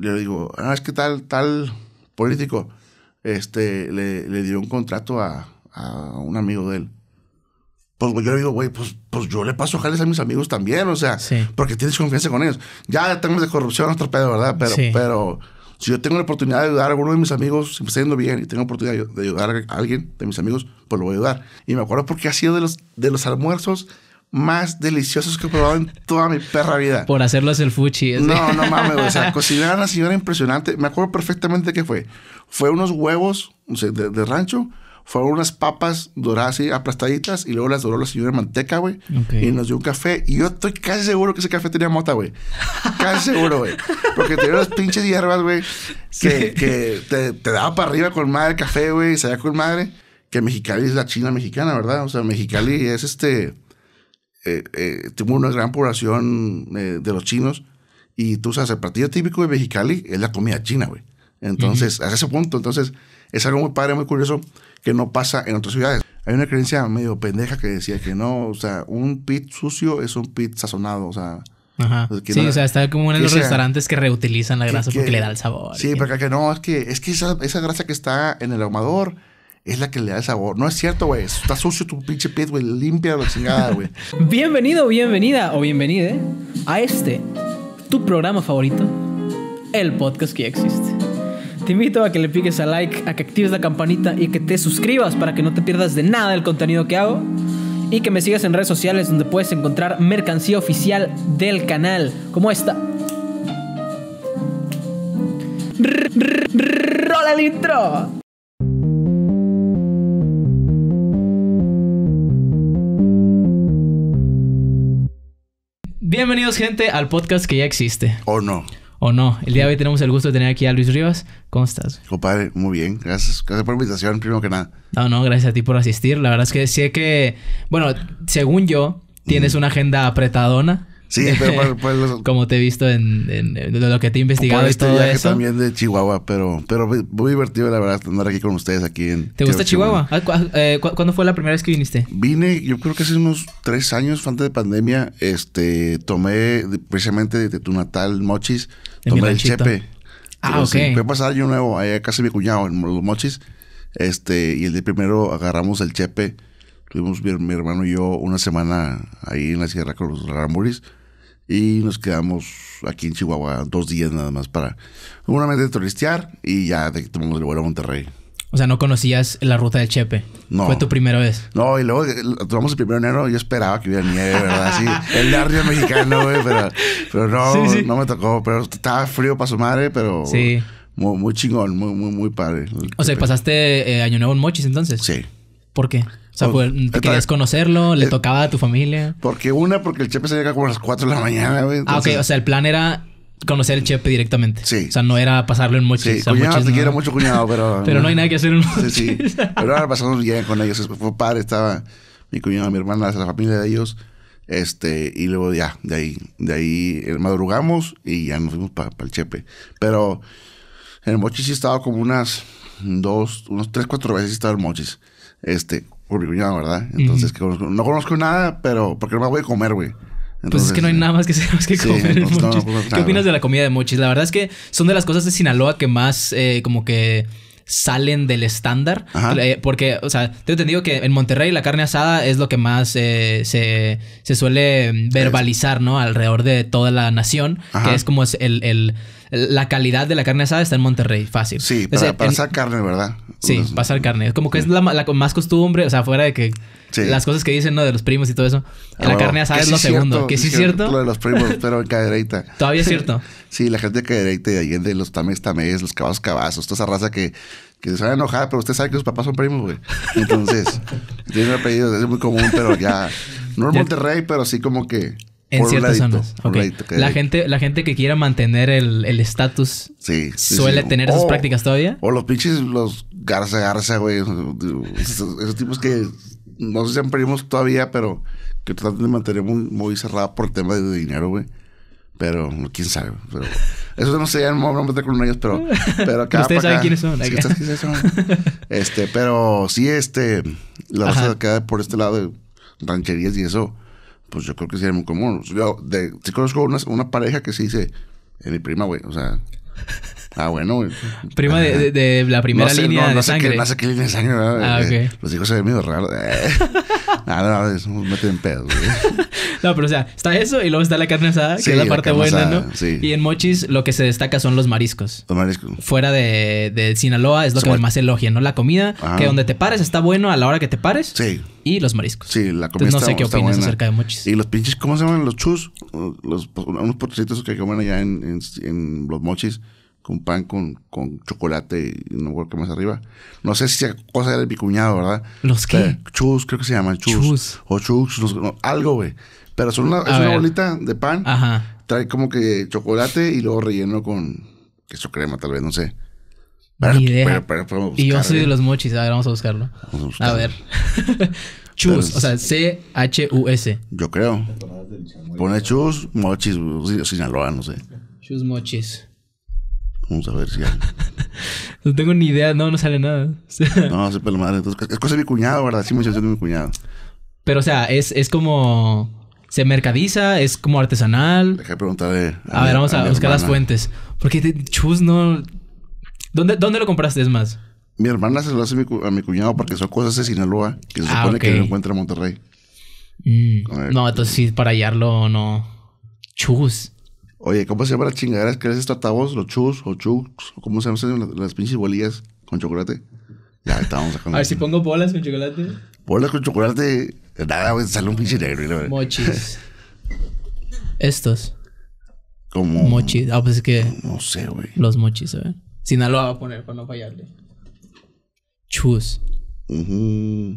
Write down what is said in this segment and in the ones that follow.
le digo, ah, es que tal, tal político este, le, le dio un contrato a, a, un amigo de él. Pues yo le digo, güey, pues, pues yo le paso jales a mis amigos también, o sea, porque tienes confianza con ellos. Ya temas de corrupción, otro pedo, ¿verdad? Pero, pero si yo tengo la oportunidad de ayudar a alguno de mis amigos, si me está yendo bien y tengo la oportunidad de ayudar a alguien de mis amigos, pues lo voy a ayudar. Y me acuerdo porque ha sido de los, de los almuerzos más deliciosos que he probado en toda mi perra vida. Por hacerlos el fuchi. No, no mames, güey. O sea, cocinar a una señora impresionante. Me acuerdo perfectamente qué fue. Fue unos huevos o sea, de, rancho. Fueron unas papas doradas y aplastaditas. Y luego las doró la señora en manteca, güey. Y nos dio un café. Y yo estoy casi seguro que ese café tenía mota, güey. Casi seguro, güey. Porque tenía unas pinches hierbas, güey. Que, te, te, daba para arriba con madre el café, güey. Y salía con madre. Que Mexicali es la China mexicana, ¿verdad? O sea, Mexicali es este eh, eh, tuvo una gran población eh, de los chinos y tú sabes, el platillo típico de Mexicali es la comida china, güey. Entonces, a ese punto, entonces, es algo muy padre, muy curioso que no pasa en otras ciudades. Hay una creencia medio pendeja que decía que no, o sea, un pit sucio es un pit sazonado, o sea... sí, o sea, está como en los restaurantes que reutilizan la grasa porque le da el sabor. Sí, porque que no, es que, es que esa, esa grasa que está en el ahumador es la que le da el sabor. No es cierto, güey. Está sucio tu pinche pit, güey. Limpia la chingada, güey. Bienvenido, bienvenida o bienvenida a este, tu programa favorito, el podcast que existe. Te invito a que le piques a like, a que actives la campanita y que te suscribas para que no te pierdas de nada el contenido que hago. Y que me sigas en redes sociales donde puedes encontrar mercancía oficial del canal, como esta. ¡Rola intro! Bienvenidos, gente, al podcast que ya existe. ¿O no? ¿O no? El día de hoy tenemos el gusto de tener aquí a Luis Rivas. ¿Cómo estás? Compadre, muy bien. Gracias. Gracias por la invitación, primero que nada. No, no, gracias a ti por asistir. La verdad es que sé que, bueno, según yo, tienes una agenda apretadona. Sí, pero Como te he visto en, lo que te he investigado este también de Chihuahua, pero, pero muy divertido, la verdad, andar aquí con ustedes aquí en... ¿Te gusta Chihuahua? Ah, ah, eh, ¿Cuándo fue la primera vez que viniste? Vine, yo creo que hace unos tres años, antes de pandemia, este, tomé precisamente de, tu natal, Mochis, tomé el Chepe. Ah, ok. fue pasar año nuevo, allá casi mi cuñado, en los Mochis, este, y el día primero agarramos el Chepe. Tuvimos mi, hermano y yo una semana ahí en la sierra con los Ramuris y nos quedamos aquí en Chihuahua dos días nada más para una de turistear y ya tomamos el vuelo a Monterrey. O sea, no conocías la ruta del Chepe. No. Fue tu primera vez. No, y luego eh, tomamos el primero de enero. Yo esperaba que hubiera nieve, ¿verdad? Sí, el barrio mexicano, güey, pero, pero, no, no me tocó. Pero estaba frío para su madre, pero. Muy, chingón, muy, muy, muy padre. O sea, ¿pasaste eh, Año Nuevo en Mochis entonces? Sí. ¿Por qué? O sea, pues, querías conocerlo? ¿Le eh, tocaba a tu familia? Porque una, porque el Chepe se llega como a las 4 de la mañana, güey. Ah, ok. O sea, el plan era conocer al Chepe directamente. Sí. O sea, no era pasarlo en mochis. Sí, cuñado, te quiero mucho, cuñado, pero... pero no hay nada que hacer en mochis. Sí, sí. Pero ahora pasamos bien con ellos. fue padre, estaba mi cuñado, mi hermana, la familia de ellos. Este, y luego ya, de ahí, de ahí eh, madrugamos y ya nos fuimos para el Chepe. Pero en el Mochis sí estaba como unas dos, unos tres, cuatro veces estaba en Mochis este, orgullo, ¿verdad? Entonces, no conozco nada, pero porque no me voy a comer, güey. Entonces, pues es que no hay eh, nada más que, que comer mochis. ¿Qué opinas de la comida de mochis? La verdad es que son de las cosas de Sinaloa que más eh, como que salen del estándar. Eh, porque, o sea, Tengo entendido que en Monterrey la carne asada es lo que más se, se, suele verbalizar, ¿no? Alrededor de toda la nación, que es como el la calidad de la carne asada está en Monterrey, fácil. Sí, para, carne, ¿verdad? Sí, pasa pasar carne. Como que es la, más costumbre, o sea, fuera de que las cosas que dicen, ¿no? De los primos y todo eso. la oh, carne asada es lo segundo. Que sí es cierto. Lo de los primos, pero en cadereita. Todavía es cierto. sí, la gente de cadereita y de Allende, los tamés, tamés, los cabazos, cabazos, toda esa raza que se van a enojar, pero usted sabe que sus papás son primos, güey. Entonces, tiene un apellido, es muy común, pero ya. No en Monterrey, pero sí como que en ciertas zonas. La, gente, la gente que quiera mantener el estatus el suele tener esas prácticas todavía. O los pinches, los garza, garza, güey. Esos, tipos que no sé si han perdido todavía, pero que tratan de mantener muy, muy cerrada por tema de dinero, güey. Pero quién sabe. Pero, eso no sé, ya no voy a meter con ellos, pero, pero acá. Ustedes saben quiénes son. este, pero sí, este, la que acá por este lado de rancherías y eso pues yo creo que sería muy común. Yo de, sí conozco una, pareja que se dice, en eh, mi prima, güey, o sea, Ah, bueno. Prima de, la primera línea no, de sé sangre. Qué, no sé línea de sangre. Ah, eh, ok. Los hijos se ven medio raros. Eh, nada no, eso un mete en pedo. no, pero o sea, está eso y luego está la carne asada, que es la, parte buena, ¿no? Y en Mochis lo que se destaca son los mariscos. Los mariscos. Fuera de, de Sinaloa es lo que más elogia, ¿no? La comida, que donde te pares está bueno a la hora que te pares. Sí. Y los mariscos. Sí, la comida Entonces, no sé qué opinas acerca de mochis. Y los pinches, ¿cómo se llaman? Los chus. Los, unos porcitos que comen allá en, en los mochis. Un pan con, chocolate y no recuerdo qué más arriba. No sé si sea cosa de mi cuñado, ¿verdad? ¿Los qué? Eh, chus, creo que se llaman chus. chus. O chus, algo, güey. Pero son una, es una bolita de pan. Ajá. Trae como que chocolate y luego relleno con queso crema, tal vez, no sé. Ni y yo soy de ¿eh? los mochis. A ver, vamos a buscarlo. Vamos a, buscarlo. a ver. chus, o sea, C-H-U-S. Yo creo. Pone chus, mochis, Sinaloa, no sé. Chus, mochis. Vamos a ver si no tengo ni idea, no, no sale nada. no, sepa lo madre. Entonces, es cosa de mi cuñado, ¿verdad? Sí, muchachos de mi cuñado. Pero, o sea, es, es como. ¿Se mercadiza? ¿Es como artesanal? Deja de preguntarle. A, a ver, vamos a, buscar las fuentes. Porque Chus no. ¿Dónde, ¿Dónde lo compraste, es más? Mi hermana se lo hace a mi, cuñado porque son cosas de Sinaloa que se ah, supone que lo encuentra en Monterrey. Mm. No, entonces sí, para hallarlo no. Chus. Oye, ¿cómo se llama las chingaderas que es esta tabos? Los chus o chux, ¿cómo se llaman las, pinches bolillas con chocolate? Ya estábamos sacando. A ver si pongo bolas con chocolate. Bolas con chocolate. Nada, güey, sale un pinche negro. ¿no? Mochis. Estos. Como. Mochis. Ah, pues es que. No sé, güey. Los mochis, ¿sabes? lo va a poner para no fallarle. Chus. Uh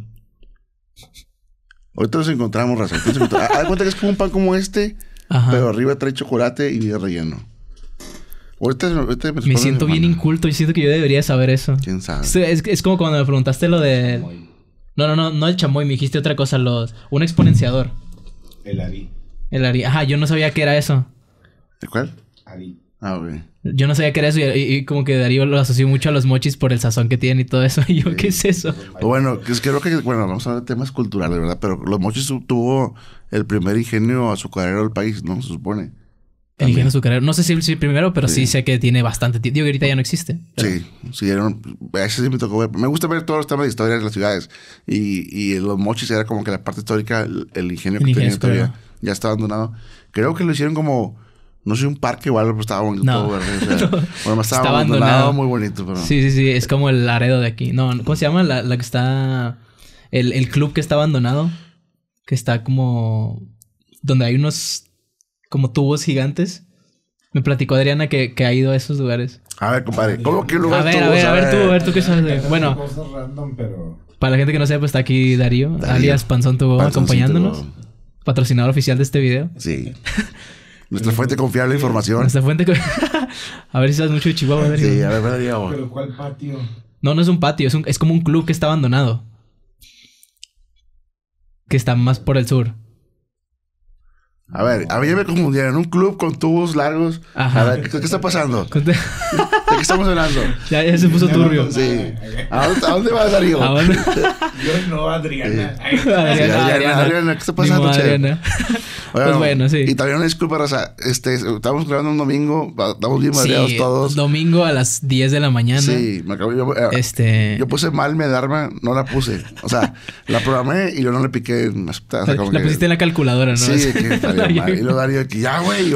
Ahorita nos encontramos, razón. ¿Alguna cuenta que es como un pan como este pero arriba trae chocolate y este este de relleno. me, siento bien inculto y siento que yo debería saber eso. ¿Quién sabe? Es, como cuando me preguntaste lo de... No, no, no, no el chamoy, me dijiste otra cosa, los... Un exponenciador. El ARI. El ARI. Ajá, yo no sabía qué era eso. ¿El cuál? ARI. Ah, Yo no sabía que era eso y, como que Darío lo asoció mucho a los mochis por el sazón que tienen y todo eso. yo, ¿qué es eso? Pues bueno, creo que, bueno, vamos a hablar de temas culturales, ¿verdad? Pero los mochis tuvo el primer ingenio azucarero del país, ¿no? Se supone. El ingenio azucarero. No sé si, el primero, pero sí. sé que tiene bastante tiempo. Digo que ahorita ya no existe. Sí, sí. me tocó ver. Me gusta ver todos los temas de historia de las ciudades. Y, y los mochis era como que la parte histórica, el, ingenio que tenía historia ya está abandonado. Creo que lo hicieron como no sé, un parque igual, pero estaba bonito todo verde. bueno, estaba, abandonado, muy bonito. Pero... Sí, sí, sí. Es como el Laredo de aquí. No, ¿cómo se llama? La, que está... El, club que está abandonado. Que está como... Donde hay unos... Como tubos gigantes. Me platicó Adriana que, ha ido a esos lugares. A ver, compadre. ¿Cómo que lugar A ver, a ver, tú, a ver tú qué sabes. Bueno. Para la gente que no sepa, está aquí Darío, alias Panzón Tubo, acompañándonos. Patrocinador oficial de este video. Sí. Nuestra fuente confiable de información. Nuestra fuente. a ver si sabes mucho de Chihuahua, Sí, a ver, ver. Pero ¿cuál patio? No, no es un patio, es, es como un club que está abandonado. Que está más por el sur. A ver, a mí ya me confundieron. Un club con tubos largos. Ajá. A ver, ¿qué, está pasando? ¿De qué estamos hablando? Ya, se puso turbio. Sí. ¿A dónde, va vas, ¿A Yo no, Adriana. Adriana, Adriana, ¿qué está pasando, che? Adriana. pues bueno, sí. Y también una disculpa, Raza. Este, estamos grabando un domingo. Estamos bien todos. sí, todos. Domingo a las 10 de la mañana. Sí, me acabo. Yo, eh, este... yo puse mal mi alarma, no la puse. O sea, la programé y yo no le piqué. la, pusiste en la calculadora, ¿no? Sí, que, y lo daría aquí, ya, güey,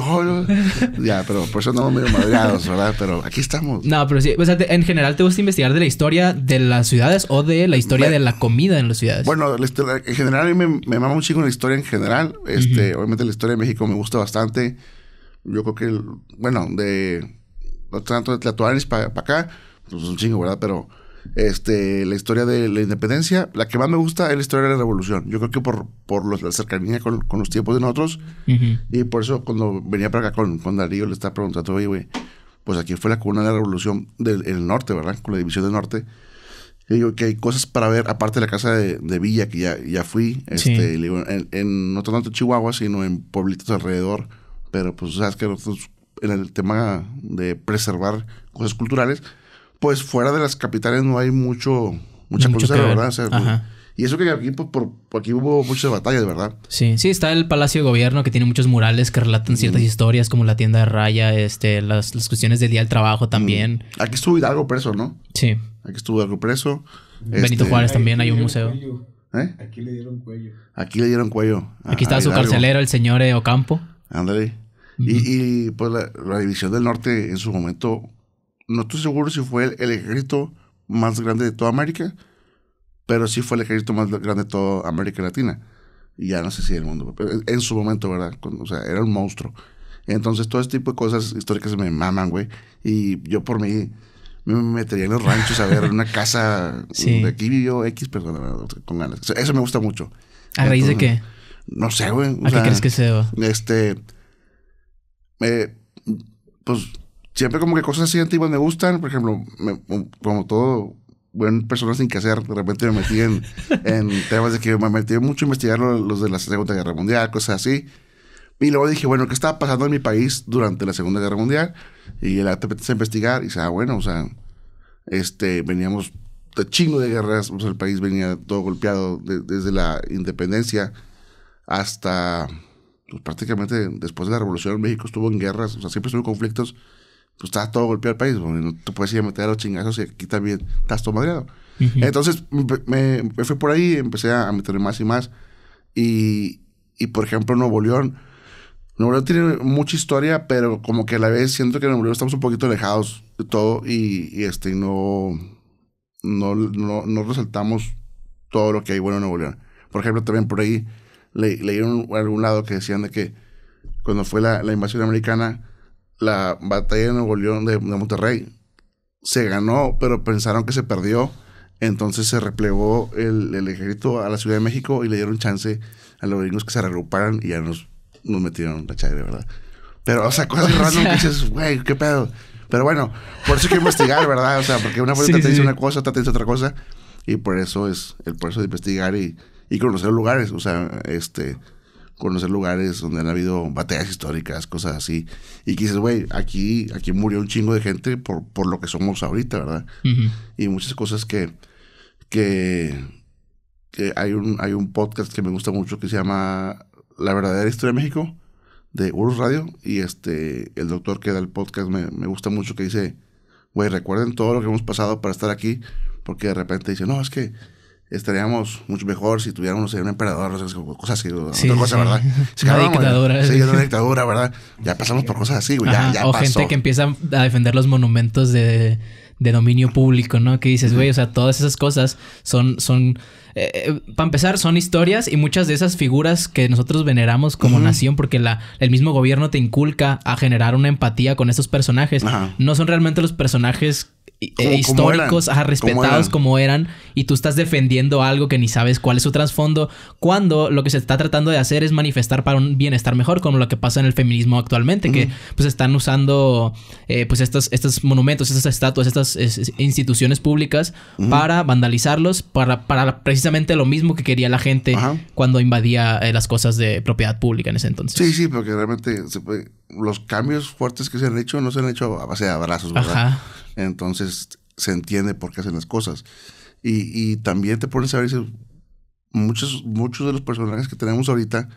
ya, pero por eso andamos medio madreados, ¿verdad? Pero aquí estamos. No, pero sí, o sea, en general te gusta investigar de la historia de las ciudades o de la historia de la comida en las ciudades. Bueno, en general a mí me, me mama un chico la historia en general. Este, Obviamente la historia de México me gusta bastante. Yo creo que, bueno, de tanto de para acá, pues un chingo, ¿verdad? Pero este, la historia de la independencia. La que más me gusta es la historia de la revolución. Yo creo que por, por los, la cercanía con, los tiempos de nosotros. Y por eso cuando venía para acá con, con Darío le estaba preguntando, oye, pues aquí fue la cuna de la revolución del, norte, ¿verdad? Con la división del norte. Y que hay cosas para ver, aparte de la casa de, Villa, que ya, ya fui, este, en, en, no tanto Chihuahua, sino en pueblitos alrededor. Pero pues sabes que nosotros, en el tema de preservar cosas culturales, pues fuera de las capitales no hay mucho, mucha mucho de ¿verdad? O y eso que aquí, pues, por, aquí hubo muchas batallas, de ¿verdad? Sí, sí, está el Palacio de Gobierno que tiene muchos murales que relatan ciertas mm. historias, como la tienda de raya, este, las, cuestiones del día del trabajo también. Mm. Aquí estuvo Hidalgo preso, ¿no? Sí. Aquí estuvo Hidalgo preso. Benito este, Juárez también, hay un museo. ¿Eh? Aquí le dieron cuello. Aquí le dieron cuello. aquí estaba su carcelero, el señor Ocampo. André. y, pues la División del Norte en su momento no estoy seguro si fue el, ejército más grande de toda América, pero sí fue el ejército más grande de toda América Latina. Y ya no sé si el mundo, pero en su momento, ¿verdad? O sea, era un monstruo. Entonces, todo este tipo de cosas históricas me maman, güey. Y yo por mí me metería en los ranchos a ver una casa. donde aquí vivió X perdón, con ganas. eso me gusta mucho. ¿A raíz de qué? No sé, güey. ¿A qué crees que se Este. Eh, pues siempre como que cosas así antiguas me gustan. Por ejemplo, um, como todo buen persona sin que hacer, de repente me metí en, temas de que me metí mucho investigar los, de la Segunda Guerra Mundial, cosas así. Y luego dije, bueno, ¿qué estaba pasando en mi país durante la Segunda Guerra Mundial? Y la empezó a investigar y se ah, bueno, o sea, este, veníamos de chingo de guerras, o sea, el país venía todo golpeado desde la independencia hasta pues, prácticamente después de la Revolución México estuvo en guerras, o sea, siempre estuvo en conflictos pues está todo golpeado el país, bueno, tú puedes ir a meter a los chingazos y aquí también estás todo madreado. Entonces me, fui por ahí, empecé a meterme más y más. Y, y por ejemplo, Nuevo León. Nuevo León tiene mucha historia, pero como que a la vez siento que en Nuevo León estamos un poquito alejados de todo y, este, no, no, no, resaltamos todo lo que hay bueno en Nuevo León. Por ejemplo, también por ahí le, leí en algún lado que decían de que cuando fue la, la invasión americana, la batalla de Nuevo León de, Monterrey. Se ganó, pero pensaron que se perdió. Entonces se replegó el, ejército a la Ciudad de México y le dieron chance a los gringos que se reagruparan y ya nos, nos metieron la de ¿verdad? Pero, o sea, cosas que dices, güey, qué pedo. Pero bueno, por eso hay que investigar, ¿verdad? O sea, porque una vez te dice una cosa, otra te dice otra cosa. Y por eso es el proceso de investigar y, y conocer lugares. O sea, este, conocer lugares donde han habido batallas históricas, cosas así. Y que dices, güey, aquí, aquí murió un chingo de gente por, por lo que somos ahorita, ¿verdad? Y muchas cosas que, que, hay, un, hay un podcast que me gusta mucho que se llama La verdadera historia de México, de Urus Radio. Y este, el doctor que da el podcast me, me gusta mucho que dice, güey, recuerden todo lo que hemos pasado para estar aquí. Porque de repente dice, no, es que estaríamos mucho mejor si tuviéramos un emperador, cosas así, otra cosa, ¿verdad? una dictadura. Sí, una dictadura, ¿verdad? Ya pasamos por cosas así, güey. o gente que empieza a defender los monumentos de, dominio público, ¿no? Que dices, güey, o sea, todas esas cosas son, son, eh, eh, para empezar, son historias y muchas de esas figuras que nosotros veneramos como nación, porque la, el mismo gobierno te inculca a generar una empatía con esos personajes, no son realmente los personajes eh, históricos, respetados como eran? y tú estás defendiendo algo que ni sabes cuál es su trasfondo, cuando lo que se está tratando de hacer es manifestar para un bienestar mejor, como lo que pasa en el feminismo actualmente, que pues están usando eh, pues estos, estos monumentos, estas estatuas, estas instituciones públicas para vandalizarlos, para, para precisamente lo mismo que quería la gente cuando invadía eh, las cosas de propiedad pública en ese entonces. Sí, sí, porque realmente los cambios fuertes que se han hecho no se han hecho a base de abrazos, Ajá. Entonces se entiende por qué hacen las cosas. Y, y también te pones a ver muchos, muchos de los personajes que tenemos ahorita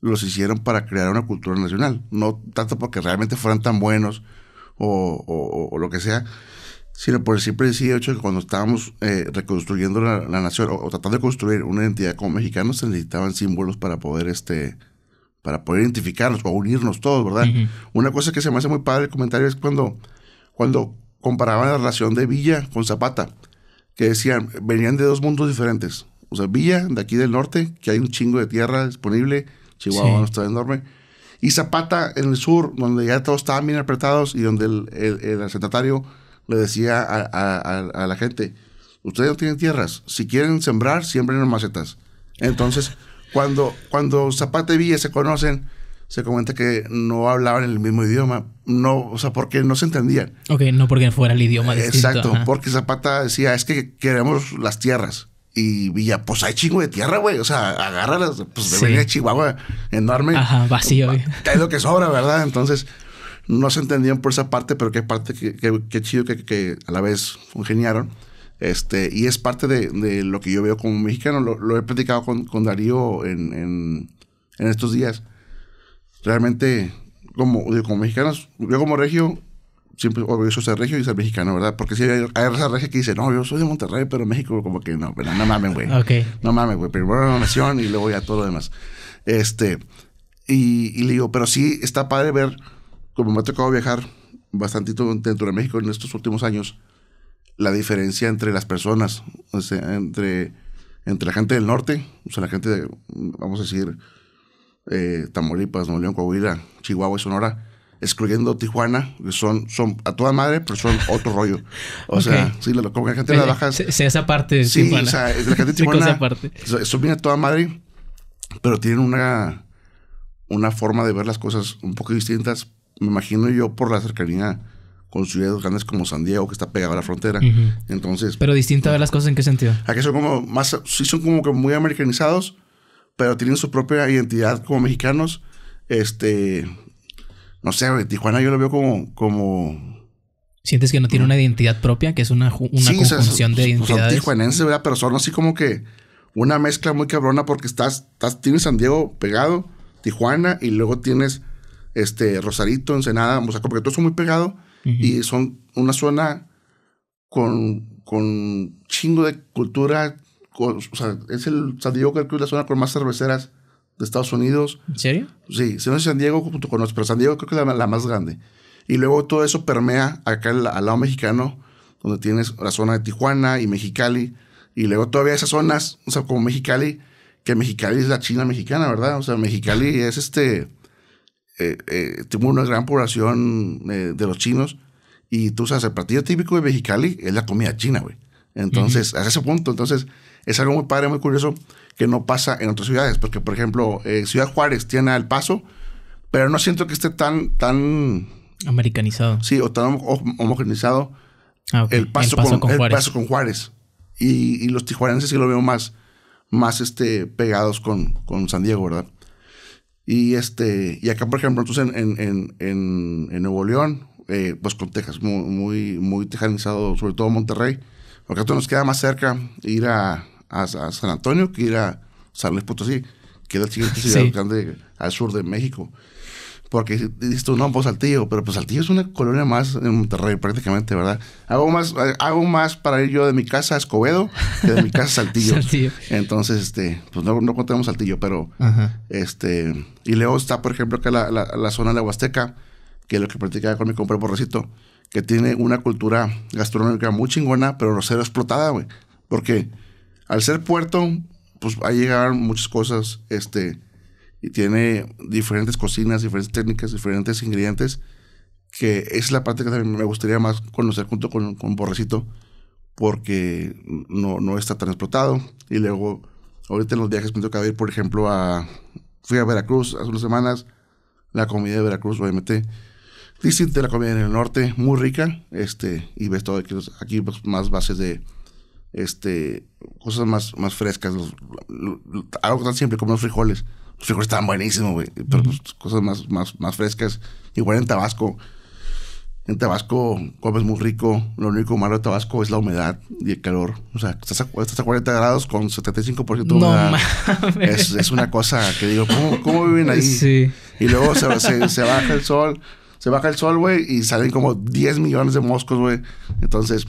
los hicieron para crear una cultura nacional. No tanto porque realmente fueran tan buenos o, o, lo que sea, sino por el simple hecho que cuando estábamos eh, reconstruyendo la, la nación o, tratando de construir una identidad como mexicanos, se necesitaban símbolos para poder este para poder identificarnos o unirnos todos, ¿verdad? Una cosa que se me hace muy padre el comentario es cuando, cuando comparaban la relación de Villa con Zapata, que decían, venían de dos mundos diferentes. O sea, Villa, de aquí del norte, que hay un chingo de tierra disponible, Chihuahua no está enorme, y Zapata en el sur, donde ya todos estaban bien apretados y donde el, el, le decía a, la gente, ustedes no tienen tierras, si quieren sembrar, siembren en macetas. Entonces, cuando, cuando Zapata y Villa se conocen, se comenta que no hablaban el mismo idioma. No, o sea, porque no se entendían. Ok, no porque fuera el idioma eh, distinto. Exacto, porque Zapata decía, es que queremos las tierras. Y Villa, pues hay chingo de tierra, güey. O sea, agárralas. Pues sí. venía Chihuahua enorme. Ajá, vacío, Es lo que sobra, ¿verdad? Entonces, no se entendían por esa parte, pero qué parte, qué, que, chido que, a la vez congeniaron. Este, y es parte de, lo que yo veo como mexicano. Lo, he platicado con, con Darío en, en, estos días realmente, como, como mexicanos, yo como regio, siempre orgulloso soy ser regio y ser mexicano, ¿verdad? Porque si hay, regio que dice, no, yo soy de Monterrey, pero México, como que no, pero No mames, güey. No mames, güey. Primero la nación y luego ya todo lo demás. Este, y, le digo, pero sí está padre ver, como me ha tocado viajar bastantito dentro de México en estos últimos años, la diferencia entre las personas, entre, entre la gente del norte, o sea, la gente, de, vamos a decir, eh, Tamaulipas, Nuevo León, Coahuila, Chihuahua y Sonora, excluyendo Tijuana, que son, son a toda madre, pero son otro rollo. O sea, sí, como la gente eh, de la baja. Sí, esa parte sí, Tijuana. O sea, la gente de Tijuana. son bien a toda madre, pero tienen una, una forma de ver las cosas un poco distintas. Me imagino yo por la cercanía con ciudades grandes como San Diego, que está pegado a la frontera. Entonces. Pero distinta a ver las cosas en qué sentido. Aquí son como más, son como que muy americanizados, pero tienen su propia identidad como mexicanos. Este, no sé, Tijuana yo lo veo como, como... ¿Sientes que no tiene una identidad propia? Que es una, una sí, de identidades. Son tijuanenses, ¿verdad? Pero son así como que una mezcla muy cabrona porque estás, estás, tienes San Diego pegado, Tijuana, y luego tienes este Rosarito, Ensenada, o porque todos son muy pegados... y son una zona con, con chingo de cultura, sea, es el San Diego creo que es la zona con más cerveceras de Estados Unidos. ¿En serio? Sí, si no es San Diego pero San Diego creo que es la, más grande. Y luego todo eso permea acá al, lado mexicano, donde tienes la zona de Tijuana y Mexicali. Y luego todavía esas zonas, o sea, como Mexicali, que Mexicali es la China mexicana, ¿verdad? O sea, Mexicali es este. Eh, eh una gran población eh, de los chinos. Y tú sabes, el partido típico de Mexicali es la comida china, güey. Entonces, a ese punto, entonces, es algo muy padre, muy curioso, que no pasa en otras ciudades. Porque, por ejemplo, eh, Ciudad Juárez tiene El Paso, pero no siento que esté tan, tan... Americanizado. Sí, o tan homogenizado. Ah, el, paso con, Juárez. Y, los tijuarenses sí lo veo más, más este, pegados con, San Diego, ¿verdad? Y, este, y acá, por ejemplo, entonces en, Nuevo León, eh, pues con Texas, muy, muy, tejanizado, sobre todo Monterrey. Porque a nos queda más cerca ir a, a, San Antonio que ir a San Luis Potosí, que es la siguiente ciudad al sur de México. Porque dices tú, no, pues Saltillo, pero pues Saltillo es una colonia más en Monterrey prácticamente, ¿verdad? Hago más, hago más para ir yo de mi casa a Escobedo que de mi casa a Saltillo. Saltillo. Entonces, este, pues no, contamos Saltillo, pero este, y luego está, por ejemplo, que la, la, zona de la Huasteca, que es lo que practicaba con mi compa Borrecito, que tiene una cultura gastronómica muy chingona, pero no cero explotada, güey. Porque al ser puerto, pues va a llegar muchas cosas, este, y tiene diferentes cocinas, diferentes técnicas, diferentes ingredientes, que es la parte que también me gustaría más conocer junto con, con Borrecito, porque no, no está tan explotado. Y luego, ahorita en los viajes me toca ir, por ejemplo, a... Fui a Veracruz hace unas semanas, la comida de Veracruz, obviamente, distinta de la comida en el norte, muy rica, este, y ves todo aquí, pues, más bases de este, cosas más, más frescas, los, algo tan como los frijoles. Los frijoles estaban buenísimos, güey, pero pues, cosas más, más, más frescas. Igual en Tabasco, en Tabasco comes muy rico, lo único malo de Tabasco es la humedad y el calor. O sea, estás a, 40 grados con 75% de humedad. Es, es, una cosa que digo, ¿cómo, cómo viven ahí? Y luego se, se baja el sol, se baja el sol, güey, y salen como 10 millones de moscos, güey. Entonces,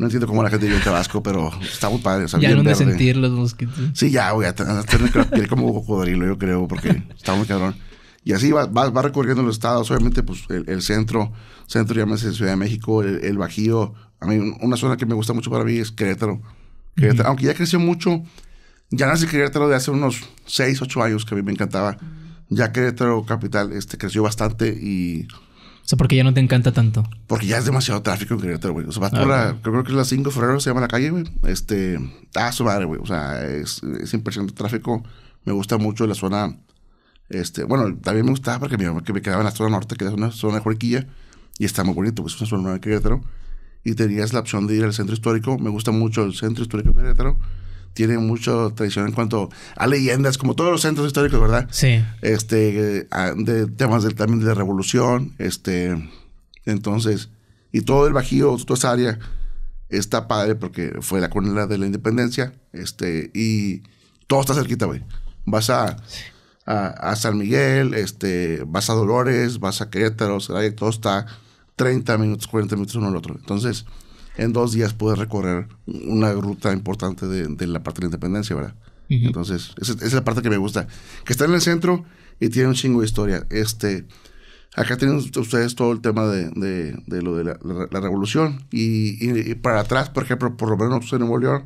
no entiendo cómo la gente vive en Tabasco, pero está muy padre. ya no de sentir los mosquitos. Sí, ya, voy a tener como cocodrilo, yo creo, porque está muy cabrón. Y así va, recorriendo los estados, obviamente, pues el, el centro, centro llámese Ciudad de México, el, Bajío. A mí, una zona que me gusta mucho para mí es Querétaro. Querétaro Aunque ya creció mucho, ya nací Querétaro de hace unos 6, 8 años, que a mí me encantaba. Ya Querétaro, capital, este, creció bastante y o sea, porque ya no te encanta tanto. Porque ya es demasiado tráfico en Querétaro, güey. O sea, va ah, a por la, creo que es la 5 de febrero se llama la calle, güey. Este, ah, su madre, güey. O sea, es, es impresionante el tráfico. Me gusta mucho la zona, este, bueno, también me gustaba porque me, que me quedaba en la zona norte, que es una zona de Jorquilla. Y está muy bonito, pues es una zona nueva de Querétaro. Y tenías la opción de ir al centro histórico. Me gusta mucho el centro histórico de Querétaro tiene mucha tradición en cuanto a leyendas, como todos los centros históricos, ¿verdad? Sí. Este, ah, de temas también de la revolución, este, entonces, y todo el Bajío, toda esa área está padre porque fue la cuna de la independencia, este, y todo está cerquita, güey. Vas a, San Miguel, este, vas a Dolores, vas a Querétaro, todo está 30 minutos, 40 minutos uno al otro. Entonces, en dos días puedes recorrer una ruta importante de, la parte de la independencia, ¿verdad? Entonces, esa, es la parte que me gusta. Que está en el centro y tiene un chingo de historia. Este, acá tienen ustedes todo el tema de, lo de la, revolución. Y, para atrás, por ejemplo, por lo menos en Nuevo León,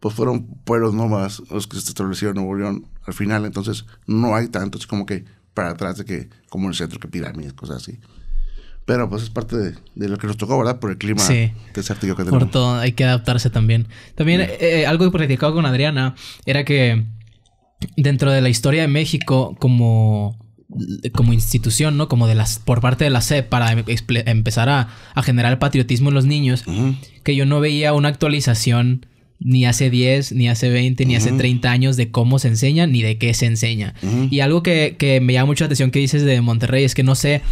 pues fueron pueblos nomás los que se establecieron en Nuevo León al final. Entonces, no hay tantos como que para atrás de que, como en el centro, que pirámides, cosas así. Pero pues es parte de, lo que nos tocó, ¿verdad? Por el clima sí. que tenemos. Por todo, hay que adaptarse también. También eh, eh, algo que platicaba con Adriana era que dentro de la historia de México como, como institución, ¿no? Como de las, por parte de la SEP para em, empezar a, a, generar patriotismo en los niños, que yo no veía una actualización ni hace 10, ni hace 20, ni hace 30 años de cómo se enseña, ni de qué se enseña. Y algo que, que me llama mucho la atención que dices de Monterrey es que no sé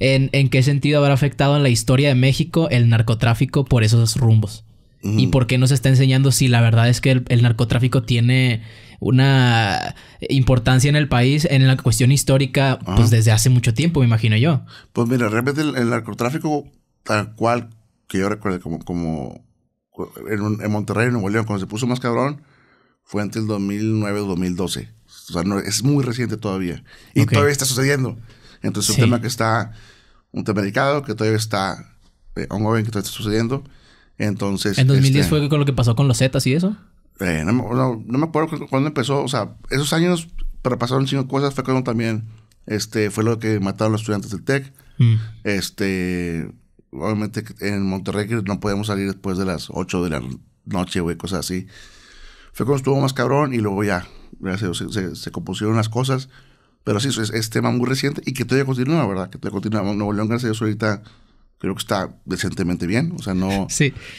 en, qué sentido habrá afectado en la historia de México el narcotráfico por esos rumbos. ¿Y por qué nos está enseñando si la verdad es que el, narcotráfico tiene una importancia en el país, en la cuestión histórica, pues desde hace mucho tiempo, me imagino yo? Pues mira, realmente el, el narcotráfico, tal cual que yo recuerdo, como, como en, Monterrey, en Nuevo León, cuando se puso más cabrón, fue antes del 2009 o 2012. O sea, es muy reciente todavía. Y todavía está sucediendo. Entonces, es un tema que está, un tema delicado, que todavía está ...un eh, joven que todavía está sucediendo. Entonces. ¿En 2010 este, fue con lo que pasó con los Zetas y eso? Eh, no, no, me acuerdo cuándo empezó. O sea, esos años, pero pasaron cinco cosas. Fue cuando también este, fue lo que mataron los estudiantes del TEC. Mm. Este. Obviamente en Monterrey no podíamos salir después de las 8 de la noche, güey, cosas así. Fue cuando estuvo más cabrón y luego ya, se, se, se compusieron las cosas. Pero sí, es, es tema muy reciente y que todavía continúa, ¿verdad? Que todavía continúa. Nuevo León, gracias a ahorita creo que está decentemente bien. O sea, no,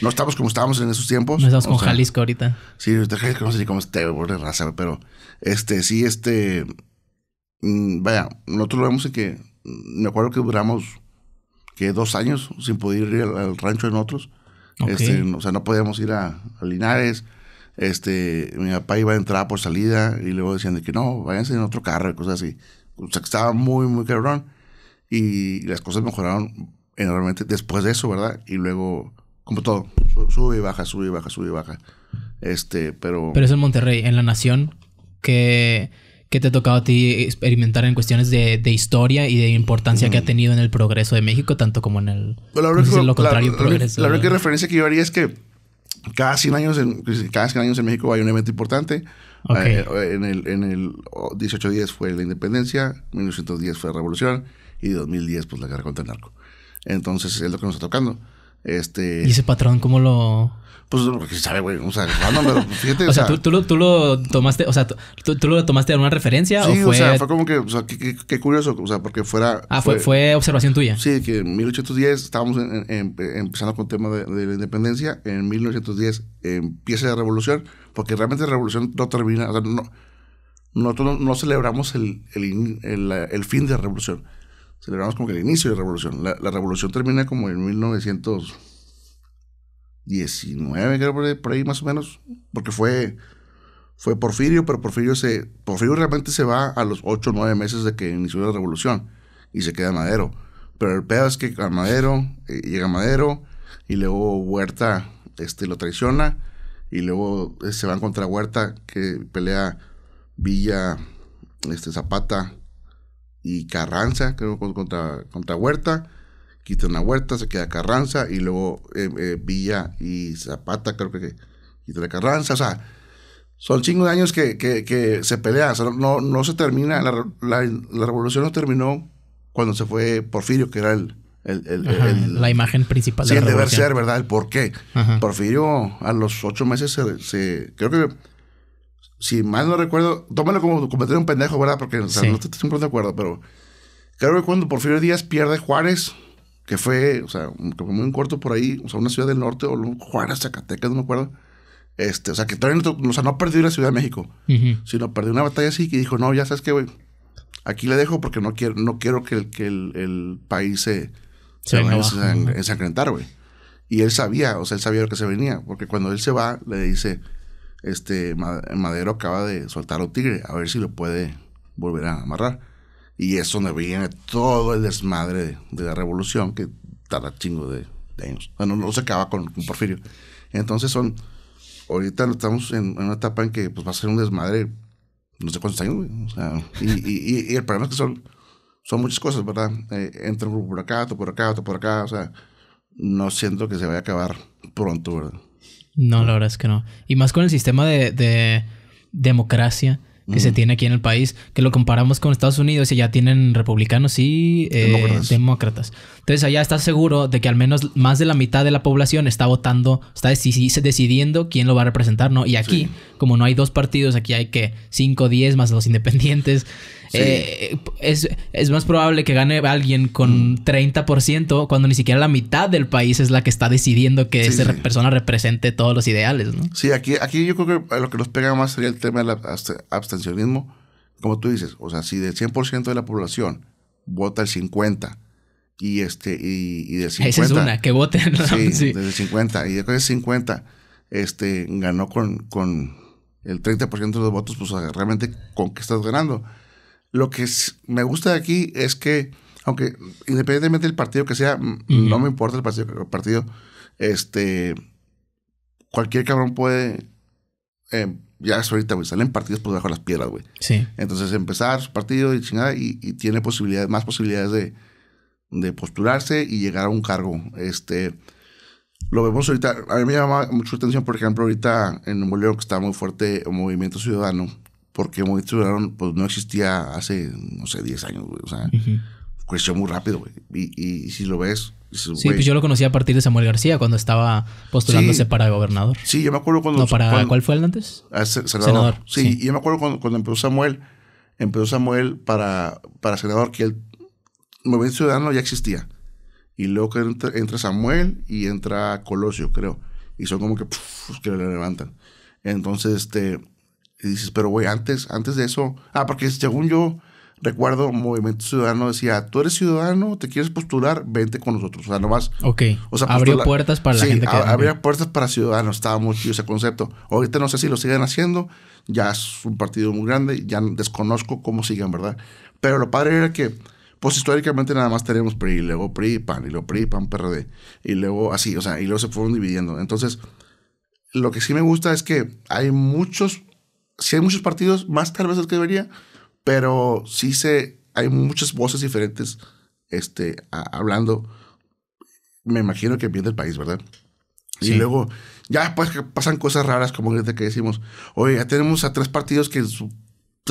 no estamos como estábamos en esos tiempos. No estamos con Jalisco ahorita. Sí, Jalisco no sé cómo esté, de raza, pero este, sí, este. Mm, vaya, nosotros lo vemos en que. Me acuerdo que duramos que dos años sin poder ir al, rancho de nosotros. Este, o sea, no podíamos ir a Linares este, mi papá iba a entrar por salida y luego decían de que no, váyanse en otro carro y cosas así. O sea, que estaba muy, muy cabrón. Y las cosas mejoraron enormemente después de eso, ¿verdad? Y luego, como todo, sube y baja, sube y baja, sube y baja. Este, pero... Pero es en Monterrey, en la nación, que... que te ha tocado a ti experimentar en cuestiones de, historia y de importancia que ha mm. tenido en el progreso de México, tanto como en el... Pues la, la, única referencia que yo haría es que cada 100 años, en, cada años en México hay un evento importante. Eh, eh, en el, en el 1810 fue la independencia, 1910 fue la revolución y 2010 pues la guerra contra el narco. Entonces es lo que nos está tocando. Este, ¿Y ese patrón cómo lo...? Pues, porque sabe, güey. O sea, fíjate. o sea, tú, lo, tomaste, o sea, tú, lo tomaste de una referencia. Sí, o, fue... o sea, fue como que, o sea, qué, curioso, o sea, porque fuera. Ah, fue, observación tuya. Sí, que en 1810 estábamos en, empezando con el tema de, la independencia. En 1910 empieza la revolución, porque realmente la revolución no termina, o sea, no. Nosotros no, celebramos el, fin de la revolución. Celebramos como que el inicio de la revolución. La, revolución termina como en 1900. 19, creo, por ahí más o menos, porque fue, fue Porfirio, pero Porfirio, se, Porfirio realmente se va a los 8 o 9 meses de que inició la revolución y se queda Madero. Pero el pedo es que Madero, eh, llega Madero y luego Huerta este, lo traiciona y luego eh, se van contra Huerta que pelea Villa, este, Zapata y Carranza, creo, contra, contra Huerta ...quita una Huerta, se queda Carranza y luego eh, eh, Villa y Zapata, creo que quita la Carranza. O sea, son cinco años que, que, se pelea, O sea, no, no se termina, la, revolución no terminó cuando se fue Porfirio, que era el. la imagen principal el deber ser, ¿verdad? El por qué. Porfirio a los ocho meses se, creo que si mal no recuerdo, tómalo como cometer un pendejo, ¿verdad? Porque no estoy siempre de acuerdo, pero creo que cuando Porfirio Díaz pierde Juárez, que fue, o sea, como fue muy cuarto corto por ahí, o sea, una ciudad del norte, o Juárez, Zacatecas, no me acuerdo. Este, o sea, que todavía no, o sea, perdió la Ciudad de México, sino perdió una batalla así que dijo, no, ya sabes qué, güey, aquí le dejo porque no quiero, no quiero que, el, que el, el país se, se, güey. Y él sabía, o sea, él sabía lo que se venía, porque cuando él se va, le dice, este, Madero acaba de soltar a un tigre, a ver si lo puede volver a amarrar. Y eso nos viene todo el desmadre de, la revolución que tarda chingo de, años. Bueno, no se acaba con, Porfirio. Entonces son. Ahorita estamos en, una etapa en que pues, va a ser un desmadre no sé cuántos años, y, el problema es que son, son muchas cosas, ¿verdad? Eh, entra grupo por acá, otro por acá, otro por acá. O sea, no siento que se vaya a acabar pronto, ¿verdad? No, la verdad es que no. Y más con el sistema de, de democracia que se tiene aquí en el país, que lo comparamos con Estados Unidos y ya tienen republicanos y eh, demócratas. Entonces allá estás seguro de que al menos más de la mitad de la población está votando, está decidiendo quién lo va a representar, ¿no? Y aquí, como no hay dos partidos, aquí hay que 5, 10 más los independientes. Eh, es, más probable que gane alguien con 30% mm. cuando ni siquiera la mitad del país es la que está decidiendo que esa persona represente todos los ideales, ¿no? Sí, aquí, aquí yo creo que lo que nos pega más sería el tema del abstencionismo. Como tú dices, o sea, si del 100% de la población vota el 50% y este y, 50%... que voten. Sí, 50% y después de 50% este, ganó con, con el 30% de los votos, pues realmente con qué estás ganando. Lo que me gusta de aquí es que, aunque independientemente del partido que sea, no me importa el partido, partido, este, cualquier cabrón puede, em, ya es ahorita, güey, salen partidos por debajo de las piedras, güey. Sí. Entonces empezar su partido y chingada y, y tiene posibilidades, más posibilidades de, de postularse y llegar a un cargo. Este, lo vemos ahorita, a mí me llama mucho la atención, por ejemplo, ahorita en Nuevo León que está muy fuerte el Movimiento Ciudadano, porque Movimiento Ciudadano pues, no existía hace, no sé, 10 años, güey. O sea, creció muy rápido, güey. Y, si lo ves... sí, pues yo lo conocí a partir de Samuel García cuando estaba postulándose para gobernador. Sí, yo me acuerdo cuando... para, ¿Cuál fue el antes? Ah, senador. sí, yo me acuerdo cuando, empezó Samuel, empezó Samuel para, para senador, que el Movimiento Ciudadano ya existía. Y luego que entra, Samuel y entra Colosio, creo. Y son como que, que le levantan. Entonces, este, y dices, pero güey, antes, antes de eso. Ah, porque según yo recuerdo, Movimiento Ciudadano decía: tú eres ciudadano, te quieres postular, vente con nosotros. O sea, nomás. Ok. O sea, abrió puertas para la gente que. abrió puertas para ciudadanos. Estaba muy chido ese concepto. Ahorita no sé si lo siguen haciendo. Ya es un partido muy grande. Ya desconozco cómo siguen, ¿verdad? Pero lo padre era que pues históricamente nada más teníamos PRI, luego PRI, PAN, y luego PRI, PAN, PRD, y luego así, o sea, y luego se fueron dividiendo. Entonces, lo que sí me gusta es que hay muchos si hay muchos partidos, más tal vez es que debería, pero sí se, hay muchas voces diferentes este, hablando. Me imagino que viene del país, ¿verdad? Y luego, ya pues que pasan cosas raras, como desde que decimos, oye, ya tenemos a tres partidos que se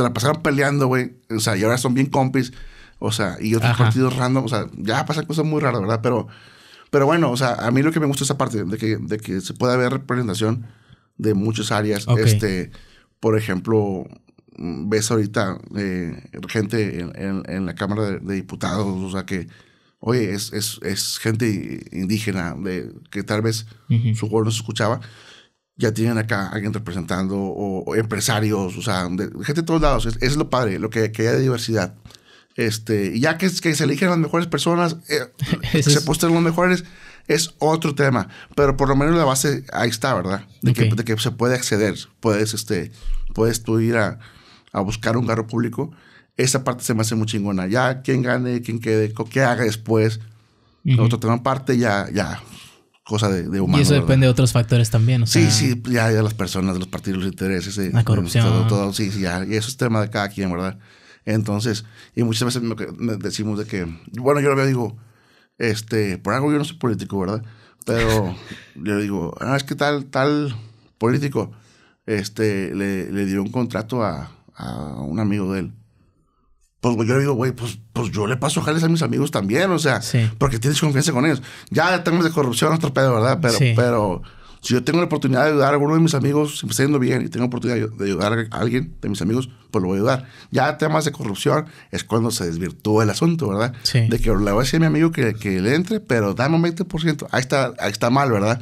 la pasaron peleando, güey. O sea, y ahora son bien compis. O sea, y otros partidos random. O sea, ya pasan cosas muy raras, ¿verdad? Pero, pero bueno, o sea, a mí lo que me gusta es esa parte de que, de que se pueda ver representación de muchas áreas. Este por ejemplo, ves ahorita eh, gente en, la Cámara de, Diputados, o sea que, oye, es, es, gente indígena de, que tal vez su voz no se escuchaba, ya tienen acá alguien representando, o, empresarios, o sea, gente de todos lados, es, es lo padre, lo que, hay de diversidad. Este, y ya que, se eligen las mejores personas, eh, se posten los mejores, es otro tema, pero por lo menos la base ahí está, ¿verdad? De, que, se puede acceder, puedes, este, puedes tú ir a, buscar un carro público. Esa parte se me hace muy chingona. Ya, quién gane, quién quede, qué haga después. Otro tema aparte, ya, ya, cosa de, humano. Y eso depende de otros factores también. O sí, sí, ya de las personas, de los partidos, los intereses. Eh, la corrupción. Todo, todo, sí, sí, ya. Y eso es tema de cada quien, ¿verdad? Entonces, y muchas veces me, decimos de que, bueno, yo lo veo, digo, este, por algo yo no soy político, ¿verdad? Pero yo digo, ah, es que tal, tal político este, le, le dio un contrato a, a un amigo de él. Pues yo le digo, güey, pues, pues yo le paso jales a mis amigos también, o sea, sí. porque tienes confianza con ellos. Ya tenemos de corrupción otro pedo, ¿verdad? Pero, pero si yo tengo la oportunidad de ayudar a alguno de mis amigos, si me está yendo bien y tengo la oportunidad de ayudar a alguien de mis amigos, pues lo voy a ayudar. Ya temas de corrupción es cuando se desvirtúa el asunto, ¿verdad? Sí. De que le voy a decir a mi amigo que, le entre, pero dame un 20%. Ahí está, está mal, ¿verdad?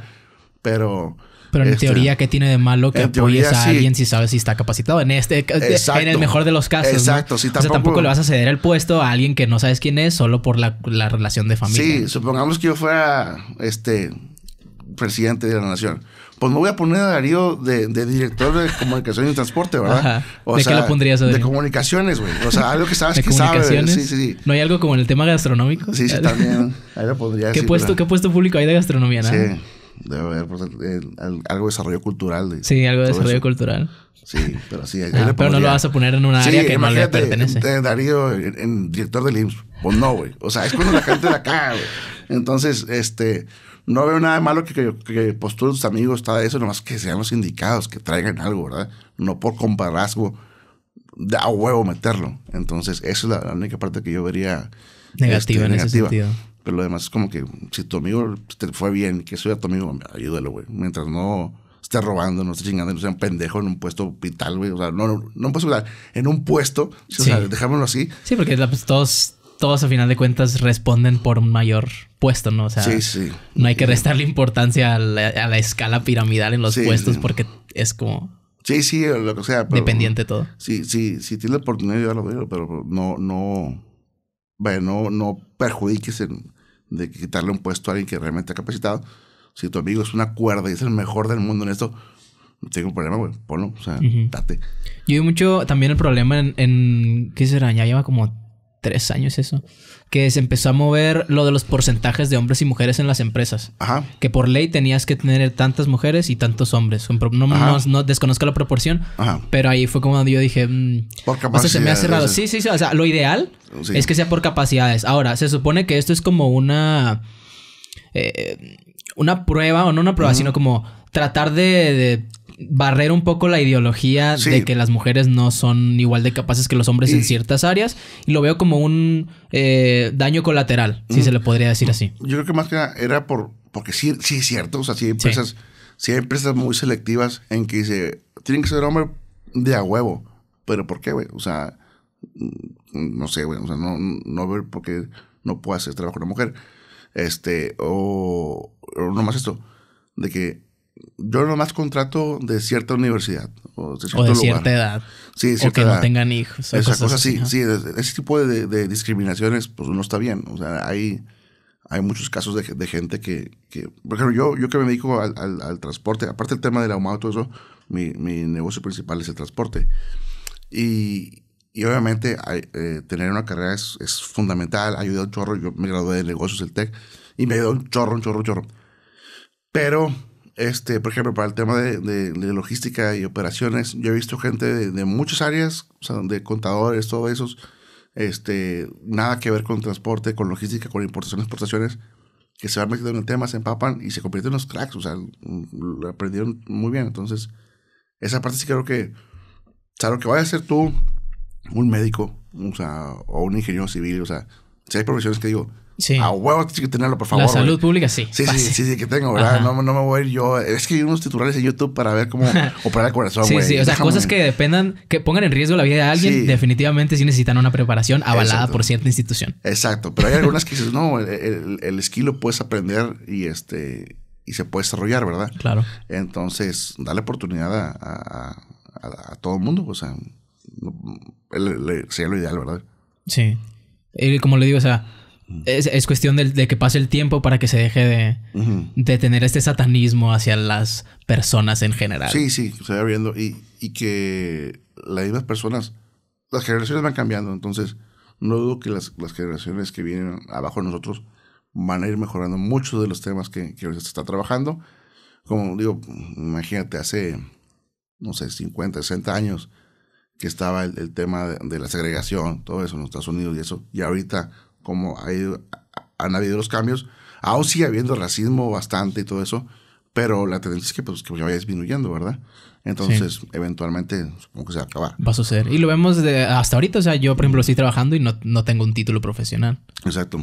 Pero... Pero en este, teoría, ¿qué tiene de malo que apoyes a alguien si sabes si está capacitado? En este, el mejor de los casos. Exacto. Sí, o sea, tampoco le vas a ceder el puesto a alguien que no sabes quién es solo por la, relación de familia. Sí, supongamos que yo fuera este presidente de la nación pues me voy a poner a Darío de, director de comunicación y transporte, ¿verdad? Ajá. O ¿De sea, qué lo pondrías, Darío? De comunicaciones, güey. O sea, algo que sabes ¿De que comunicaciones? Sí, sí, sí. ¿No hay algo como en el tema gastronómico? Sí, sí, también. Ahí lo pondrías. ¿Qué, puesto, público hay de gastronomía, no? Sí. Debe haber pues, eh, algo de desarrollo cultural. sí, algo de desarrollo cultural. Sí, pero sí. Ah, pero no lo vas a poner en un área que no le pertenece. Eh, Darío, en, director del IMSS. Pues no, güey. O sea, es cuando la gente de acá, güey. Entonces, este no veo nada de malo que, que, postulen sus amigos, todo eso, nomás que sean los indicados, que traigan algo, ¿verdad? No por comparazgo da huevo meterlo. Entonces, esa es la, única parte que yo vería este, negativa Pero lo demás es como que si tu amigo te fue bien, que a tu amigo, ayúdalo, güey. Mientras no esté robando, no esté chingando, no sea un pendejo en un puesto vital, güey. O sea, no, no, no en un puesto en un puesto, o sea, dejámoslo así. Sí, porque pues, todos todos a final de cuentas responden por un mayor puesto, ¿no? O sea, no hay que restarle importancia a la, escala piramidal en los puestos porque es como... Sí, sí, lo que sea. dependiente todo. Sí, sí, sí, Tienes la oportunidad de ayudarlo, pero no, no, bueno, no, perjudiques de quitarle un puesto a alguien que realmente ha capacitado. Si tu amigo es una cuerda y es el mejor del mundo en esto, no tengo un problema, güey, ponlo, o sea, date. Yo vi mucho también el problema en, en, ¿qué será? Ya lleva como tres años eso, que se empezó a mover lo de los porcentajes de hombres y mujeres en las empresas. Ajá. Que por ley tenías que tener tantas mujeres y tantos hombres. No, desconozco la proporción, Ajá. pero ahí fue como yo dije, mm, por capacidades, se me ha cerrado. Sí, sí, sí, o sea, lo ideal es que sea por capacidades. Ahora, se supone que esto es como una... Eh, una prueba, o no una prueba, sino como tratar de barrer un poco la ideología de que las mujeres no son igual de capaces que los hombres en ciertas áreas y lo veo como un eh, daño colateral, si se le podría decir así. Yo creo que más que nada era por, porque sí, sí es cierto, o sea, sí hay empresas, sí. empresas muy selectivas en que dice, tienen que ser hombre de a huevo, pero ¿por qué, güey? O sea, mm, no sé, güey, o sea, no, no ver por qué no puede hacer trabajo con una mujer. Este, o, o nomás esto, de que yo nomás contrato de cierta universidad o de, cierta edad. Sí, de cierta o que no tengan hijos. Esa cosa, así, sí, ese tipo de, discriminaciones, pues no está bien. O sea, hay, hay muchos casos de, gente que, que, por ejemplo, yo, yo que me dedico al, transporte, aparte el tema del ahumado y todo eso, mi, mi, negocio principal es el transporte. Y, y obviamente hay, eh, tener una carrera es, es fundamental, ayuda un chorro. Yo me gradué de negocios el TEC y me ayudó un chorro, un chorro, un chorro. Pero este, por ejemplo, para el tema de, logística y operaciones, yo he visto gente de, muchas áreas, o de contadores, todo eso, este, nada que ver con transporte, con logística, con importaciones, exportaciones, que se van metiendo en el tema, se empapan y se convierten en unos cracks, o sea, lo aprendieron muy bien. Entonces, esa parte sí creo que, o sea, lo que vaya a ser tú, un médico, o sea, o un ingeniero civil, o sea, si hay profesiones que digo, a ah, huevo que tenerlo, por favor. La salud pública, sí. Sí, sí, sí, que tengo, ¿verdad? No, me voy a ir yo. Es que hay unos titulares en YouTube para ver cómo operar el corazón, güey. sí, sí, o sea, cosas que dependan, que pongan en riesgo la vida de alguien, definitivamente sí necesitan una preparación avalada por cierta institución. Exacto, pero hay algunas que dices, no, el, el, puedes aprender y este y se puede desarrollar, ¿verdad? Claro. Entonces, dale oportunidad a, a todo el mundo, o sea, sería lo ideal, ¿verdad? Sí. Y eh, como le digo, o sea, es, cuestión de, que pase el tiempo para que se deje de, de, tener este satanismo hacia las personas en general. Sí, sí, se va viendo. Y, que las mismas personas, las generaciones van cambiando. Entonces, no dudo que las, generaciones que vienen abajo de nosotros van a ir mejorando muchos de los temas que, que se está trabajando. Como digo, imagínate, hace, no sé, 50, 60 años que estaba el, tema de, de, la segregación, todo eso en Estados Unidos y eso. Y ahorita como ha ido, han habido los cambios. Aún sigue habiendo racismo bastante y todo eso, pero la tendencia es que, pues, que vaya disminuyendo, ¿verdad? Entonces, eventualmente, supongo que se va a acabar. Va a suceder. Y lo vemos de hasta ahorita. O sea, yo, por ejemplo, estoy trabajando y no tengo un título profesional. Exacto.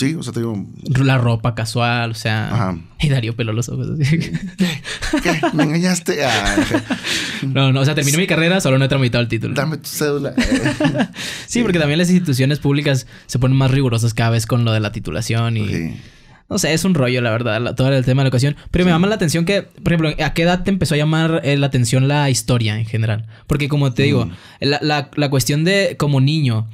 Sí, o sea, te digo. La ropa casual, o sea. Ajá. Y Darío peló los ojos así. ¿Qué? ¿Me engañaste? Ah, no, no, o sea, terminé mi carrera, solo no he tramitado el título. Dame tu cédula. sí, porque también las instituciones públicas se ponen más rigurosas cada vez con lo de la titulación y. O No sé, es un rollo, la verdad, todo el tema de la ocasión. Pero me llama la atención que, por ejemplo, ¿a qué edad te empezó a llamar eh, la atención la historia en general? Porque como te digo, mm. la, la, cuestión de como niño,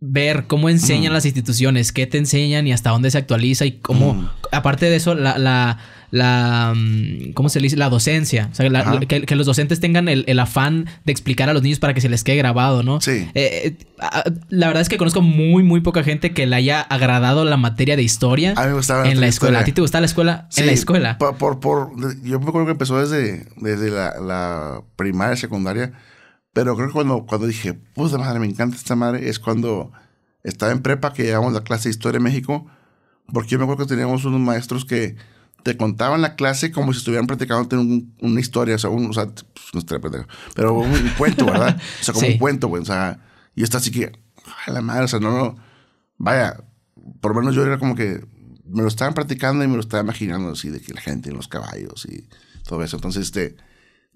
ver cómo enseñan mm. las instituciones, qué te enseñan y hasta dónde se actualiza y cómo, mm. aparte de eso, la, la, la, mm, ¿cómo se dice? La docencia, o sea, que, los docentes tengan el, afán de explicar a los niños para que se les quede grabado, ¿no? Sí. Eh, eh, la verdad es que conozco muy, muy poca gente que le haya agradado la materia de historia a mí me gustaba en la escuela. ¿A ti te gustaba la escuela? en la escuela. por, yo me acuerdo que empezó desde, desde la, la primaria, secundaria pero creo que cuando, cuando dije, puta madre, me encanta esta madre, es cuando estaba en prepa que llevamos la clase de Historia de México, porque yo me acuerdo que teníamos unos maestros que te contaban la clase como si estuvieran practicando una historia, o sea, un, o sea pues, no estaría pero un, cuento, ¿verdad? O sea, como un cuento, güey, o sea, y está así que, la madre, o sea, no, no, vaya, por lo menos yo era como que me lo estaban practicando y me lo estaba imaginando así, de que la gente en los caballos y todo eso. Entonces, este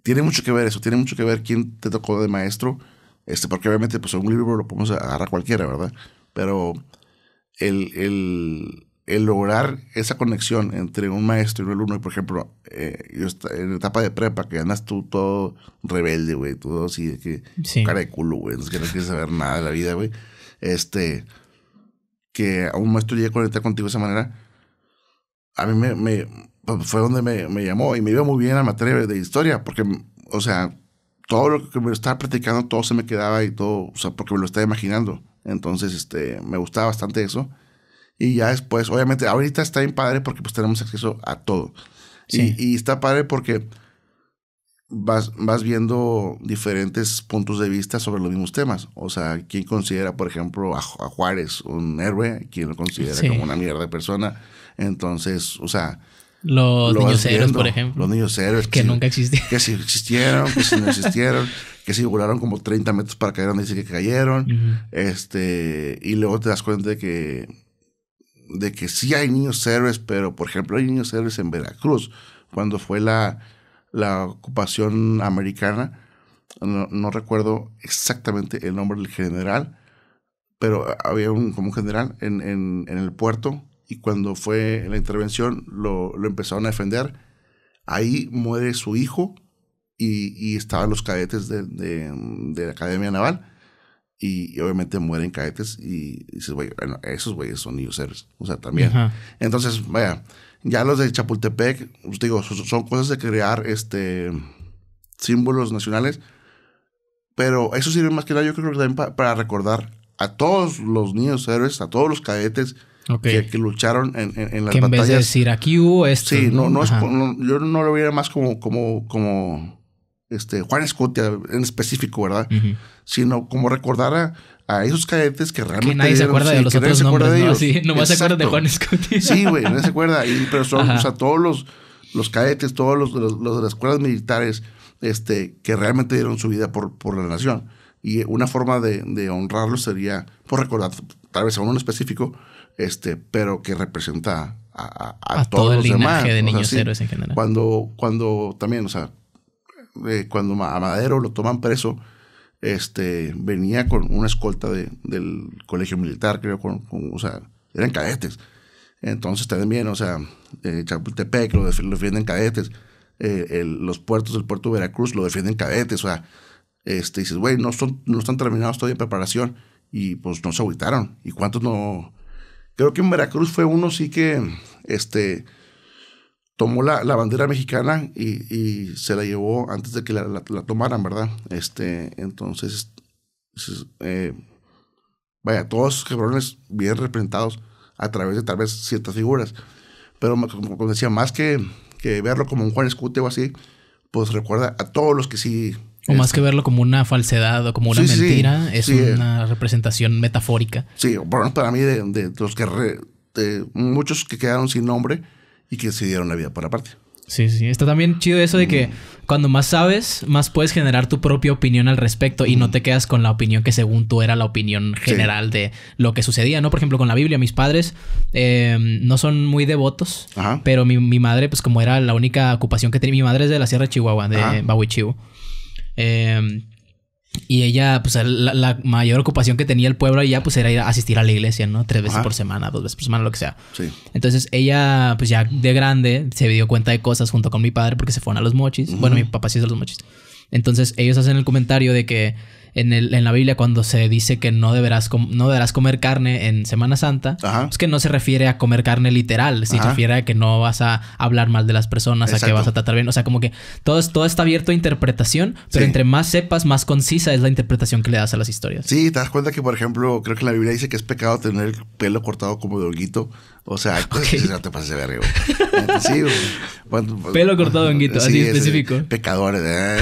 tiene mucho que ver eso, tiene mucho que ver quién te tocó de maestro, este, porque obviamente pues un libro lo podemos agarrar cualquiera, ¿verdad? Pero el, el, lograr esa conexión entre un maestro y un alumno, y por ejemplo, eh, yo en etapa de prepa, que andas tú todo rebelde, güey, todo así de que sí. cara de culo, güey, que no quieres saber nada de la vida, güey. Este, que a un maestro llegue a conectar contigo de esa manera, a mí me, me pues, fue donde me, me, llamó y me iba muy bien a materia de historia, porque, o sea, todo lo que me estaba practicando todo se me quedaba y todo, o sea, porque me lo estaba imaginando. Entonces, este, me gustaba bastante eso. Y ya después, obviamente, ahorita está bien padre porque pues tenemos acceso a todo. Sí. Y, está padre porque vas, vas viendo diferentes puntos de vista sobre los mismos temas. O sea, quién considera, por ejemplo, a, a Juárez un héroe, quién lo considera como una mierda de persona. Entonces, o sea, los niños héroes, por ejemplo. Los niños héroes. Que, nunca existieron. Que sí existieron, que sí no existieron, que sí volaron como 30 metros para caer donde dice que cayeron. Este, y luego te das cuenta de que, de que sí hay niños héroes, pero por ejemplo hay niños héroes en Veracruz, cuando fue la, ocupación americana. No, recuerdo exactamente el nombre del general, pero había un, como general en, en, en el puerto y cuando fue la intervención lo, lo empezaron a defender. Ahí muere su hijo y, y estaban los cadetes de, de, de la Academia Naval y, obviamente mueren cadetes y, dices, bueno, esos güeyes son niños héroes, o sea, también. Entonces, vaya, ya los de Chapultepec, os pues, digo, son, cosas de crear este símbolos nacionales, pero eso sirve más que nada, yo creo que también para recordar a todos los niños héroes, a todos los cadetes, que, lucharon en, en, en que en Vez de decir aquí hubo esto. Sí, no, no, yo no lo veía más como, como, como este, Juan Escotia en específico, ¿verdad? Sino como recordar a, a, esos cadetes que realmente. Que nadie se acuerda de los otros nombres, de ¿no? Ellos. Sí, no más se acuerda de Juan Escotia. Sí, güey, nadie se acuerda. Y, pero son, o todos los, los cadetes, todos los, los, de las escuelas militares este, que realmente dieron su vida por, por la nación. Y una forma de, de honrarlos sería, por recordar, tal vez a uno en específico, este, pero que representa a, a todos todo el los de niños héroes en general. Cuando, cuando también, o sea, eh, cuando a Madero lo toman preso, este, venía con una escolta del colegio militar, creo, con, o sea, eran cadetes. Entonces también, o sea, eh, Chapultepec lo, defienden cadetes, eh, los puertos del puerto de Veracruz lo defienden cadetes, o sea, este, dices, güey, no, no están terminados todavía en preparación y pues no se agüitaron. ¿Y cuántos no, Creo que en Veracruz fue uno sí que este, tomó la, bandera mexicana y, se la llevó antes de que la, tomaran, ¿verdad? Este, entonces, eh, vaya, todos esos cabrones bien representados a través de tal vez ciertas figuras. Pero como decía, más que, que verlo como un Juan Escute o así, pues recuerda a todos los que sí o más este. que verlo como una falsedad o como una mentira, es eh. una representación metafórica. Sí, bueno, para mí de, los que de muchos que quedaron sin nombre y que se dieron la vida por aparte. Sí, sí. Está también chido eso de que cuando más sabes, más puedes generar tu propia opinión al respecto y no te quedas con la opinión que según tú era la opinión general de lo que sucedía, ¿no? Por ejemplo, con la Biblia, mis padres em, no son muy devotos, pero mi, mi, madre, pues como era la única ocupación que tenía, mi madre es de la Sierra de Chihuahua, de Bahuichihu. Em, y ella, pues la, mayor ocupación que tenía el pueblo allá, pues era ir a asistir a la iglesia, ¿no? Tres veces por semana, dos veces por semana, lo que sea. Entonces ella, pues ya de grande, se dio cuenta de cosas junto con mi padre porque se fueron a los mochis. Bueno, mi papá sí es de los mochis. Entonces ellos hacen el comentario de que en, el, la Biblia cuando se dice que no deberás, no deberás comer carne en Semana Santa, es que no se refiere a comer carne literal, se refiere a que no vas a hablar mal de las personas, a que vas a tratar bien. O sea, como que todo, todo está abierto a interpretación, pero entre más sepas, más concisa es la interpretación que le das a las historias. Sí, te das cuenta que, por ejemplo, creo que la Biblia dice que es pecado tener el pelo cortado como de honguito. O sea, no te pases de verga, Sí, Pelo cortado honguito, así específico. Pecadores, ¿eh?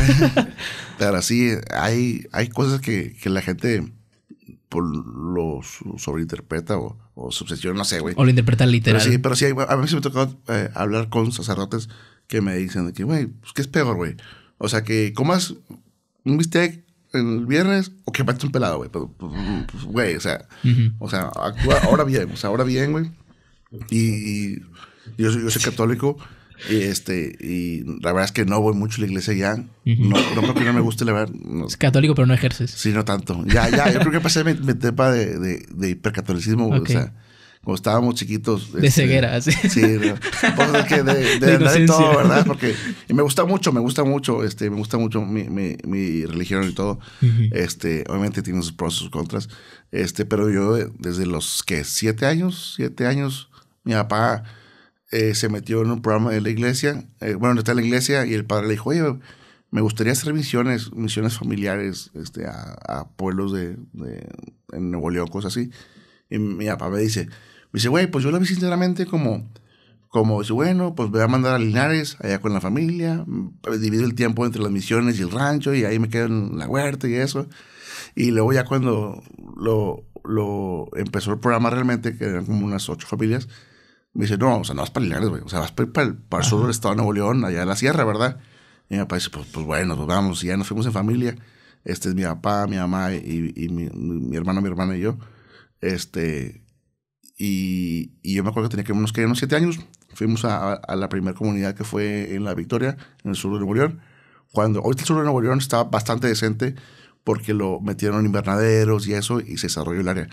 sea, así. Hay, hay cosas que, la gente por lo sobreinterpreta o, o subsesión, no sé, güey. O lo interpreta literal. Pero sí, pero sí, a veces me ha tocado eh, hablar con sacerdotes que me dicen que, güey, pues, ¿qué es peor, güey? O sea, que comas un bistec el viernes o que mates un pelado, güey. Pues, pues, güey, o sea, actúa ahora bien, o ahora bien, güey. Y, yo, yo, soy católico. Y este, y la verdad es que no voy mucho a la iglesia ya. No, no que no me guste, la ver. Es católico, pero no ejerces. Sí, no tanto. Ya, ya, yo creo que pasé mi, mi de, de, de hipercatolicismo, o sea cuando estábamos chiquitos. De este, ceguera, sí. Sí, de, de, y todo, ¿verdad? Porque me gusta mucho, me gusta mucho, este, me gusta mucho mi, mi, religión y todo. Este, obviamente tiene sus pros y sus contras. Este, pero yo desde los que siete años, siete años, mi papá eh, se metió en un programa de la iglesia, eh, bueno, está en la iglesia y el padre le dijo, oye, me gustaría hacer misiones, misiones familiares este, a, pueblos de, en Nuevo León, cosas así. Y mi papá me dice, me dice, güey, pues yo lo vi sinceramente como, como, dice, bueno, pues voy a mandar a Linares, allá con la familia, pues divido el tiempo entre las misiones y el rancho, y ahí me quedo en la huerta y eso. Y luego ya cuando lo, lo empezó el programa realmente, que eran como unas ocho familias, me dice, no, o sea, no vas para Linares, güey. O sea, vas para, el sur del estado de Nuevo León, allá de la sierra, ¿verdad? Y mi papá dice, pues, pues, bueno, pues vamos. Y ya nos fuimos en familia. Este es mi papá, mi mamá y, y mi, hermano, mi hermana y yo. Este, y, y yo me acuerdo que tenía que unos, que unos siete años. Fuimos a, a la primera comunidad que fue en La Victoria, en el sur de Nuevo León. Cuando, hoy el sur de Nuevo León está bastante decente porque lo metieron invernaderos y eso y se desarrolló el área.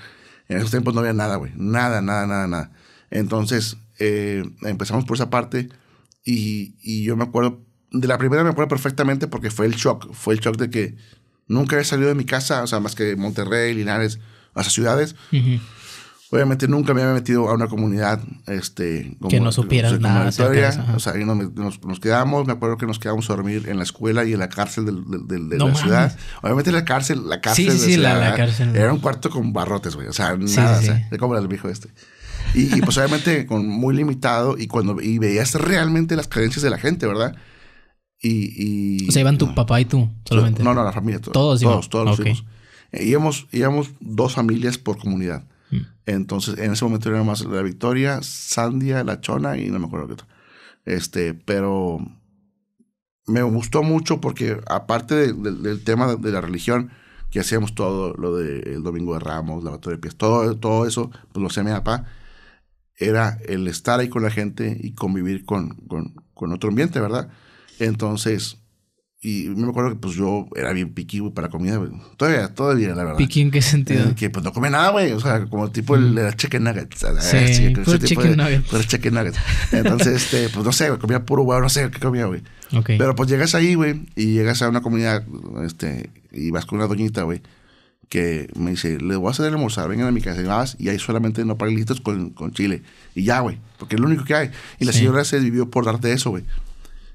En esos tiempos no había nada, güey. Nada, nada, nada, nada. Entonces, eh, empezamos por esa parte y, yo me acuerdo, de la primera me acuerdo perfectamente porque fue el shock, fue el shock de que nunca había salido de mi casa, o sea, más que Monterrey, Linares, esas ciudades. Obviamente nunca me había metido a una comunidad este, que no supieran nada. Victoria, o sea, ahí nos, quedamos, me acuerdo que nos quedamos a dormir en la escuela y en la cárcel de la ciudad. Obviamente la cárcel, la cárcel. de la, cárcel. Era un cuarto con barrotes, güey. O sea, nada, sí, cómo O el viejo este. Y, pues obviamente con muy limitado y cuando y veías realmente las creencias de la gente, ¿verdad? Y, y o sea, iban tu papá y tú solamente. No, no, la familia. Todos, todos, todos, los hijos. Eh, íbamos, íbamos dos familias por comunidad. Mm. Entonces, en ese momento era más la Victoria, Sandia, La Chona y no me acuerdo qué otra. Este, pero me gustó mucho porque aparte del tema de, la religión, que hacíamos todo lo del Domingo de Ramos, la batalla de pies, todo, todo eso, pues lo hacía mi papá era el estar ahí con la gente y convivir con, con, otro ambiente, ¿verdad? Entonces, y me acuerdo que pues yo era bien piqui, güey, para comida, güey. Todavía, todavía, la verdad. ¿Piqui en qué sentido? Eh, que pues no come nada, güey. O sea, como tipo el, el chicken nuggets. Sí, fue el chicken nuggets. el chicken nuggets. Entonces, este, pues no sé, güey, comía puro huevo, no sé qué comía, güey. Okay. Pero pues llegas ahí, güey, y llegas a una comunidad, este, y vas con una doñita, güey que me dice, le voy a hacer el almuerzo, vengan a mi casa y vas, y ahí solamente no listos con, con chile. Y ya, güey, porque es lo único que hay. Y la señora se vivió por darte eso, güey.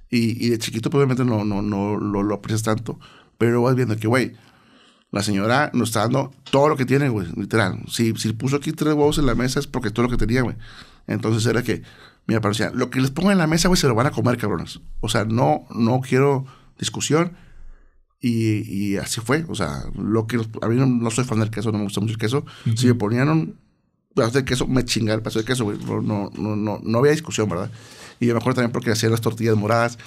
Y, y, de chiquito, probablemente pues, obviamente no, no, no lo, lo aprecias tanto. Pero vas viendo que, güey, la señora nos está dando todo lo que tiene, güey, literal. Si, si puso aquí tres huevos en la mesa es porque es todo lo que tenía, güey. Entonces era que, mira, parecía, lo que les pongo en la mesa, güey, se lo van a comer, cabrones. O sea, no, no quiero discusión y, y, así fue. O sea, lo que a mí no, soy fan del queso, no me gusta mucho el queso. Si me ponían un de queso, me chingaba el de queso, No, no, no, no había discusión, ¿verdad? Y yo me acuerdo también porque hacía las tortillas moradas.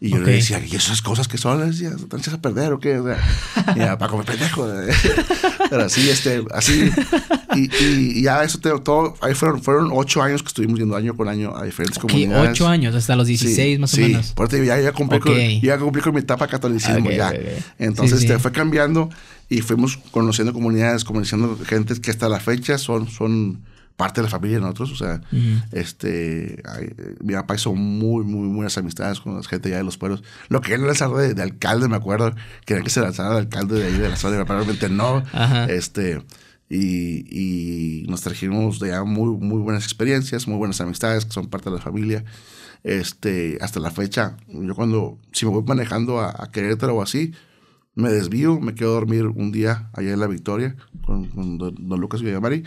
Y yo le decía, ¿y esas cosas que son? Le decía, ¿te a perder o qué? y ya, para comer pendejo. Pero así, este, así. Y, ya eso todo, ahí fueron, fueron ocho años que estuvimos yendo año con año a diferentes comunidades. ocho años, hasta los 16 más o menos. Por ya, ya, cumplí con, ya cumplí con mi etapa catolicismo ya. Entonces este, fue cambiando y fuimos conociendo comunidades, conociendo gente que hasta la fecha son... son parte de la familia de nosotros. O sea, este, mi papá hizo muy, muy buenas amistades con la gente ya de los pueblos. Lo que él la de, de alcalde, me acuerdo, quería que se lanzara de alcalde de ahí de la sala pero probablemente no. Este, y, nos trajimos de muy, muy buenas experiencias, muy buenas amistades que son parte de la familia. Este, hasta la fecha, yo cuando, si me voy manejando a, a Querétaro o así, me desvío, me quedo a dormir un día allá en La Victoria con, con don, don Lucas Villamari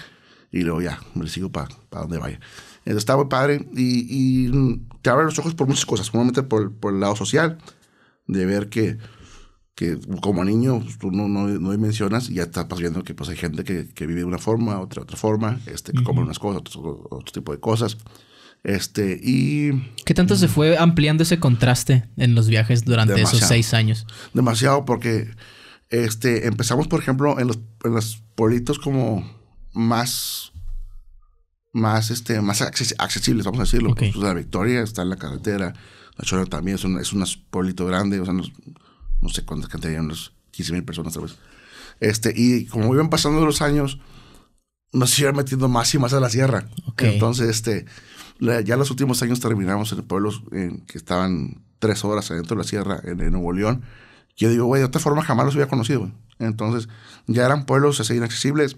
y luego ya, me sigo para donde vaya. Entonces está muy padre y, mm, te abre los ojos por muchas cosas, normalmente por, por el lado social, de ver que, que como niño pues, tú no, no, no, dimensionas y ya estás pues, viendo que pues hay gente que, vive de una forma, otra otra forma, este, que come unas cosas, otro, tipo de cosas. Este, y... ¿Qué tanto se fue ampliando ese contraste en los viajes durante esos seis años? Demasiado, porque este, empezamos, por ejemplo, en los, en los pueblitos como más, más, este, más accesibles, vamos a decirlo. la Victoria está en la carretera, la también es un, es pueblito grande, o sea, no, sé cuántas cantidad, unos 15 mil personas tal vez. Este, y como iban pasando los años, nos iban metiendo más y más a la sierra. Entonces, este, ya los últimos años terminamos en pueblos en que estaban tres horas adentro de la sierra, en, Nuevo León. Yo digo, güey, de otra forma jamás los había conocido. Entonces, ya eran pueblos así inaccesibles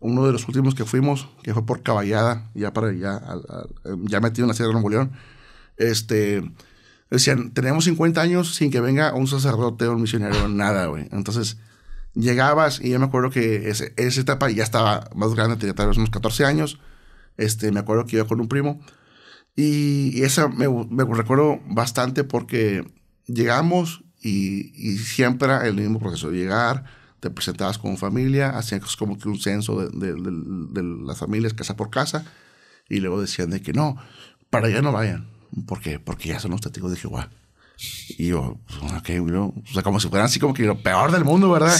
uno de los últimos que fuimos, que fue por Caballada, ya para ya, ya metido en la Sierra de Nuevo León, este, decían, tenemos 50 años sin que venga un sacerdote o un misionero, nada, güey. Entonces, llegabas y yo me acuerdo que ese, esa etapa ya estaba más grande, tenía tal vez unos 14 años, este, me acuerdo que iba con un primo y, y esa me, me, recuerdo bastante porque llegamos y, y siempre era el mismo proceso, llegar, te presentabas como familia, hacías como que un censo de, las familias casa por casa, y luego decían de que no, para allá no vayan. porque Porque ya son los testigos de Jehová. Y yo, pues, ok, güey. O sea, como si fueran así como que lo peor del mundo, ¿verdad?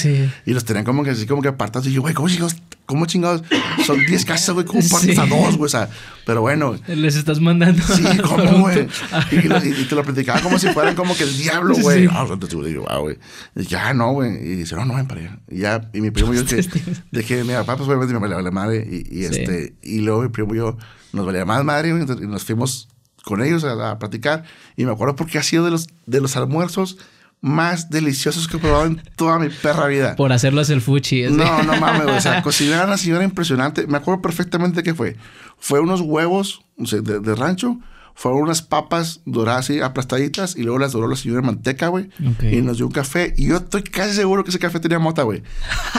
Y los tenían como que así como que apartados. Y yo, güey, ¿cómo chingados? ¿Cómo chingados? Son 10 casas, güey. ¿Cómo partes a dos, güey? O sea, pero bueno. Les estás mandando. Sí, ¿cómo, güey? Y, te lo platicaba como si fueran como que el diablo, güey. Sí. No, ah, ah, güey. Y wow, güey. Ya, no, güey. Y dice, no, no, ven para allá. Y ya, y mi primo y yo que, dejé, mira, papá, pues obviamente me la madre. Y, este, y luego mi primo y yo nos valía más madre, Y nos fuimos con ellos a, practicar platicar y me acuerdo porque ha sido de los, de los almuerzos más deliciosos que he probado en toda mi perra vida. Por hacerlo es el fuchi. ¿eh? No, no mames, o sea, cocinar a una señora impresionante. Me acuerdo perfectamente qué fue. Fue unos huevos de, de rancho fueron unas papas doradas así, aplastaditas, y luego las doró la señora en manteca, güey. Y nos dio un café. Y yo estoy casi seguro que ese café tenía mota, güey.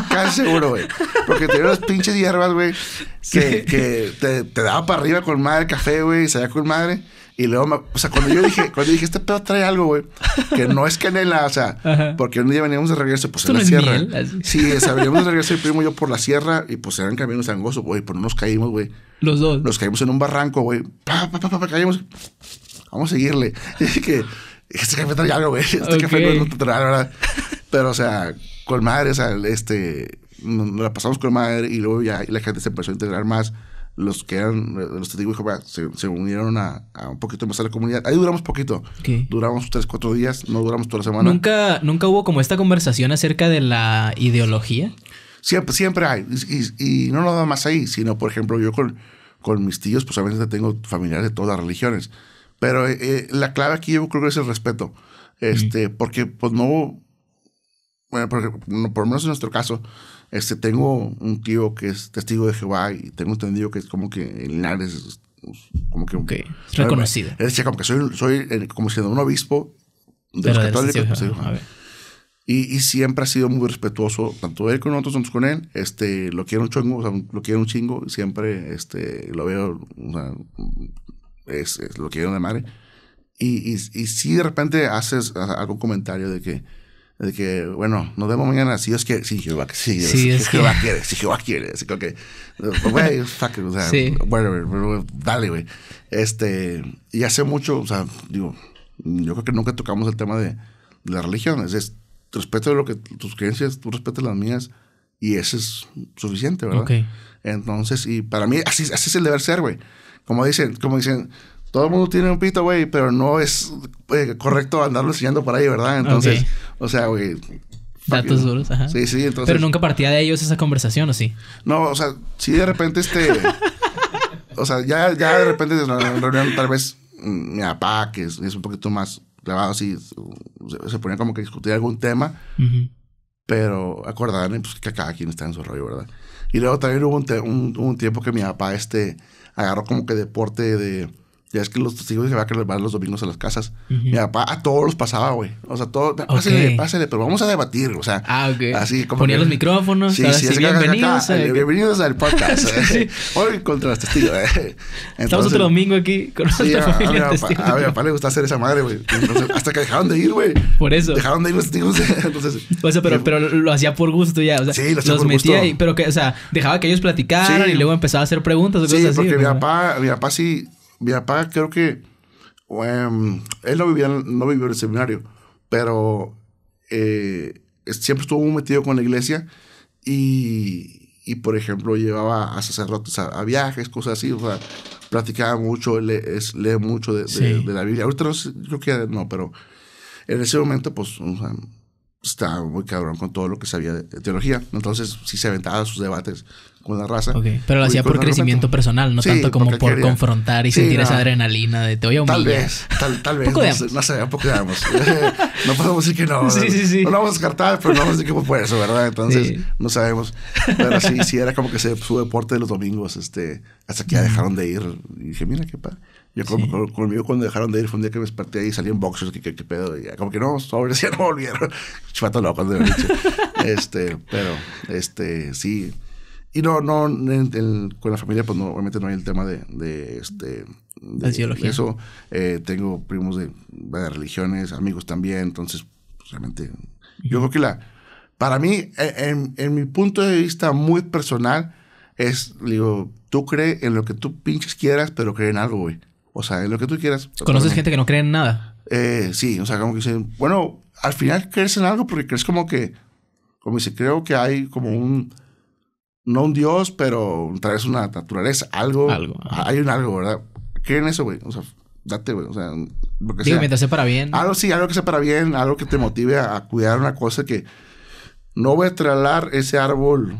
Casi seguro, güey. Porque tenía unas pinches hierbas, güey, que, te, daba para arriba con madre el café, güey, y salía con madre. Y luego, o sea, cuando yo dije, cuando dije, este pedo trae algo, güey, que no es canela, o sea, porque un día veníamos de regreso, pues en la sierra. sí, de regreso el primo yo por la sierra, y pues eran caminos angosos, güey, pero no nos caímos, güey. Los dos. Nos caímos en un barranco, güey. Pa, pa, pa, pa. caímos. Vamos a seguirle. Dice que este café trae algo, güey. Este café no, trae, ¿verdad? Pero, o sea, con madre, o sea, este, nos, la pasamos con madre y luego ya la gente se empezó a integrar más. Los que eran, los testigos de se, unieron a, un poquito más a la comunidad. Ahí duramos poquito. Duramos tres, cuatro días, no duramos toda la semana. ¿Nunca, ¿Nunca hubo como esta conversación acerca de la ideología? Siempre, siempre hay. Y, y, no nada más ahí, sino, por ejemplo, yo con, con mis tíos, pues a veces tengo familiares de todas las religiones. Pero eh, eh, la clave aquí yo creo que es el respeto. Este, porque pues no, bueno, por, lo menos en nuestro caso, este, tengo un tío que es testigo de Jehová y tengo entendido que es como que en Linares, pues, como que... Okay. Reconocido. Es decir, como que soy, soy eh, como siendo un obispo de los católicos. Pues, ver. Y, siempre ha sido muy respetuoso, tanto él como nosotros con él. Este, lo quiero un chingo, lo quiero un chingo. Siempre este, lo veo, es, lo quiero de madre. Y, si de repente haces algún comentario de que, que bueno, nos vemos mañana, si si Jehová, quiere, si Jehová quiere. Así que, pues, güey, dale, güey. Este, y hace mucho, o sea, digo, yo creo que nunca tocamos el tema de, de la religión. Es, es respeto lo que tus creencias, tú respetas las mías y eso es suficiente, ¿verdad? Okay. Entonces, y para mí así, así es el deber ser, güey. Como dicen, como dicen, todo el mundo tiene un pito, güey, pero no es eh, correcto andarlo enseñando por ahí, ¿verdad? Entonces, o sea, güey. Datos duros, ajá. Sí, sí, entonces. Pero nunca partía de ellos esa conversación, ¿o sí? No, o sea, sí de repente este. o sea, ya, ya de repente en reunión tal vez ...me mm, papá, que es un poquito más y se, se ponían como que discutir algún tema, pero acordaban pues, que cada quien está en su rollo, ¿verdad? Y luego también hubo un, un tiempo que mi papá este, agarró como que deporte de ya es que los testigos se van a van los domingos a las casas. Mi papá a todos los pasaba, güey. O sea, todos, okay. pásale, pero vamos a debatir, o sea. Ah, Así como. Ponía los micrófonos, sí, sí, bienvenidos. Eh. Bienvenidos al podcast. Eh. Hoy contra los testigos. Eh. Estamos otro domingo aquí con sí, a, familia. A mi, papá, le gusta hacer esa madre, güey. Hasta que dejaron de ir, güey. Por eso. Dejaron de ir los testigos. Entonces. Pues, pero, lo hacía por gusto ya. O sea, sí, lo hacía los metía ahí, pero que, o sea, dejaba que ellos platicaran y luego empezaba a hacer preguntas o Sí, porque mi papá, mi papá sí mi papá creo que em, él no vivía, no vivió en el seminario, pero eh, siempre estuvo muy metido con la iglesia y, por ejemplo, llevaba a sacerdotes a, viajes, cosas así, o sea, platicaba mucho, le, es, lee mucho de, la Biblia. Ahorita no sé, creo que no, pero en ese momento, pues, estaba muy cabrón con todo lo que sabía de, de teología. Entonces, sí se aventaba sus debates con la raza. Okay. Pero lo hacía por crecimiento personal, no tanto como por confrontar y sentir esa adrenalina de te voy a humillar. Tal vez, tal, vez. Poco no, no, sé, poco no podemos decir que no. Sí, sí, sí. No lo vamos a descartar, pero no vamos a decir que fue por eso, ¿verdad? Entonces, no sabemos. Pero sí, sí, era como que su deporte de los domingos, este, hasta que ya dejaron de ir. Y dije, mira qué padre. Yo conmigo cuando dejaron de ir fue un día que me desperté ahí y salí en boxers, que, pedo, y como que no, sobre ya no volvieron. Chivato loco de dicho. Este, pero, este, sí. Y no, no, con la familia, pues no, obviamente no hay el tema de, de este. De, eso. Eh, tengo primos de, religiones, amigos también, entonces, pues, realmente. Yo creo que la. Para mí, e, en, en, mi punto de vista muy personal, es, digo, tú crees en lo que tú pinches quieras, pero cree en algo, güey. O sea, en lo que tú quieras. ¿Conoces gente que no cree en nada? Eh, sí, o sea, como que dicen, bueno, al final crees en algo porque crees como que, como dice, creo que hay como un no un dios, pero traes una naturaleza, algo. Algo. Hay un algo, ¿verdad? ¿Qué en eso, güey? O sea, date, güey. O sea, lo que para bien. Algo sí, algo que sea para bien, algo que te motive a, cuidar una cosa que no voy a tralar ese árbol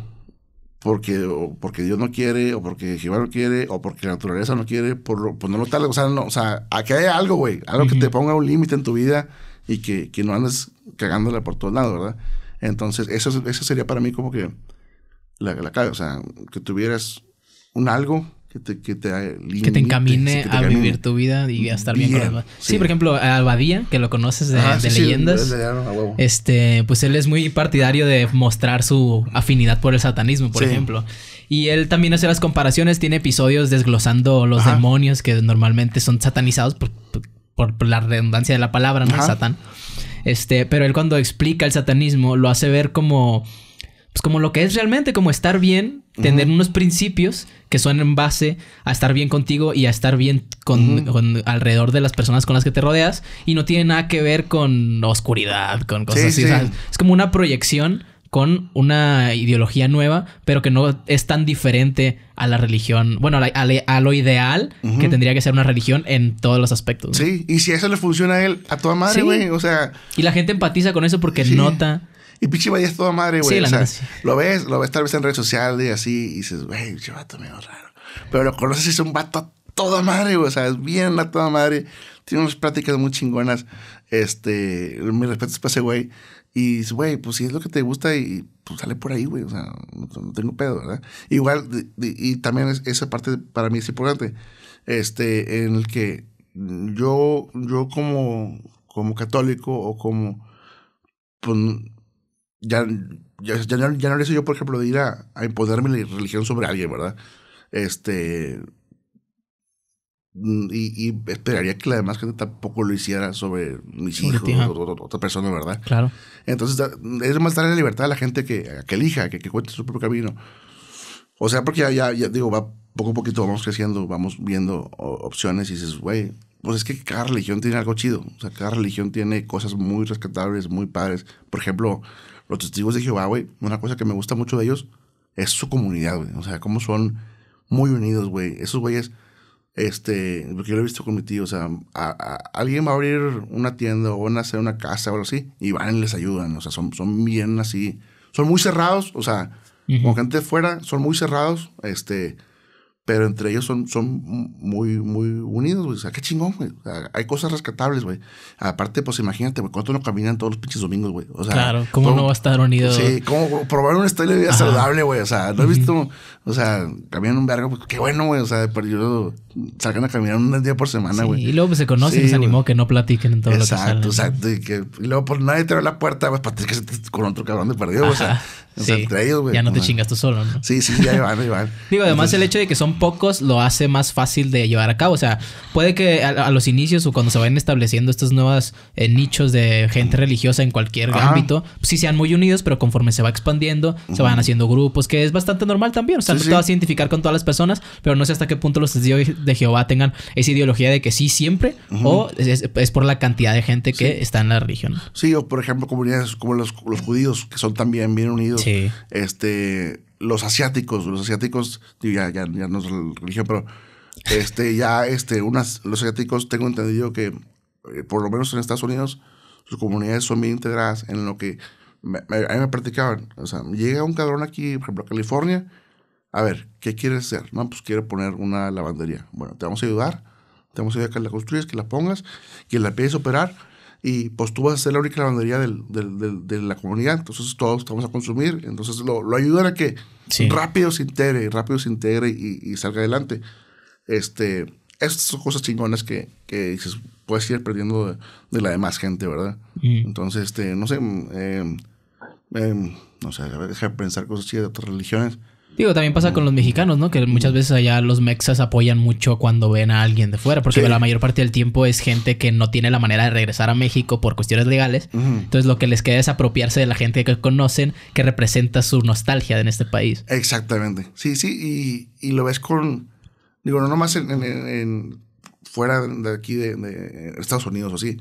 porque, porque Dios no quiere, o porque Jehová no quiere, o porque la naturaleza no quiere, por lo, pues no lo tal. O sea, no, o sea, aquí hay algo, güey. Algo que te ponga un límite en tu vida y que, no andes cagándole por todos lados, ¿verdad? Entonces, eso, eso sería para mí como que la, la O sea, que tuvieras un algo que te, que te, que te encamine a vivir tu vida y a estar bien, con los sí. sí. por ejemplo, Albadía, que lo conoces de, leyendas. este, pues él es muy partidario de mostrar su afinidad por el satanismo, por ejemplo. Y él también hace las comparaciones, tiene episodios desglosando los demonios que normalmente son satanizados por, la redundancia de la palabra, ¿no? Satán. Este, pero él cuando explica el satanismo lo hace ver como pues como lo que es realmente, como estar bien, tener unos principios que son en base a estar bien contigo y a estar bien con, alrededor de las personas con las que te rodeas y no tiene nada que ver con oscuridad, con cosas así. es como una proyección con una ideología nueva, pero que no es tan diferente a la religión, bueno, a, lo ideal que tendría que ser una religión en todos los aspectos. Sí, y si eso le funciona a él, a toda madre, güey, o sea... Y la gente empatiza con eso porque nota y Pichi es toda madre, güey. o sea, lo ves, lo ves tal vez en redes sociales y así, y dices, güey, yo vato medio raro. Pero lo conoces y es un vato a toda madre, güey. O sea, es bien a toda madre. Tiene unas prácticas muy chingonas. Este, mi respeto es para ese güey. Y dices, güey, pues si es lo que te gusta, y pues sale por ahí, güey. O sea, no, tengo pedo, ¿verdad? Igual, y, también esa parte para mí es importante. Este, en el que yo, yo como, como católico o como, pues, ya, ya, ya, no le sé yo, por ejemplo, de ir a, a mi religión sobre alguien, ¿verdad? Este. Mm, y, y, esperaría que la demás gente tampoco lo hiciera sobre mis hijos o, otra persona, ¿verdad? Claro. Entonces, es más darle la libertad a la gente que, que elija, que, que, cuente su propio camino. O sea, porque ya, ya, ya, digo, va poco a poquito vamos creciendo, vamos viendo opciones y dices, güey, pues es que cada religión tiene algo chido. O sea, cada religión tiene cosas muy rescatables, muy padres. Por ejemplo, los testigos de Jehová, güey, una cosa que me gusta mucho de ellos es su comunidad, güey. O sea, cómo son muy unidos, güey. Esos güeyes, este, porque yo lo he visto con mi tío, o sea, alguien va a abrir una tienda o van a hacer una casa o algo así, y van y les ayudan, o sea, son, son bien así, son muy cerrados, o sea, con gente de fuera, son muy cerrados, este, pero entre ellos son, son muy, muy unidos, güey. O sea, qué chingón, güey. hay cosas rescatables, güey. Aparte, pues imagínate, güey, cuánto no caminan todos los pinches domingos, güey. O sea, claro, cómo no va a estar unido. Sí, cómo probar un estilo de vida saludable, güey. O sea, no he visto, o sea, caminan un vergo, pues qué bueno, güey. O sea, de yo salgan a caminar un día por semana, güey. Sí, y luego pues, se conocen y se animó que no platiquen en todo exacto, lo que salen. Exacto, exacto. Y, que, y luego pues nadie te abre la puerta, pues para que con otro cabrón de perdido, o sea. Ya no te chingas tú solo, ¿no? Sí, sí, ya van, Digo, además el hecho de que son pocos lo hace más fácil de llevar a cabo. O sea, puede que a, los inicios o cuando se vayan estableciendo estos nuevos eh, nichos de gente religiosa en cualquier ámbito, pues, sí sean muy unidos, pero conforme se va expandiendo, se van haciendo grupos, que es bastante normal también. O sea, vas a identificar con todas las personas, pero no sé hasta qué punto los testigos de Jehová tengan esa ideología de que sí siempre o es, por la cantidad de gente que está en la religión. Sí, o por ejemplo, comunidades como los judíos, que son también bien unidos. Este, los asiáticos, los asiáticos, ya, no es religión, pero este, ya, este, los asiáticos, tengo entendido que, eh, por lo menos en Estados Unidos, sus comunidades son bien integradas en lo que me, a mí me practicaban. O sea, llega un cabrón aquí, por ejemplo, a California, a ver, ¿qué quieres hacer? No, pues quiere poner una lavandería. Bueno, te vamos a ayudar, te vamos a ayudar a que la construyas, que la pongas, que la empieces operar y pues tú vas a ser la única lavandería de la comunidad, entonces todos vamos a consumir, entonces lo, lo a que rápido se integre, rápido se integre y, salga adelante. Este, estas son cosas chingonas que, que puedes ir perdiendo de, la demás gente, ¿verdad? Mm. Entonces, este, no sé, mm, em, em, no sé, deja de pensar cosas así de otras religiones. Digo, también pasa con los mexicanos, ¿no? Que muchas veces allá los mexas apoyan mucho cuando ven a alguien de fuera, porque la mayor parte del tiempo es gente que no tiene la manera de regresar a México por cuestiones legales. Entonces lo que les queda es apropiarse de la gente que conocen que representa su nostalgia en este país. Exactamente. Sí, sí, y, lo ves con, digo, no nomás en, fuera de aquí de, Estados Unidos o así,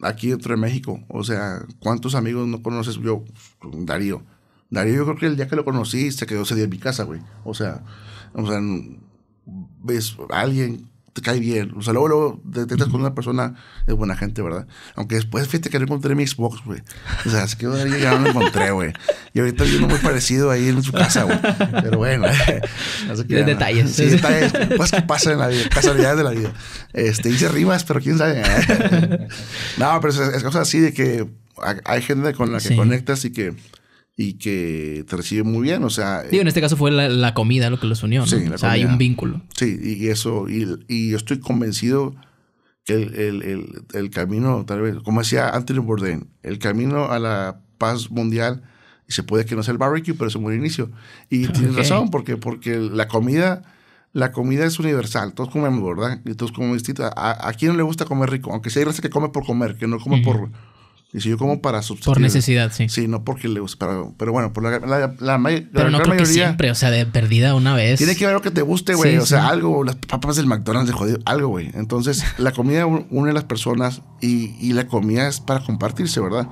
aquí dentro de México. O sea, ¿cuántos amigos no conoces yo? Pues, Darío Darío, yo creo que el día que lo conocí se quedó ese en mi casa, güey. O sea, o sea, ves a alguien, te cae bien. O sea, luego, luego detectas con una persona, es buena gente, ¿verdad? Aunque después, fíjate que no encontré mi Xbox, güey. O sea, se quedó Darío y ya no lo encontré, güey. Y ahorita hay uno muy parecido ahí en su casa, güey. Pero bueno, eh. Así detalles. Sí, detalles. Cosas que pasan en la vida, casualidades de la vida. Este, hice rimas, pero quién sabe. Eh. no, pero es, cosa así de que hay gente con la que conectas y que y que te reciben muy bien, o sea... en eh, este caso fue la, comida lo que los unió, Sí, o sea, hay un vínculo. Sí, y eso, y, yo estoy convencido que el, camino, tal vez, como decía Anthony Bourdain, el camino a la paz mundial, se puede que no sea el barbecue, pero es un buen inicio. Y tienes razón, porque, porque la comida... La comida es universal, todos comemos, ¿verdad? Y todos comemos distinto. ¿A, quién no le gusta comer rico? Aunque sea hay raza que come por comer, que no come por y si yo como para subsistir. Por necesidad, sí. Sí, no porque le gusta. Pero, bueno, por pues la, la, la, Pero no creo siempre, o sea, de perdida una vez. Tiene que haber algo que te guste, güey. o sea, algo, las papas del McDonald's de jodido, algo, güey. Entonces, la comida une a las personas y, y la comida es para compartirse, ¿verdad?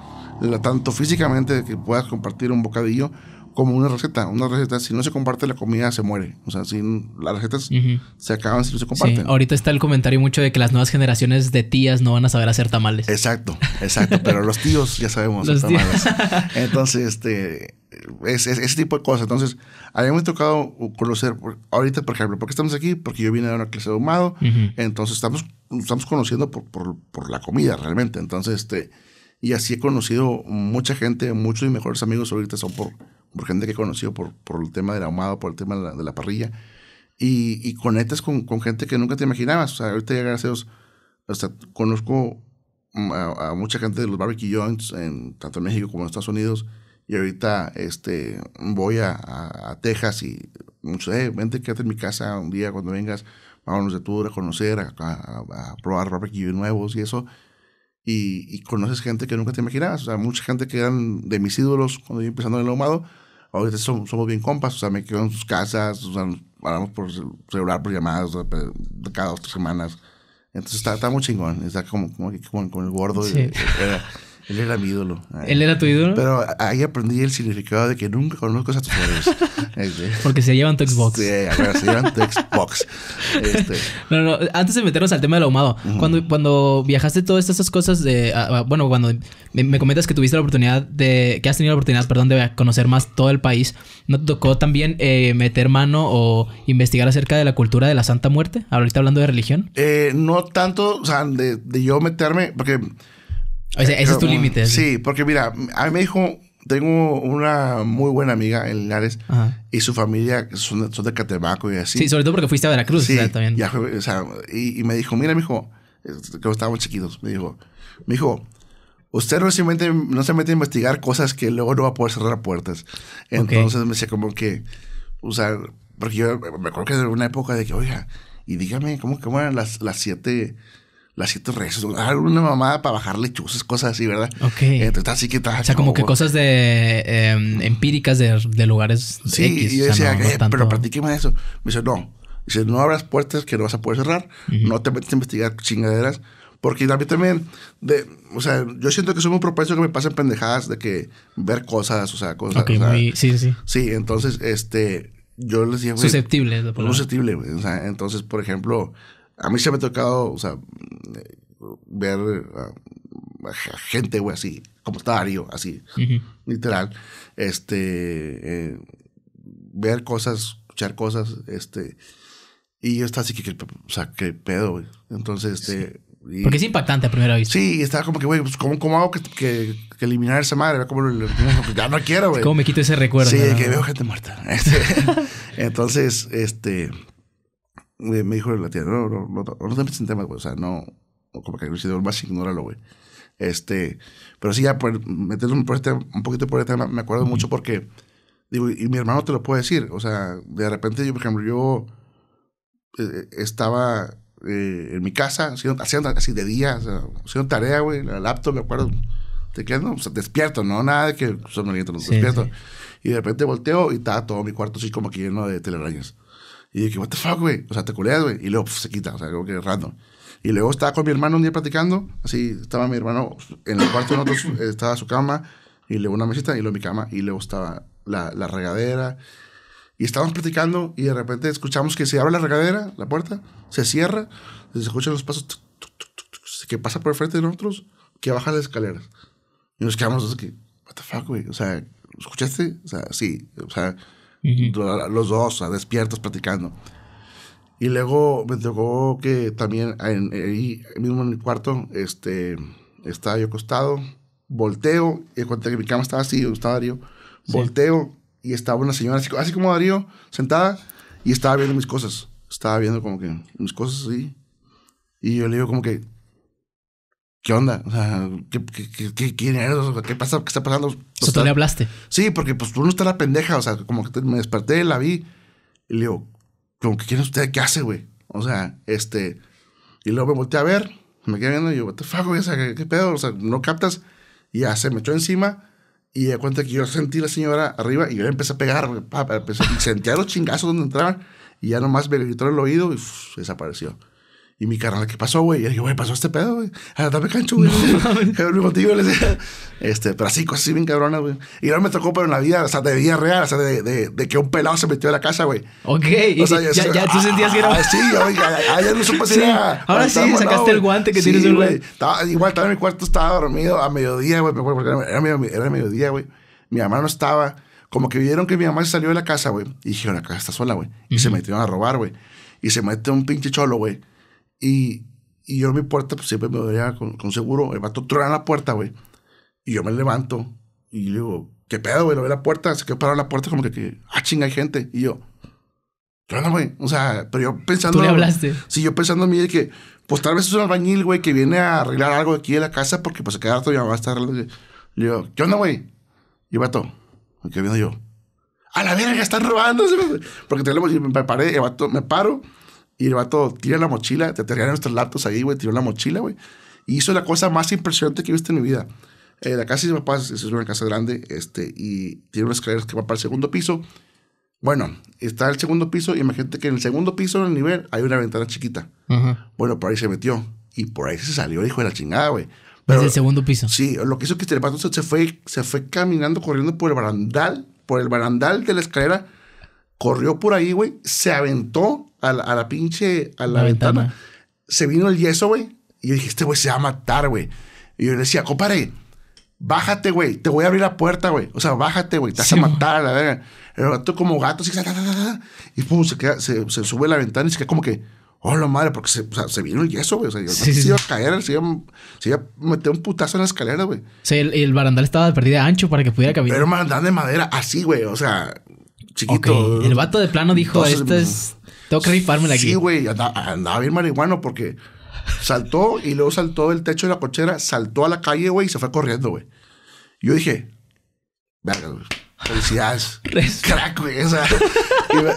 tanto físicamente que puedas compartir un bocadillo como una receta. Una receta, si no se comparte la comida, se muere. O sea, si las recetas se acaban si no se comparten. Ahorita está el comentario mucho de que las nuevas generaciones de tías no van a saber hacer tamales. Exacto, exacto. pero los tíos ya sabemos los hacer tamales. Entonces, este, es, ese tipo de cosas. Entonces, a mí me ha tocado conocer, ahorita, por ejemplo, ¿por qué estamos aquí? Porque yo vine de una clase de ahumado. Entonces, estamos, estamos conociendo por, por, por la comida realmente. Entonces, este y así he conocido mucha gente, muchos de mis mejores amigos ahorita son por, por gente que he conocido por, por el tema del ahumado, por el tema de la, parrilla, y, conectas con, gente que nunca te imaginabas. O sea, ahorita ya gracias o sea, conozco mm, a, mucha gente de los barbecue joints, en, tanto en México como en Estados Unidos, y ahorita este, voy a, a, Texas y muchos, eh, vente, quédate en mi casa un día cuando vengas, vámonos de tour a conocer, a, probar barbecue nuevos y eso. Y, y, conoces gente que nunca te imaginabas. O sea, mucha gente que eran de mis ídolos cuando yo empezando en el ahumado, ahorita somos, bien compas, o sea, me quedo en sus casas, o sea, hablamos por celular, por llamadas, de cada dos, tres semanas. Entonces está, muy chingón, está como, como, con el gordo. Y, él era mi ídolo. Ah. ¿Él era tu ídolo? Pero ahí aprendí el significado de que nunca conozco a tus padres. Este, porque se llevan tu Xbox. Sí, a ver, se llevan tu Xbox. Este. No, no, antes de meternos al tema del ahumado, cuando, cuando viajaste todas estas cosas, de, ah, ah, bueno, cuando me, comentas que tuviste la oportunidad de, que has tenido la oportunidad, perdón, de conocer más todo el país, ¿no te tocó también eh, meter mano o investigar acerca de la cultura de la Santa Muerte? Ahorita hablando de religión. Eh, no tanto, o sea, de, de yo meterme, porque ese es tu límite. Sí, porque mira, a mí me dijo, tengo una muy buena amiga en Linares y su familia son, de Catemaco y así. Sí, sobre todo porque fuiste a Veracruz sí, también. y, me dijo, mira, dijo que estábamos chiquitos, me dijo, me dijo, usted no se, mete, no se mete a investigar cosas que luego no va a poder cerrar puertas. Entonces me decía como que, o sea, porque yo me acuerdo que era una época de que, oiga, y dígame, ¿cómo, eran las, las siete las siete reses, alguna mamada para bajar lechuzas, cosas así, ¿verdad? Ok. Entonces, así que o sea, como, que cosas de em, empíricas de, de, lugares. Sí, y yo decía, pero practiquemos eso. Me dice, no. Dice, no abras puertas que no vas a poder cerrar, no te metes a investigar chingaderas. Porque a también, de, o sea, yo siento que soy muy propenso que me pasen pendejadas de que ver cosas, o sea, cosas. Ok, muy, sí, sí. Sí, entonces, este, yo les dije, Susceptible, Susceptible, O sea, entonces, por ejemplo, a mí se me ha tocado, o sea, ver a, gente, güey, así, como está Darío, así, literal. Este, eh, ver cosas, escuchar cosas, este. Y yo estaba así que, o sea, qué pedo, güey. Entonces, este. Porque es impactante a primera vista. Sí, estaba como que, güey, pues, ¿cómo, ¿cómo, hago que, que, eliminar esa madre? lo, pues, ya no quiero, güey. ¿Cómo me quito ese recuerdo? Sí, que veo gente muerta. Este, entonces, este, me dijo la tía, no, no, no, no, te metas en temas O sea, no, como que el más ignóralo, güey. Este, pero sí, ya por meterme por este, un poquito por este tema, me acuerdo mucho porque, digo, y mi hermano te lo puede decir. O sea, de repente yo, por ejemplo, yo eh, estaba eh, en mi casa, haciendo, así de día, haciendo tarea, güey, la laptop, me acuerdo. Te quedas, despierto, no nada de que son los despierto. Y de repente volteo y estaba todo mi cuarto así como que lleno de telarañas. Y dije, what the fuck, güey. O sea, te culeas, güey. Y luego pues, se quita, o sea, como que random. Y luego estaba con mi hermano un día platicando, así estaba mi hermano en el cuarto de nosotros, estaba su cama, y luego una mesita, y luego mi cama, y luego estaba la, la regadera. Y estábamos platicando y de repente escuchamos que se abre la regadera, la puerta, se cierra, se escuchan los pasos que pasa por el frente de nosotros, que baja las escaleras. Y nos quedamos así que, what the fuck, güey. O sea, ¿escuchaste? O sea, sí. O sea, los dos despiertos platicando. Y luego me tocó que también ahí mismo en mi cuarto este, estaba yo acostado, volteo, y cuando mi cama estaba así, estaba Darío, volteo y estaba una señora así, así, como Darío, sentada y estaba viendo mis cosas. Estaba viendo como que mis cosas así. Y yo le digo como que, ¿qué onda? O sea, ¿qué, qué, qué ¿Qué pasa? ¿Qué está pasando? le hablaste. Sí, porque pues tú no estás la pendeja, o sea, como que me desperté, la vi y le digo, como que quién es usted, ¿qué hace, güey? O sea, este, y luego me volteé a ver, me quedé viendo y yo, ¿qué, pedo? O sea, no captas y ya se me echó encima y de cuenta que yo sentí la señora arriba y yo le empecé a pegar, y sentía los chingazos donde entraban y ya nomás me gritó el oído y desapareció. Y mi carnal, ¿qué pasó, güey? Y yo dije, güey, pasó este pedo, güey. Ah, dame cancho, güey. No, contigo, le decía. Este, pero así, cosas así bien cabrona güey. Y ahora me tocó, pero en la vida, o sea, de vida real, o sea, de, de, que un pelado se metió en la casa, güey. Ok. O sea, ya, ya, tú ah, sentías que era. Ah, sí, oiga, ah, ya, no supe si Ahora sí, sacaste el guante que tienes tienes, güey. Igual estaba en mi cuarto, estaba dormido a mediodía, güey. Porque era, mediodía, güey. Mi mamá no estaba. Como que vieron que mi mamá se salió de la casa, güey. Y dijeron, la casa está sola, güey. Y se metieron a robar, güey. Y se mete un pinche cholo, güey y, y yo en mi puerta, pues siempre me veía con, seguro. El vato truena la puerta, güey. Y yo me levanto y le digo, ¿qué pedo, güey? Lo ve la puerta, se quedó parado la puerta como que, ah, chinga, hay gente. Y yo, no güey. O sea, pero yo pensando. Tú le hablaste. Sí, yo pensando en mí que, pues tal vez es un albañil, güey, que viene a arreglar algo aquí de la casa porque pues se queda harto y me va a arreglando. Le digo, ¿qué onda, güey? Y el vato, qué viendo yo, a la verga, están robando. Porque tenemos, me paré, el vato, me paro. Y el vato tira la mochila, te tiraron nuestros latos ahí, güey, tiró la mochila, güey. Y hizo la cosa más impresionante que he visto en mi vida. Eh, la casa de mis papás es una casa grande, este, y tiene unas escaleras que va para el segundo piso. Bueno, está el segundo piso, y imagínate que en el segundo piso, en el nivel, hay una ventana chiquita. Bueno, por ahí se metió. Y por ahí se salió, hijo de la chingada, güey. ¿Es el segundo piso. Sí, lo que hizo que este vato se fue, se fue caminando, corriendo por el barandal, por el barandal de la escalera corrió por ahí, güey, se aventó a la, pinche, a la, ventana. Se vino el yeso, güey, y yo dije, este güey se va a matar, güey. Y yo le decía, compadre, bájate, güey, te voy a abrir la puerta, güey. O sea, bájate, güey, te vas a matar la verga. El gato como gato, así, y pum, se, queda, se, sube a la ventana y se queda como que, oh, la madre, porque se, vino el yeso, güey. O sea, se iba a caer, se iba, a meter un putazo en la escalera, güey. O el, barandal estaba de perdida ancho para que pudiera caber. Pero un barandal de madera, así, güey, o sea, chiquito. El vato de plano dijo, esto pues, es... Tengo que la aquí. Sí, güey, andaba bien marihuano porque saltó y luego saltó del techo de la cochera, saltó a la calle, güey, y se fue corriendo, güey. Yo dije, verga, güey. Felicidades. Crack, güey. O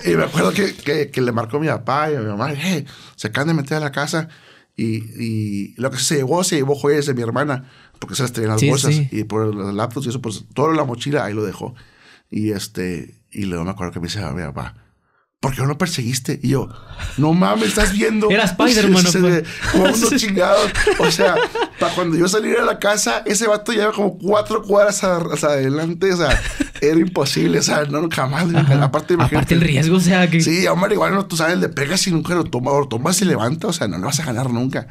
y, me, acuerdo que, que, le marcó a mi papá y a mi mamá, se acaban de meter a la casa. Y, y, lo que se llevó, se llevó joyas de mi hermana, porque se las tenía las bolsas y por los laptops y eso, pues todo la mochila ahí lo dejó. Y este, y luego me acuerdo que me dice, mira, papá, ¿por qué no perseguiste? Y yo, no mames, estás viendo. Era Spider-Man. unos chingados. O sea, para cuando yo salí de la casa, ese vato lleva como cuatro cuadras hacia adelante. O sea, era imposible. O sea, no, jamás. Ajá. Aparte, el riesgo, o sea, que... Sí, hombre, igual no tú sabes, le pegas y nunca lo tomas. O lo tomas y levanta. O sea, no lo vas a ganar nunca.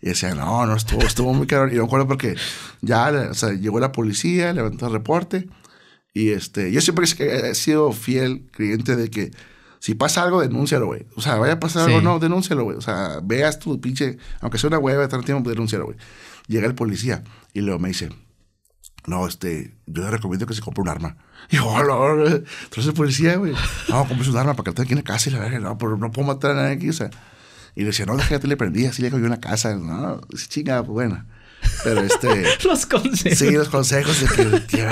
Y decía, no, no, estuvo, estuvo muy caro. Y me acuerdo porque ya, o sea, llegó la policía, levantó el reporte. Y este, yo siempre he sido fiel creyente de que si pasa algo, denúncialo, güey. O sea, vaya a pasar algo, no, denúncialo, güey. O sea, veas tu pinche, aunque sea una hueva, tanto tiempo, denúncialo, güey. Llega el policía y luego me dice, no, este, yo le recomiendo que se compre un arma. Y yo, hola. Oh, entonces el policía, güey, no, compre un arma para que no tenga aquí en la casa y la verga, no, pero no puedo matar a nadie aquí, o sea. Y le decía, no, déjate, le prendí, así le cayó una casa, no, chingada, pues bueno. Pero este. los consejos. Sí, los consejos de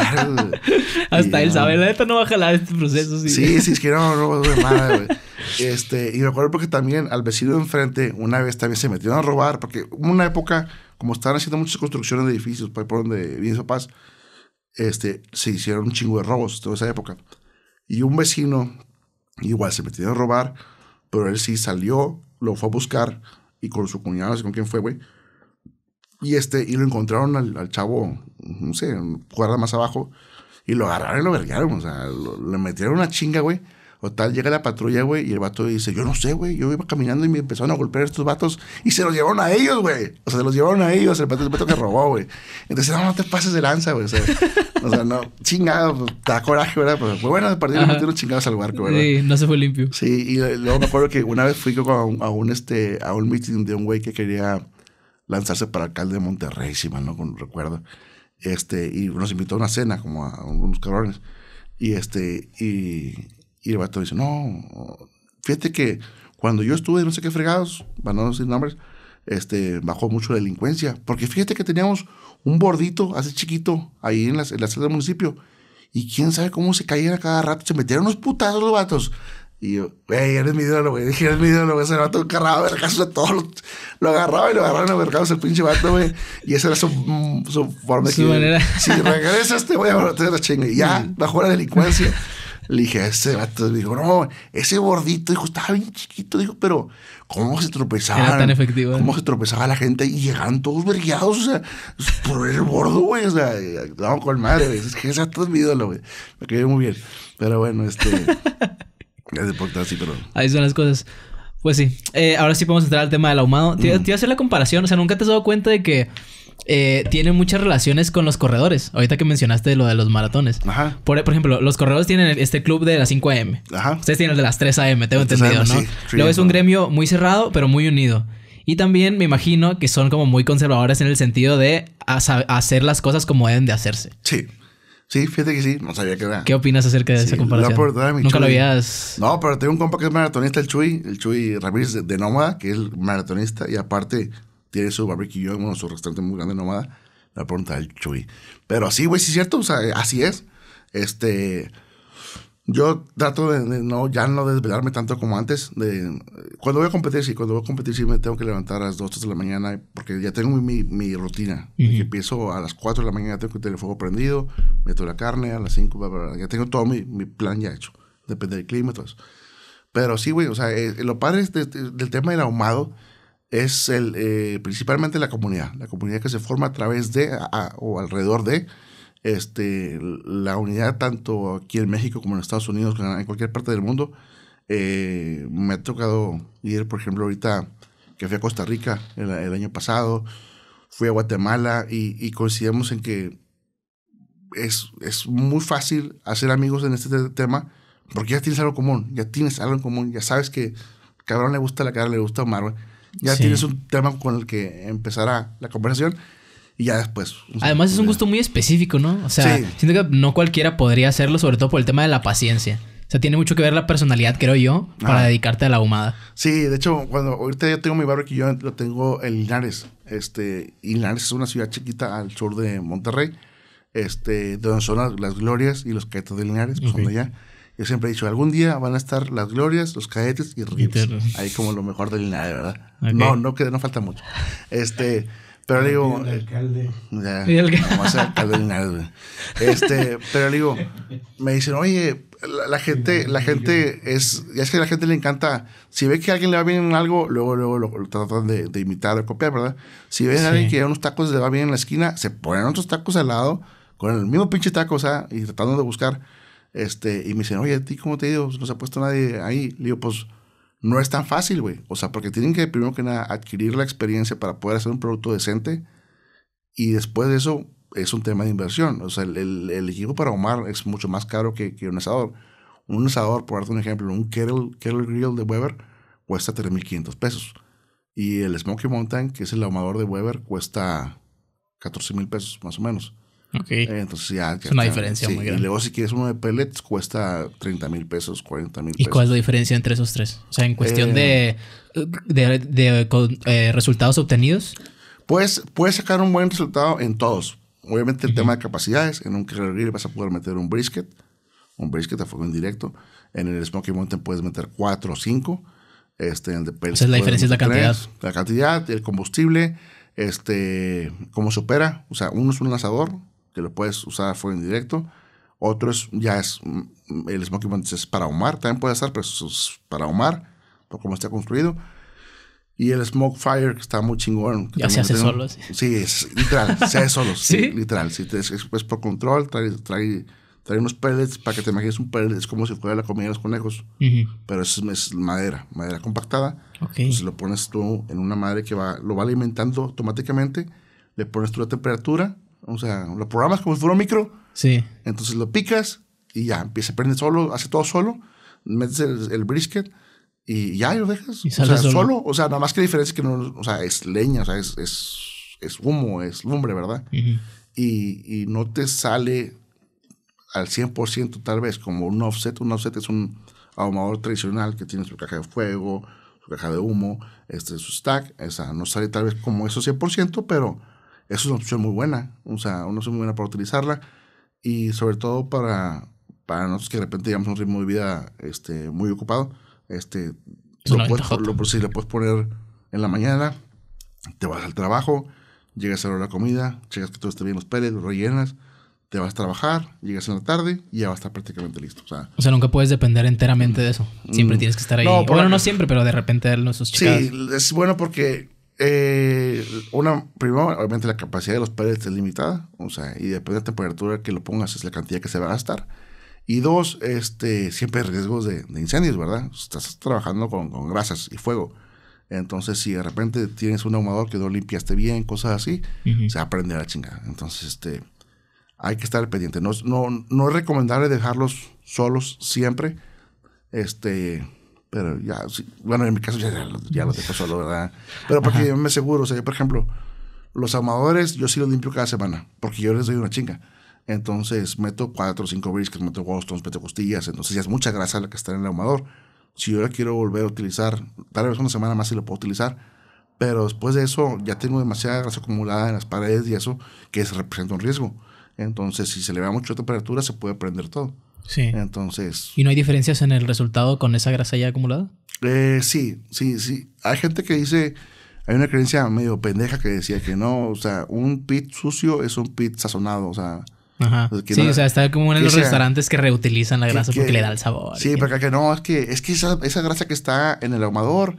Hasta él sabe, la neta no va a jalar este proceso. Sí, sí, es que no, no, de madre, güey. Este, y me acuerdo porque también al vecino de enfrente, una vez también se metieron a robar, porque hubo una época, como estaban haciendo muchas construcciones de edificios por donde viene Paz, este, se hicieron un chingo de robos toda esa época. Y un vecino, igual se metieron a robar, pero él sí salió, lo fue a buscar, y con su cuñado, no sé con quién fue, güey y, este, y lo encontraron al, chavo, no sé, cuerda más abajo. Y lo agarraron y lo vergaron. O sea, le metieron una chinga, güey. O tal, llega la patrulla, güey, y el vato dice, yo no sé, güey, yo iba caminando y me empezaron a golpear estos vatos y se los llevaron a ellos, güey. O sea, se los llevaron a ellos, el vato, que robó, güey. Entonces, no, no te pases de lanza, güey. O, sea, o sea, no, chingado, pues, da coraje, ¿verdad? Pues fue bueno, partido, le metieron chingados al barco, ¿verdad? Sí, no se fue limpio. Sí, y luego me acuerdo que una vez fui con a un, este, a un meeting de un güey que quería lanzarse para alcalde de Monterrey, si mal no recuerdo. Este, y nos invitó a una cena, como a unos cabrones. Y este, y, el vato dice, no, fíjate que cuando yo estuve, no sé qué fregados, van no nombres, este, bajó mucho la delincuencia. Porque fíjate que teníamos un bordito hace chiquito ahí en la, en la sede del municipio. Y quién sabe cómo se caían a cada rato. Se metieron unos putazos los vatos. Y yo, güey, eres mi ídolo, güey. Dije, eres mi ídolo, güey. Ese vato agarraba vergazos de todos. Lo, lo agarraba y lo agarraron a vergazos el pinche vato, güey. Y esa era su, su forma de que. Si regresas, te voy a agarrar a la chinga. Y ya, mm. bajó la delincuencia. Le dije, ese vato, dijo, no, ese gordito, dijo, estaba bien chiquito, dijo, pero cómo se tropezaba? Era tan efectivo. Cómo eh. se tropezaba la gente y llegaban todos vergueados, o sea, por el bordo, güey, o sea, vamos con madre, güey. Es que ese es mi ídolo, güey. Me quedé muy bien. Pero bueno, este. Ahí son las cosas. Pues sí. Eh, ahora sí podemos entrar al tema del ahumado. Te, mm. a hacer la comparación. O sea, ¿nunca te has dado cuenta de que eh, tiene muchas relaciones con los corredores? Ahorita que mencionaste lo de los maratones. Ajá. Por, por ejemplo, los corredores tienen este club de las 5 a.m. Ajá. Ustedes tienen el de las 3 a.m., tengo entendido, ¿no? Sí. Luego es un gremio muy cerrado, pero muy unido. Y también me imagino que son como muy conservadores en el sentido de hacer las cosas como deben de hacerse. Sí. Sí, fíjate que sí, no sabía que era. ¿Qué opinas acerca de esa comparación? Nunca lo habías. No, pero tengo un compa que es maratonista, el Chuy, el Chuy Ramírez de, Nómada, que es maratonista, y aparte tiene su barbecue, bueno, su restaurante muy grande Nómada. La pregunta del Chuy. Pero así güey, sí es cierto, o sea, así es. Este, yo trato de, no, ya no desvelarme tanto como antes. De, cuando voy a competir, sí, cuando voy a competir, sí me tengo que levantar a las 2, 3 de la mañana porque ya tengo mi, mi rutina. empiezo a las 4 de la mañana, tengo que tener el fuego prendido, meto la carne, a las 5, ya tengo todo mi, mi, plan ya hecho. Depende del clima, todo eso. Pero sí, güey, o sea, eh, lo padre del tema del ahumado es el, eh, principalmente la comunidad, la comunidad que se forma a través de o alrededor de este, la unidad tanto aquí en México como en Estados Unidos, en cualquier parte del mundo. Eh, me ha tocado ir, por ejemplo, ahorita que fui a Costa Rica el, año pasado, fui a Guatemala y, coincidimos en que es, es, muy fácil hacer amigos en este tema porque ya tienes algo común, ya tienes algo en común, ya sabes que cabrón le gusta la cara, le gusta Omar, ya tienes un tema con el que empezará la conversación y ya después. Además es un gusto muy específico, ¿no? O sea, siento que no cualquiera podría hacerlo, sobre todo por el tema de la paciencia. O sea, tiene mucho que ver la personalidad, creo yo, para ah. dedicarte a la ahumada. Sí, de hecho, cuando ahorita yo tengo mi barrio que yo lo tengo en Linares. Este, Linares es una ciudad chiquita al sur de Monterrey, este, donde son las, glorias y los caetos de Linares, pues Yo siempre he dicho, algún día van a estar las glorias, los caetos y rips. Ahí como lo mejor de Linares, ¿verdad? No, no, queda, no falta mucho. Este, pero le digo. Eh, el alcalde. el... alcalde Este, pero le digo, me dicen, oye, la, gente, la gente es. Ya es que a la gente le encanta. Si ve que a alguien le va bien en algo, luego, luego lo, tratan de, imitar o copiar, ¿verdad? Si ve a alguien que a unos tacos le va bien en la esquina, se ponen otros tacos al lado, con el mismo pinche taco, o sea, y tratando de buscar. Este, y me dicen, oye, ¿a ti cómo te ha ido? Pues, no se ha puesto nadie ahí. Le digo, pues no es tan fácil, güey. O sea, porque tienen que primero que nada adquirir la experiencia para poder hacer un producto decente. Y después de eso es un tema de inversión. O sea, el, equipo para ahumar es mucho más caro que, un asador. Un asador, por darte un ejemplo, un kettle, kettle grill de Weber cuesta 3.500 pesos. Y el Smoky Mountain, que es el ahumador de Weber, cuesta 14.000 pesos más o menos entonces ya, es una diferencia muy grande. Y luego si quieres uno de pellets cuesta 30 mil pesos, 40 mil pesos. ¿Y cuál es la diferencia entre esos tres? O sea, en cuestión eh, de, de, eh, resultados obtenidos. Pues puedes sacar un buen resultado en todos. Obviamente el tema de capacidades. En un grill vas a poder meter un brisket, un brisket a fuego indirecto. En el Smoky Mountain puedes meter 4 o 5. Este, la diferencia es la cantidad. la cantidad, el combustible, este, cómo se opera. O sea, uno es un lanzador, que lo puedes usar fuera en indirecto. Otro es, ya es, mm, el smoking Mountain... es para ahumar, también puede ser, pero es para ahumar, por cómo está construido. Y el Smoke Fire, que está muy chingón. ya se hace solo. Sí, sí es, literal, se hace solo. ¿Sí? literal. es, pues, por control, trae, trae, unos pellets para que te imagines un pellet. Es como si fuera la comida de los conejos. Pero es, es, madera, madera compactada. Entonces lo pones tú en una madre que va, lo va alimentando automáticamente. Le pones tú la temperatura o sea, lo programas como si fuera micro. Sí. Entonces lo picas y ya empieza, prende solo, hace todo solo. Metes el, brisket y ya lo dejas. o sea, solo. O sea, nada más que la diferencia es que no, o sea, es leña, o sea, es, es, humo, es lumbre, ¿verdad? y, no te sale al 100% tal vez como un offset. Un offset es un ahumador tradicional que tiene su caja de fuego, su caja de humo, este, su stack. O sea, no sale tal vez como eso 100%, pero es una opción muy buena, o sea, una opción muy buena para utilizarla y sobre todo para, para nosotros que de repente llevamos un ritmo de vida este, muy ocupado, este, lo puedes, lo, si puedes poner en la mañana, te vas al trabajo, llegas a la hora de la comida, checas que todo esté bien los peles, los rellenas, te vas a trabajar, llegas en la tarde y ya va a estar prácticamente listo. O sea, nunca puedes depender enteramente de eso. Siempre mm. tienes que estar ahí. No, bueno, no siempre, pero de repente no los chicas. Sí, es bueno porque eh, una, primero, obviamente la capacidad de los pellets es limitada, o sea, y depende de la temperatura que lo pongas, es la cantidad que se va a gastar. Y dos, este, siempre hay riesgos de, incendios, ¿verdad? Estás trabajando con, grasas y fuego. Entonces, si de repente tienes un ahumador que no limpiaste bien, cosas así, se aprende a la chingada. Entonces, este, hay que estar pendiente. No, no, no es recomendable dejarlos solos siempre. Este, pero ya, bueno, en mi caso ya, ya lo dejo solo, ¿verdad? Pero porque yo me aseguro, o sea, yo, por ejemplo, los ahumadores yo sí los limpio cada semana, porque yo les doy una chinga. Entonces meto cuatro o cinco briskets, meto Wallstones, meto costillas, entonces ya es mucha grasa la que está en el ahumador. Si yo la quiero volver a utilizar, tal vez una semana más si lo puedo utilizar, pero después de eso ya tengo demasiada grasa acumulada en las paredes y eso que representa un riesgo. Entonces si se le va mucho temperatura se puede prender todo. Sí. Entonces. ¿Y no hay diferencias en el resultado con esa grasa ya acumulada? Eh, sí, sí, sí. Hay gente que dice. Hay una creencia medio pendeja que decía que no, o sea, un pit sucio es un pit sazonado, o sea. Ajá. sí, o sea, está como en los restaurantes que reutilizan la grasa porque le da el sabor. Sí, pero que no, es que, es que esa, esa grasa que está en el ahumador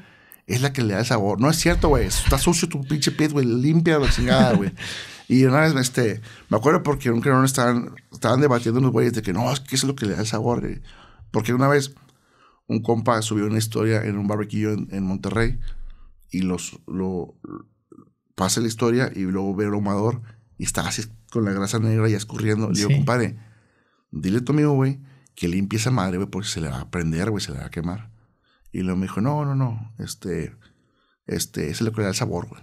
es la que le da el sabor. No es cierto, güey. Está sucio tu pinche pit, güey. Limpia la chingada, güey. Y una vez, este, me acuerdo porque un no estaban, estaban debatiendo los güeyes de que no, es que es lo que le da el sabor, eh". Porque una vez un compa subió una historia en un barbecue en, Monterrey y los, lo, pasa la historia y luego ve el ahumador y está así con la grasa negra y escurriendo. Le digo, compadre, dile a tu amigo, güey, que limpie esa madre, güey, porque se le va a prender, güey, se le va a quemar. Y luego me dijo, no, no, no, este, este, es lo que le el sabor, güey.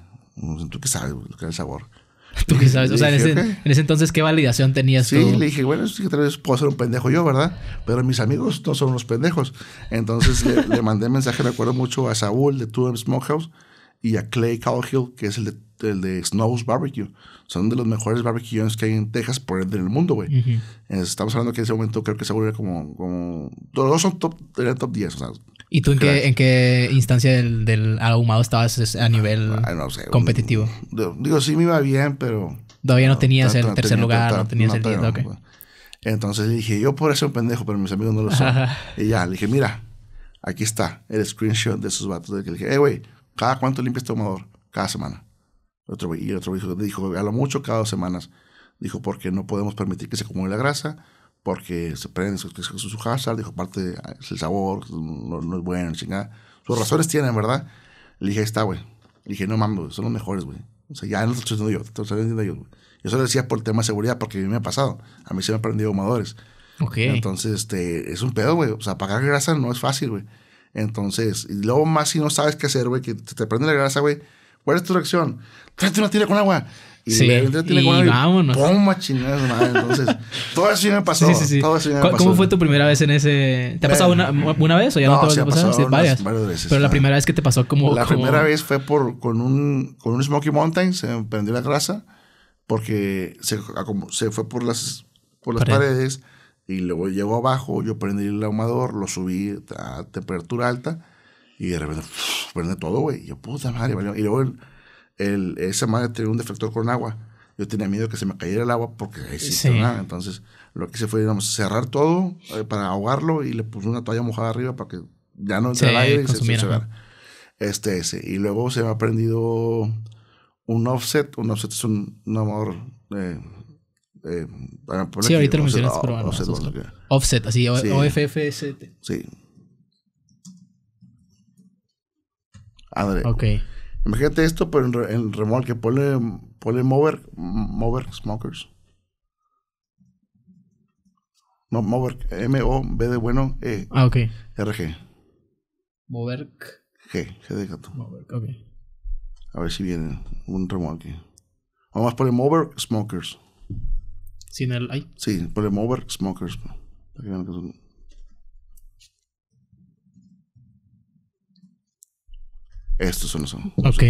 Tú qué sabes, lo que el sabor. Tú qué sabes, o sea, en, ese, en ese, entonces, ¿qué validación tenías sí, tú? Sí, le dije, bueno, es que tal vez puedo ser un pendejo yo, ¿verdad? Pero mis amigos no son unos pendejos. Entonces le, le mandé mensaje, me acuerdo mucho a Saúl de Two Smokehouse y a Clay Cowhill, que es el de, Snow's Barbecue. Son de los mejores barbecues que hay en Texas por el del mundo, güey. Estamos hablando que en ese momento creo que se volvió como, como... Los son top, eran top 10, o sea... ¿Y tú en qué, en qué instancia del, del, ahumado estabas a nivel ah, competitivo? digo, sí me iba bien, pero... Todavía no tenías el tercer lugar, no tenías el 10? Entonces dije, yo por eso un pendejo, pero mis amigos no lo son. y ya, le dije, mira, aquí está el screenshot de esos vatos. De que le dije, hey, eh, güey, ¿Cada cuánto limpias tu ahumador? Cada semana. otro, y el otro dijo, dijo, a lo mucho cada dos semanas. Dijo, porque no podemos permitir que se acumule la grasa, porque se prende su, su, dijo, parte ah, el sabor, no, es bueno, chingada. Sus razones tienen, ¿verdad? Le dije, está, güey. Le dije, no mames, son los mejores, güey. O sea, ya no estoy diciendo yo, estoy diciendo yo, Yo solo decía por el tema de seguridad, porque a mí me ha pasado. A mí se me han prendido ahumadores. Okay. Entonces, este, es un pedo, güey. O sea, pagar grasa no es fácil, güey. Entonces, y luego más si no sabes qué hacer, güey, que te, prende la grasa, güey. ¿Cuál es tu reacción? ¡Trate una tira con agua. Y sí, le una tira con agua. vámonos. madre. Entonces, todo eso ya me pasó. Sí, sí, sí. ¿Cómo, pasó. ¿Cómo fue tu primera vez en ese. ¿Te ha pasado una, vez o ya no, te ha pasado? varias. varias veces. Pero la primera vez que te pasó como. La primera vez fue por, con, un, con un Smoky Mountain, se me prendió la grasa porque se, se fue por las, por las paredes y luego llegó abajo, yo prendí el ahumador, lo subí a temperatura alta y de repente prende todo, güey. Yo, puta madre, valió. Y luego el, esa madre tenía un defector con agua. Yo tenía miedo que se me cayera el agua porque ahí sí, Entonces, lo que hice fue, digamos, cerrar todo eh, para ahogarlo y le puse una toalla mojada arriba para que ya no entrara el aire y se, Este, ese. Y luego se me ha prendido un offset. Un offset es un, ahumador. Eh, eh, sí, ahorita lo mencionaste, ah, pero offset, así o f así, s OFFST. Sí. andre Ok. Imagínate esto, por en, remolque, ponle, ponle mover, mover smokers. No, mover, M-O-B de bueno, E. Ah, ok. R-G. Mover. G, G de gato. Mover, ok. A ver si viene un remolque. Vamos a poner mover smokers. Sin el. Ay. Sí, el Mover Smokers. Estos son los. Ok.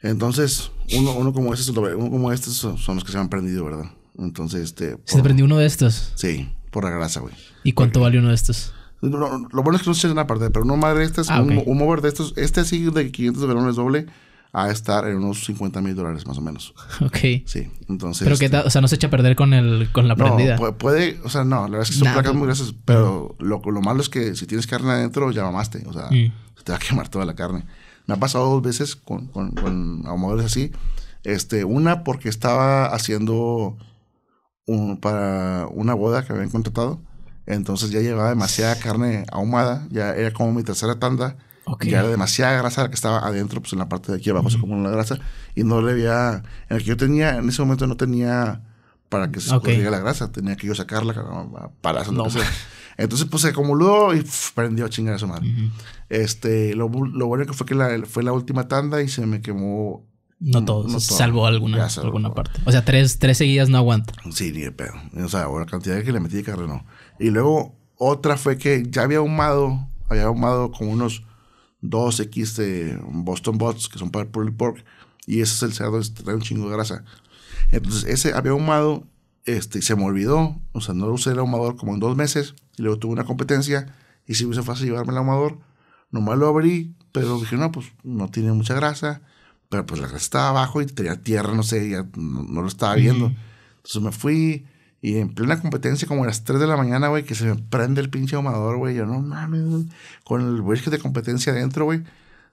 Entonces, uno, uno como este, como estos son, los que se han prendido, ¿verdad? Entonces, este. ¿Se ¿Se prendió uno de estos? Sí, por la grasa, güey. ¿Y cuánto vale uno de estos? lo bueno es que no se echan aparte, pero uno madre de ah, un, mover de estos, este sí de 500 es doble, a estar en unos 50 mil dólares más o menos. Ok. Sí, entonces... Pero que, este, o sea, no se echa a perder con, el, con la prendida. No, puede, o sea, no, la verdad es que son placas muy gruesas, pero lo, malo es que si tienes carne adentro ya mamaste, o sea, se te va a quemar toda la carne. Me ha pasado dos veces con, con, ahumadores así. Este, una porque estaba haciendo para una boda que habían contratado. Entonces ya llevaba demasiada carne ahumada. Ya era como mi tercera tanda. Ya era demasiada grasa la que estaba adentro, pues en la parte de aquí abajo se acumuló la grasa. Y no le había. En el que yo tenía, en ese momento no tenía para que se okay. la grasa. Tenía que yo sacarla para eso. Entonces, pues se acumuló y prendió a chingar a su madre. Este, lo, bueno que fue que fue la última tanda y se me quemó. No mm, todo, salvo alguna, alguna parte. O sea, tres, tres seguidas no aguanta. Sí, ni de pedo. O sea, la cantidad que le metí de Y luego otra fue que ya había ahumado, había ahumado como unos dos X de Boston Bots, que son para el pork, y ese es el cerdo, trae un chingo de grasa. Entonces, ese había ahumado, este, se me olvidó, o sea, no lo usé el ahumador como en dos meses, y luego tuve una competencia, y si hubiese fácil llevarme el ahumador, nomás lo abrí, pero dije, no, pues no tiene mucha grasa, pero pues la grasa estaba abajo y tenía tierra, no sé, ya no lo estaba viendo. Entonces me fui, y en plena competencia, como a las 3 de la mañana, güey, que se me prende el pinche ahumador, güey. Yo, no mames, con el brisket de competencia adentro, güey.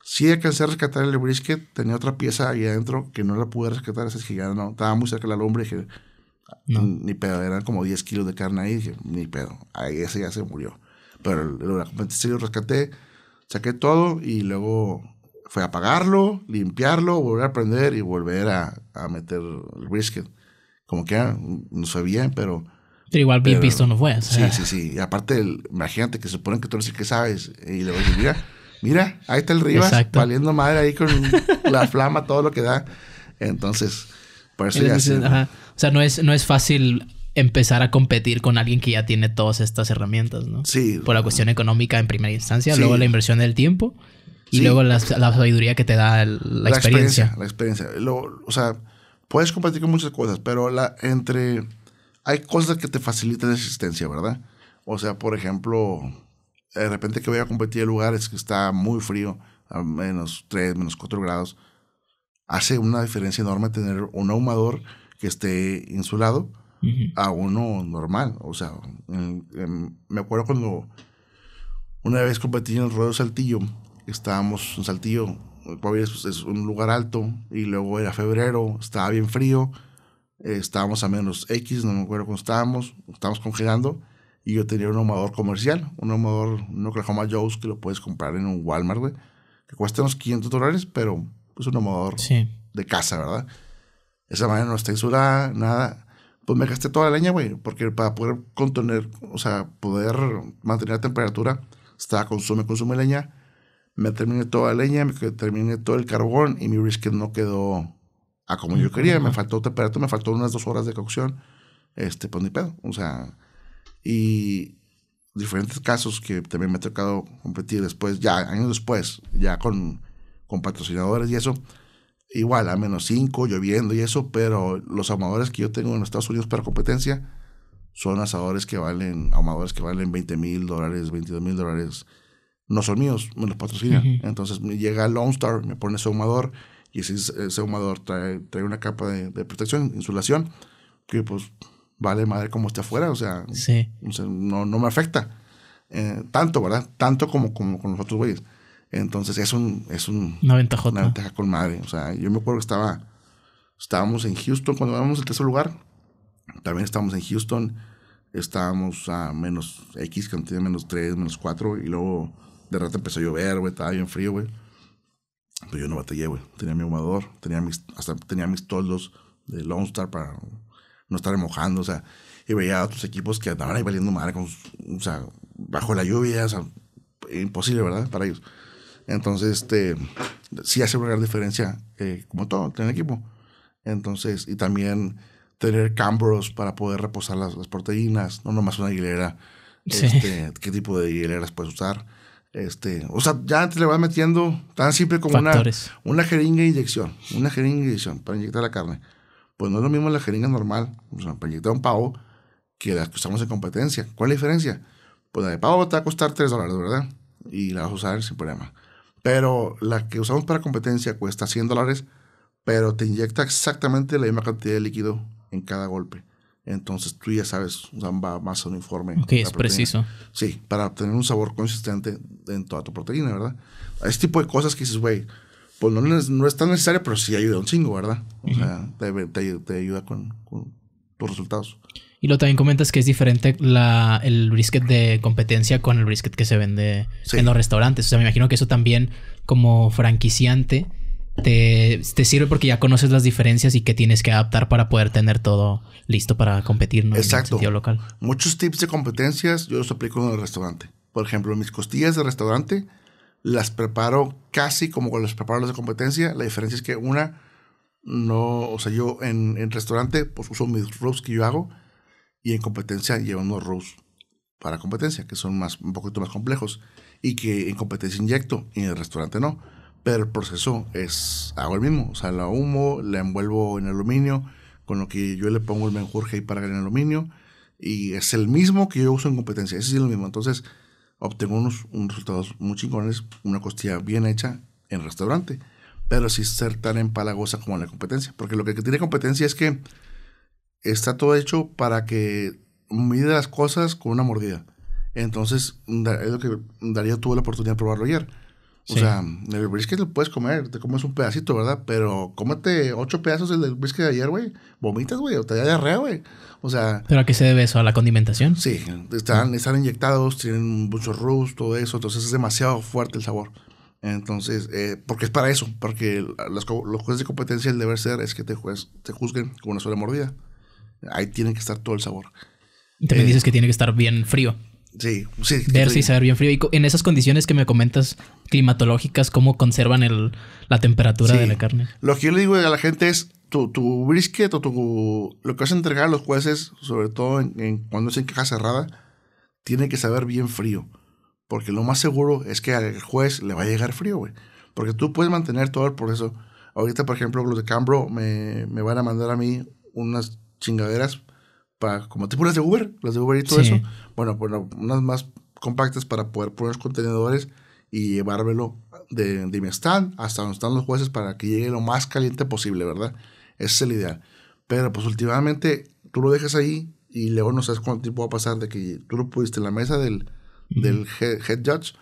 Sí alcancé a rescatar el brisket. Tenía otra pieza ahí adentro que no la pude rescatar. Esa es no, estaba muy cerca de la lumbre. Dije, ni pedo, eran como 10 kilos de carne ahí. Dije, ni pedo, ahí ese ya se murió. Pero la rescaté, saqué todo y luego fue apagarlo, limpiarlo, volver a prender y volver a meter el brisket como que ah, no sabía, pero... Pero igual bien no fue. Sí, sí, sí. Y aparte, imagínate que suponen que tú no el que sabes. Y le voy a decir, mira, mira, ahí está el Rivas Exacto. madre ahí con la flama, todo lo que da. Entonces, por eso ya... O sea, no es, no es fácil empezar a competir con alguien que ya tiene todas estas herramientas, ¿no? Sí. Por la cuestión económica en primera instancia, luego la inversión del tiempo y luego la, sabiduría que te da la, la experiencia. La experiencia. Lo, o sea puedes compartir con muchas cosas, pero la, entre, hay cosas que te facilitan la existencia, ¿verdad? O sea, por ejemplo, de repente que voy a competir en lugares que está muy frío, a menos 3, menos 4 grados, hace una diferencia enorme tener un ahumador que esté insulado a uno normal. O sea, me acuerdo cuando una vez competí en el rodeo Saltillo, estábamos en Saltillo, pues es, es, un lugar alto y luego era febrero, estaba bien frío, eh, estábamos a menos X, no me acuerdo cómo estábamos, estábamos congelando y yo tenía un ahumador comercial, un ahumador, un Oklahoma Joe's que lo puedes comprar en un Walmart, que cuesta unos 500 dólares, pero es pues, un ahumador de casa, ¿verdad? Esa manera no está insulada, nada. Pues me gasté toda la leña, güey, porque para poder contener, o sea, poder mantener la temperatura, estaba consume, consume leña me terminé toda la leña, me terminé todo el carbón y mi brisket no quedó a como yo quería. Me faltó temperatura, me faltó unas dos horas de cocción. Este, pues ni pedo. O sea, y diferentes casos que también me ha tocado competir después, ya años después, ya con, con patrocinadores y eso. Igual, a menos cinco, lloviendo y eso, pero los ahumadores que yo tengo en Estados Unidos para competencia son asadores que valen, ahumadores que valen 20 mil dólares, 22 mil dólares, no son míos, me los patrocinan. Entonces, me Entonces llega Lone Star, me pone ese ahumador y ese, ese trae, una capa de, protección, insulación, que pues vale madre como esté afuera, o sea, no, me afecta. Eh, tanto, ¿verdad? Tanto como, como con los otros güeyes. Entonces es un, es un una, ventaja con madre. O sea, yo me acuerdo que estaba, estábamos en Houston cuando ganamos al tercer lugar. También estábamos en Houston, estábamos a menos X que tiene menos 3, menos 4 y luego de rato empezó a llover, güey, estaba bien frío, güey. Pero yo no batallé, güey. Tenía mi ahumador, tenía mis, hasta tenía mis toldos de Lone Star para no estar mojando, o sea. Y veía a otros equipos que andaban ahí valiendo madre, con, o sea, bajo la lluvia, o sea, imposible, ¿verdad? Para ellos. Entonces, este, sí hace una gran diferencia, eh, como todo, tener equipo. Entonces, y también tener cambros para poder reposar las, proteínas, no nomás una aguilera este, ¿Qué tipo de aguileras puedes usar? Este, o sea, ya te le vas metiendo tan simple como una, jeringa de inyección, una jeringa de inyección para inyectar la carne. Pues no es lo mismo la jeringa normal, o sea, para inyectar un pavo, que la que usamos en competencia. ¿Cuál es la diferencia? Pues la de pavo te va a costar 3 dólares, ¿verdad? Y la vas a usar sin problema. Pero la que usamos para competencia cuesta 100 dólares, pero te inyecta exactamente la misma cantidad de líquido en cada golpe. Entonces tú ya sabes, va más uniforme. Ok, es preciso. Sí, para tener un sabor consistente en toda tu proteína, ¿verdad? Ese tipo de cosas que dices, güey, pues no, no, es tan necesario, pero sí ayuda un chingo, ¿verdad? O sea, te, ayuda con, tus resultados. Y lo también comentas que es diferente la, el brisket de competencia con el brisket que se vende en los restaurantes. O sea, me imagino que eso también, como franquiciante, te, sirve porque ya conoces las diferencias y que tienes que adaptar para poder tener todo listo para competir en el local. Muchos tips de competencias yo los aplico en el restaurante. Por ejemplo, mis costillas de restaurante las preparo casi como las preparo las de competencia. La diferencia es que una, no, o sea, yo en, restaurante pues uso mis rubs que yo hago y en competencia llevo unos rubs para competencia que son más, un poquito más complejos y que en competencia inyecto y en el restaurante no. Pero el proceso es, hago el mismo, o sea, la humo, la envuelvo en aluminio, con lo que yo le pongo el menjurje y para el aluminio, y es el mismo que yo uso en competencia, ese es el mismo. Entonces, obtengo unos, resultados muy chingones, una costilla bien hecha en restaurante, pero sin ser tan empalagosa como en la competencia, porque lo que tiene competencia es que está todo hecho para que mide las cosas con una mordida. Entonces, es lo que daría tuve la oportunidad de probarlo ayer o sea, el brisket lo puedes comer, te comes un pedacito, ¿verdad? Pero cómete ocho pedazos del brisket de ayer, güey. Vomitas, güey, o te da diarrea, güey. O sea. ¿Pero a qué se debe eso? ¿A la condimentación? Sí, están, están inyectados, tienen mucho rus, todo eso. Entonces es demasiado fuerte el sabor. Entonces, eh, porque es para eso, porque los, jueces de competencia el deber ser es que te, te juzguen con una sola mordida. Ahí tiene que estar todo el sabor. Y también eh, dices que tiene que estar bien frío. Sí, sí. Ver si saber bien frío. en esas condiciones que me comentas climatológicas, ¿cómo conservan el, la temperatura de la carne? Lo que yo le digo a la gente es, tu, tu brisket o tu, lo que vas a entregar a los jueces, sobre todo cuando es en caja cerrada, tiene que saber bien frío. Porque lo más seguro es que al juez le va a llegar frío, güey. Porque tú puedes mantener todo el proceso. Ahorita, por ejemplo, los de Cambro me, me van a mandar a mí unas chingaderas como tipo las de Uber, las de Uber y todo eso. Bueno, pues unas más compactas para poder poner los contenedores y llevármelo de, de mi stand hasta donde están los jueces para que llegue lo más caliente posible, ¿verdad? Ese es el ideal. Pero pues últimamente tú lo dejas ahí y luego no sabes cuánto tiempo va a pasar de que tú lo pudiste en la mesa del, del head judge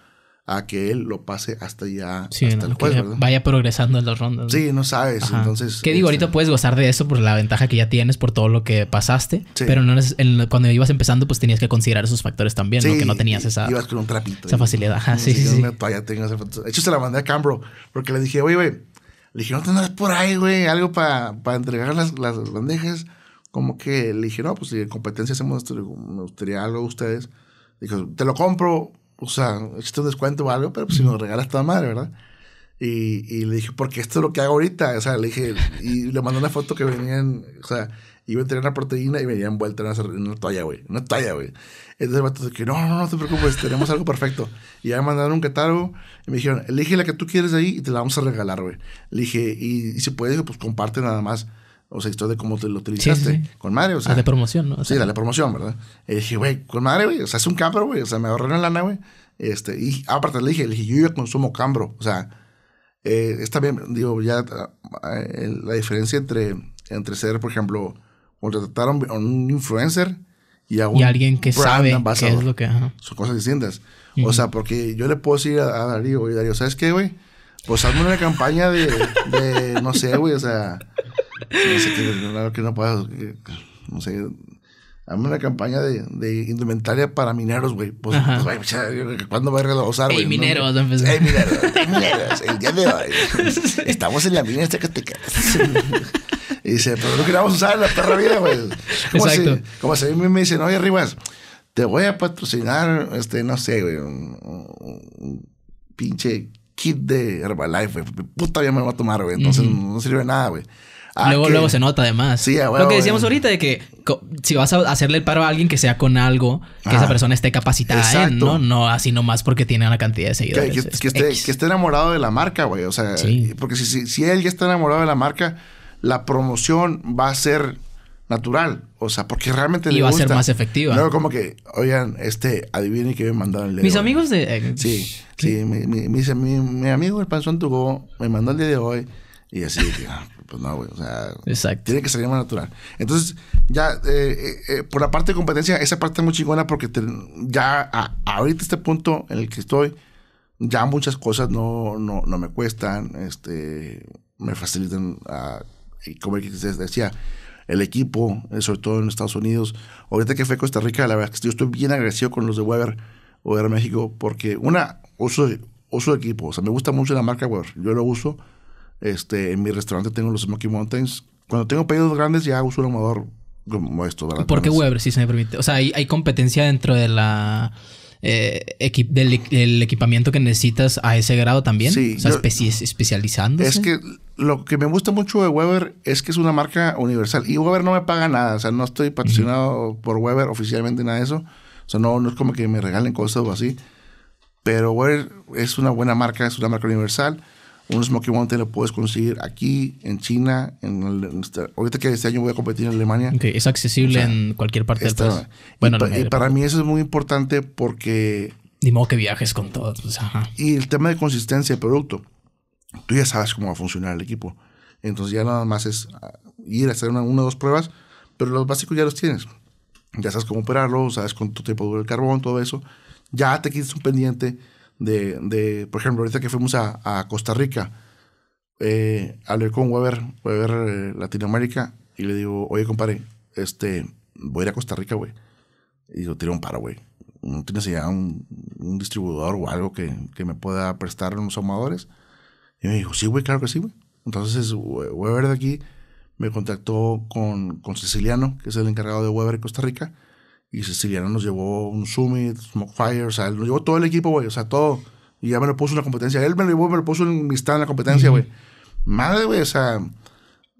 a que él lo pase hasta ya sí, hasta no, el Vaya progresando en las rondas. Sí, no sabes. Entonces. ¿Qué digo? ahorita este puedes gozar de eso por la ventaja que ya tienes, por todo lo que pasaste. Pero no cuando ibas empezando, pues tenías que considerar esos factores también, ¿no? Que no tenías esa. Ibas con un trapito. Esa facilidad. Ajá, sí, sí. De hecho, se la mandé a Cambro, porque le dije, oye, güey, le dije, no tendrás por ahí, güey, algo para entregar las, las bandejas. Como que le dije, no, pues si en competencia hacemos esto, me gustaría ustedes. Dijo, te lo compro, o sea, existe un descuento o algo, pero pues, si nos regalas toda madre, ¿verdad? Y, y, le dije, porque esto es lo que hago ahorita. O sea, le dije, y le mandé una foto que venían, o sea, iba a tener una proteína y venían envuelta en una, toalla, güey. Una toalla, güey. Entonces el vato no, no, no te preocupes, tenemos algo perfecto. Y ya me mandaron un catálogo y me dijeron, elige la que tú quieres ahí y te la vamos a regalar, güey. Le dije, y, y si puedes, pues comparte nada más o sea, historia de cómo te lo utilizaste. Con madre, o ah, sea. de promoción, ¿no? O sea, sí, dale promoción, ¿verdad? Y dije, güey, con madre, güey. O sea, es un cambro, güey. O sea, me ahorré en lana, güey. Este, y aparte le dije, le dije, yo ya consumo cambro. O sea, eh, está bien, digo, ya eh, la diferencia entre, entre ser, por ejemplo, contratar a un, un influencer y a un y alguien que sabe qué es lo que. Son cosas distintas. O sea, porque yo le puedo decir a, Darío, oye, Darío, ¿sabes qué, güey? Pues hazme una campaña de, de no sé, güey, o sea no sé claro que no puedo. No sé. Hazme una campaña de, de, indumentaria para mineros, güey. Pues, pues ¿cuándo va a usar, güey? mineros, mineros, mineros, el Estamos en la mina este que te quedas. Y dice, pero pues, no queríamos usar la perra vida, güey. Exacto. como si a mí me dicen, oye, Rivas, te voy a patrocinar, este, no sé, güey, un, pinche kit de Herbalife, güey. Puta, ya me lo va a tomar, güey. Entonces no sirve nada, güey. Ah, luego, se nota además. Lo que decíamos ahorita de que si vas a hacerle el paro a alguien que sea con algo que esa persona esté capacitada en, ¿no? No así nomás porque tiene una cantidad de seguidores. Que, esté, enamorado de la marca, güey. O sea, porque si, si, él ya está enamorado de la marca, la promoción va a ser natural. O sea, porque realmente y va a ser más efectiva. luego como que, oigan, este, adivinen que me mandaron el día Mis de hoy. amigos de... Eh, sí, sí. mi, mi, amigo el Panzón tuvo me mandó el día de hoy y así, ah, pues no, güey, o sea, tiene que salir más natural. Entonces, ya, eh, eh, eh, por la parte de competencia, esa parte es muy chingona porque ya ahorita este punto en el que estoy, ya muchas cosas no, no, no me cuestan, este, me facilitan, a, ah, y como decía, el equipo, sobre todo en Estados Unidos. Ahorita que fue Costa Rica, la verdad es que yo estoy bien agradecido con los de Weber, Weber México, porque una, uso, uso de equipo, o sea, me gusta mucho la marca Weber, yo lo uso este, en mi restaurante tengo los Smoky Mountains. Cuando tengo pedidos grandes ya uso un amador como esto, ¿verdad? ¿Por qué Weber, si se me permite? O sea, hay, competencia dentro de la... Eh, del, equipamiento que necesitas a ese grado también. Sí. O sea, especializándose. Es que lo que me gusta mucho de Weber es que es una marca universal. Y Weber no me paga nada. O sea, no estoy patrocinado por Weber oficialmente, nada de eso. O sea, no, no es como que me regalen cosas o así. Pero Weber es una buena marca, es una marca universal. Un Smokey Mountain lo puedes conseguir aquí, en China, en el, este, ahorita que este año voy a competir en Alemania. Okay. Es accesible en cualquier parte del país. Bueno, y, para mí eso es muy importante porque... Ni modo que viajes con todos. Pues, y el tema de consistencia de producto. Tú ya sabes cómo va a funcionar el equipo. Entonces ya nada más es ah, ir a hacer una, una o dos pruebas, pero los básicos ya los tienes. Ya sabes cómo operarlo, sabes cuánto tiempo dura el carbón, todo eso. Ya te quitas un pendiente de, de por ejemplo, ahorita que fuimos a, a Costa Rica, eh, hablé con Weber, Weber eh, Latinoamérica, y le digo, oye, compadre, este, voy a ir a Costa Rica, güey. Y yo, tiro un paro, güey. ¿No tienes ya un, un, distribuidor o algo que, que me pueda prestar unos somadores Y me dijo, sí, güey, claro que sí, güey. Entonces, Weber de aquí me contactó con, con Ceciliano, que es el encargado de Weber en Costa Rica, y Siciliano nos llevó un Summit, Fire, o sea, él nos llevó todo el equipo, güey, o sea, todo. Y ya me lo puso en la competencia. Él me lo llevó, me lo puso en mi stand en la competencia, güey. Madre, güey, o sea,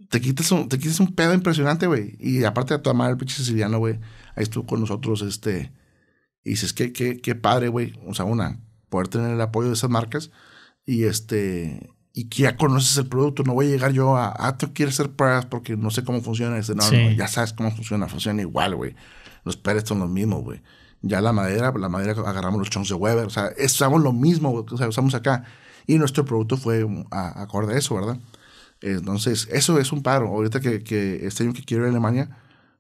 te quitas un, te quitas un pedo impresionante, güey. Y aparte de tu madre, el pinche Siciliano, güey, ahí estuvo con nosotros, este. Y dices, qué, qué, qué padre, güey. O sea, una, poder tener el apoyo de esas marcas. Y este, y que ya conoces el producto. No voy a llegar yo a, ah, tú quieres ser press, porque no sé cómo funciona. Dice, no, no, ya sabes cómo funciona, funciona igual, güey. Los pellets son lo mismo, güey. Ya la madera, la madera agarramos los chons de Weber, o sea, usamos lo mismo, o sea, usamos acá. Y nuestro producto fue mm, acorde a eso, ¿verdad? Entonces, eso es un paro. Ahorita que, este año que quiero ir a Alemania,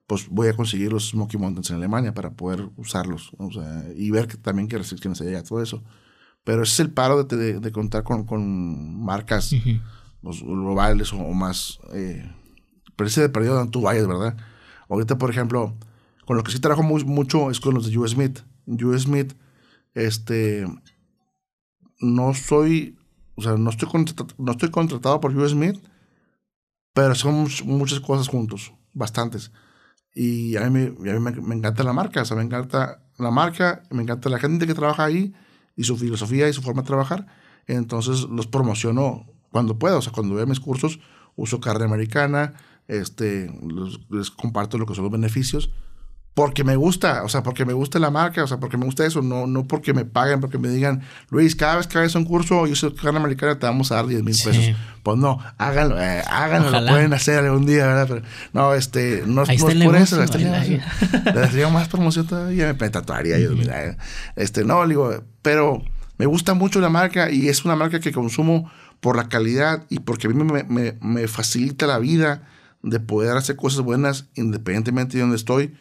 pues voy a conseguir los Smoky Mountains en Alemania para poder usarlos o sea, y ver que, también qué restricciones hay todo eso. Pero ese es el paro de, contar con, con marcas pues, globales o, más. Eh, pero ese periodo donde tú vayas, ¿verdad? Ahorita, por ejemplo, con los que sí trabajo mucho es con los de Joe Smith. Joe Smith, este, no soy, o sea, no estoy, no estoy contratado por Joe Smith, pero son muchas cosas juntos, bastantes. Y a mí, a mí me, encanta la marca, o sea, me encanta la marca, me encanta la gente que trabaja ahí y su filosofía y su forma de trabajar. Entonces los promociono cuando puedo o sea, cuando veo mis cursos, uso carne americana, este, les comparto lo que son los beneficios porque me gusta, o sea, porque me gusta la marca, o sea, porque me gusta eso, no, no porque me paguen, porque me digan, Luis, cada vez que hagas un curso, yo soy carne americana, te vamos a dar 10 mil pesos. Pues no, háganlo, eh, háganlo, lo pueden hacer algún día, ¿verdad? no, este, no, es por eso, Les le daría más promoción todavía, me tatuaría yo, mira, eh. este, no, digo, pero me gusta mucho la marca y es una marca que consumo por la calidad y porque a mí me, me facilita la vida de poder hacer cosas buenas independientemente de donde estoy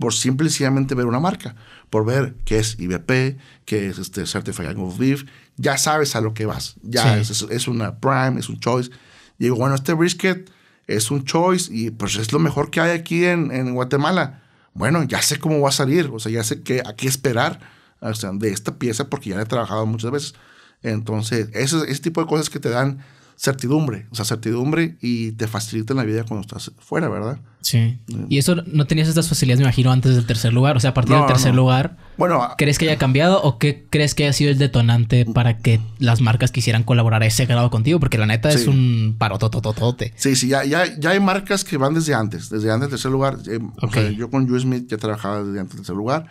por simplemente ver una marca, por ver qué es IBP, qué es este Certified of Beef, ya sabes a lo que vas, ya es, una prime, es un choice. Y digo, bueno, este brisket es un choice y pues es lo mejor que hay aquí en, Guatemala. Bueno, ya sé cómo va a salir, o sea, ya sé que, a qué esperar o sea, de esta pieza porque ya la he trabajado muchas veces. Entonces, ese tipo de cosas que te dan certidumbre, o sea, certidumbre y te facilita la vida cuando estás fuera, ¿verdad? Sí. Mm. Y eso, no tenías estas facilidades, me imagino, antes del tercer lugar, o sea, a partir del tercer lugar, bueno, ¿crees que haya eh, cambiado o qué crees que haya sido el detonante para que las marcas quisieran colaborar a ese grado contigo? Porque la neta es un parotototote. Sí, sí, ya, ya, ya, hay marcas que van desde antes, desde antes del tercer lugar. Eh, yo con Joe Smith ya trabajaba desde antes del tercer lugar,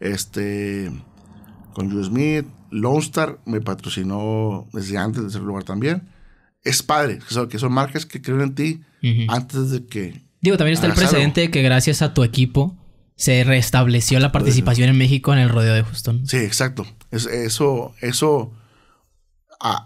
este, con Joe Smith, Lone Star me patrocinó desde antes del tercer lugar también es padre, que son, que marcas que creen en ti antes de que... Digo, también está el precedente de que gracias a tu equipo se restableció la participación en México en el rodeo de Houston. Sí, exacto. eso, eso,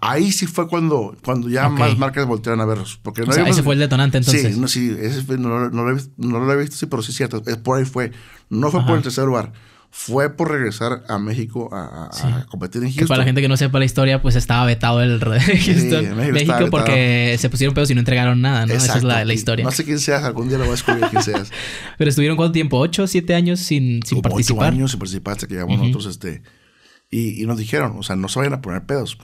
ahí sí fue cuando, cuando ya más marcas voltearon a verlos. Porque ese fue el detonante entonces. Sí, no, sí, ese, no, lo he, no, visto, sí, pero sí es cierto. por ahí fue. No fue por el tercer lugar fue por regresar a México a, competir en Houston. Que para la gente que no sepa la historia, pues estaba vetado el de Houston. México, porque se pusieron pedos y no entregaron nada, ¿no? Esa es la, historia. No sé quién seas, algún día lo voy a descubrir quién seas. Pero estuvieron cuánto tiempo, ocho, siete años sin, sin Como participar. Ocho años sin participar hasta que llegamos nosotros, este. Y, y, nos dijeron, o sea, no se vayan a poner pedos.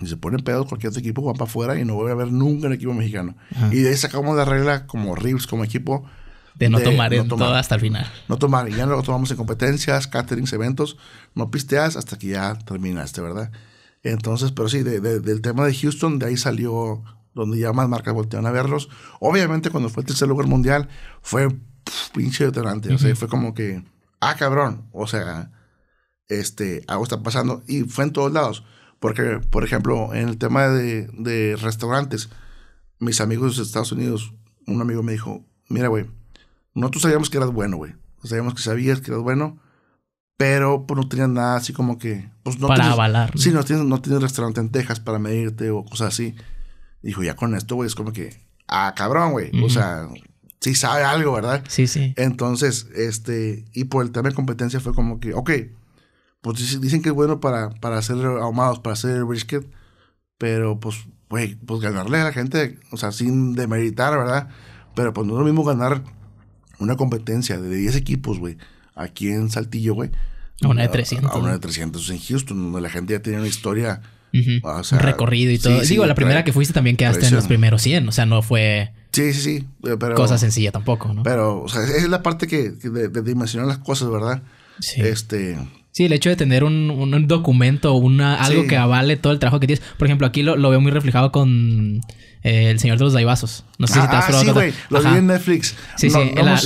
Y se ponen pedos cualquier otro equipo, va para afuera y no vuelve a haber nunca un equipo mexicano. Y de ahí sacamos la regla como Reeves, como equipo de no tomar no hasta el final. No tomar, y ya no lo tomamos en competencias, caterings, eventos, no pisteas hasta que ya terminaste, ¿verdad? Entonces, pero sí, del tema de Houston, de ahí salió donde ya más marcas voltearon a verlos. Obviamente, cuando fue el tercer lugar mundial, fue pinche detonante. O sea, fue como que, ah, cabrón, o sea, este, algo está pasando. Y fue en todos lados. Porque, por ejemplo, en el tema de, de restaurantes, mis amigos de Estados Unidos, un amigo me dijo, mira, güey, no tú sabíamos que eras bueno, güey. Sabíamos que sabías que eras bueno, pero pues no tenías nada así como que. Pues, no para avalar. Sí, no tienes, no tienes restaurante en Texas para medirte o cosas así. Dijo, ya con esto, güey, es como que. Ah, cabrón, güey. O sea, sí sabe algo, ¿verdad? Sí, sí. Entonces, este. Y por el tema de competencia fue como que, ok, pues dicen que es bueno para, para hacer ahumados, para hacer brisket, pero pues, güey, pues ganarle a la gente, o sea, sin demeritar, ¿verdad? Pero pues no es lo mismo ganar una competencia de 10 equipos, güey, aquí en Saltillo, güey. A una de 300. A, una de 300 en Houston, donde la gente ya tenía una historia. recorrido y todo. Digo, la primera que fuiste también quedaste en los primeros 100, o sea, no fue. Sí, sí, sí. Eh, cosa sencilla tampoco, ¿no? Pero, o sea, es la parte que, de, dimensionar las cosas, ¿verdad? Sí. Este. Sí, el hecho de tener un, un documento, una, algo que avale todo el trabajo que tienes. Por ejemplo, aquí lo, lo veo muy reflejado con eh, el Señor de los daivazos. No sé si ah, te has ah, probado. sí, Lo vi en Netflix. Sí, sí.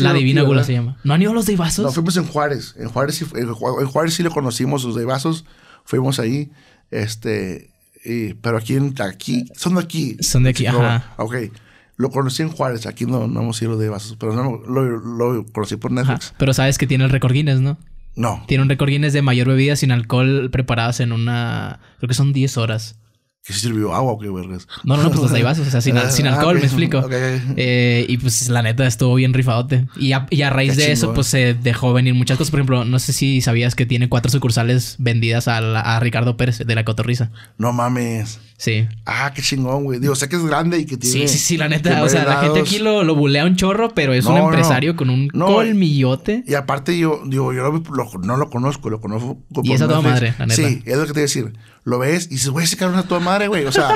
la, Divina Gula se llama. ¿No han ido los daivazos? No, fuimos en Juárez. En Juárez sí, en Juárez sí lo conocimos, los daivazos. Fuimos ahí. Este... pero aquí, en, aquí... Son de aquí. Son de aquí, ajá. ok. Lo conocí en Juárez, aquí no, no hemos ido los vasos, pero lo, lo conocí por Netflix. pero sabes que tiene el récord Guinness, ¿no? No. Tiene un récord Guinness de mayor bebida sin alcohol preparadas en una. Creo que son 10 horas. ¿Que se sirvió? ¿Agua o qué vergas? No, no, no, pues hasta ahí vasos, o sea, sin, ah, alcohol, me explico. Eh, y pues la neta estuvo bien rifadote. Y a, y a raíz de eso, pues se dejó venir muchas cosas. Por ejemplo, no sé si sabías que tiene cuatro sucursales vendidas a, a Ricardo Pérez de la Cotorriza. No mames. Sí. Ah, qué chingón, güey. Digo, sé que es grande y que tiene. Sí, sí, sí, la neta. O sea, la gente aquí lo, lo bulea un chorro, pero es un empresario con un colmillote. Y aparte, yo, digo, yo no lo conozco, lo conozco. Y es esa toda madre, la neta. Sí, es lo que te voy a decir lo ves y dices, güey, ese cabrón es toda madre, güey. O sea,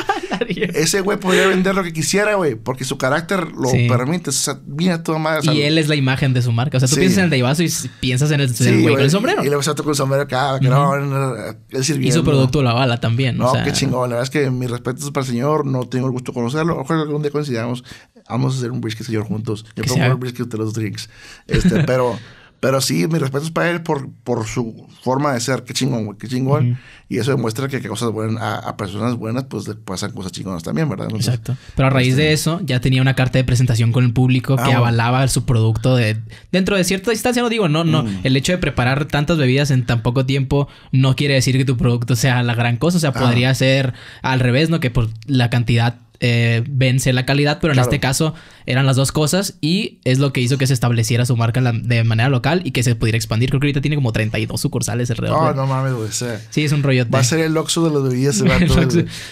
ese güey podría vender lo que quisiera, güey, porque su carácter lo permite. O sea, a toda madre. y él es la imagen de su marca. O sea, tú piensas en el Daivaso y piensas en el, güey con el sombrero. Y luego está a tocar el sombrero acá, que eh, él Y su producto la bala también. No, o qué chingón. La verdad es que mi respeto es para el señor, no tengo el gusto de conocerlo. Ojalá algún día coincidamos. Vamos a hacer un brisket, señor, juntos. Yo pongo el brisket de los drinks. Este, pero. Pero sí, respeto es para él por, por su forma de ser. Qué chingón, qué chingón. Y eso demuestra que, cosas buenas, a, personas buenas, pues le pasan cosas chingonas también, ¿verdad? Exacto. Pero a raíz este, de eso, ya tenía una carta de presentación con el público que ah, avalaba su producto de dentro de cierta distancia. No digo, no, no. Mm. El hecho de preparar tantas bebidas en tan poco tiempo no quiere decir que tu producto sea la gran cosa. O sea, podría ser al revés, ¿no? Que por la cantidad eh, vence la calidad, pero en este caso eran las dos cosas y es lo que hizo que se estableciera su marca de manera local y que se pudiera expandir. Creo que ahorita tiene como 32 sucursales alrededor. Ah, no mames, güey. Sí. es un rollo. Va a ser el Oxxo de los bebidas. sí,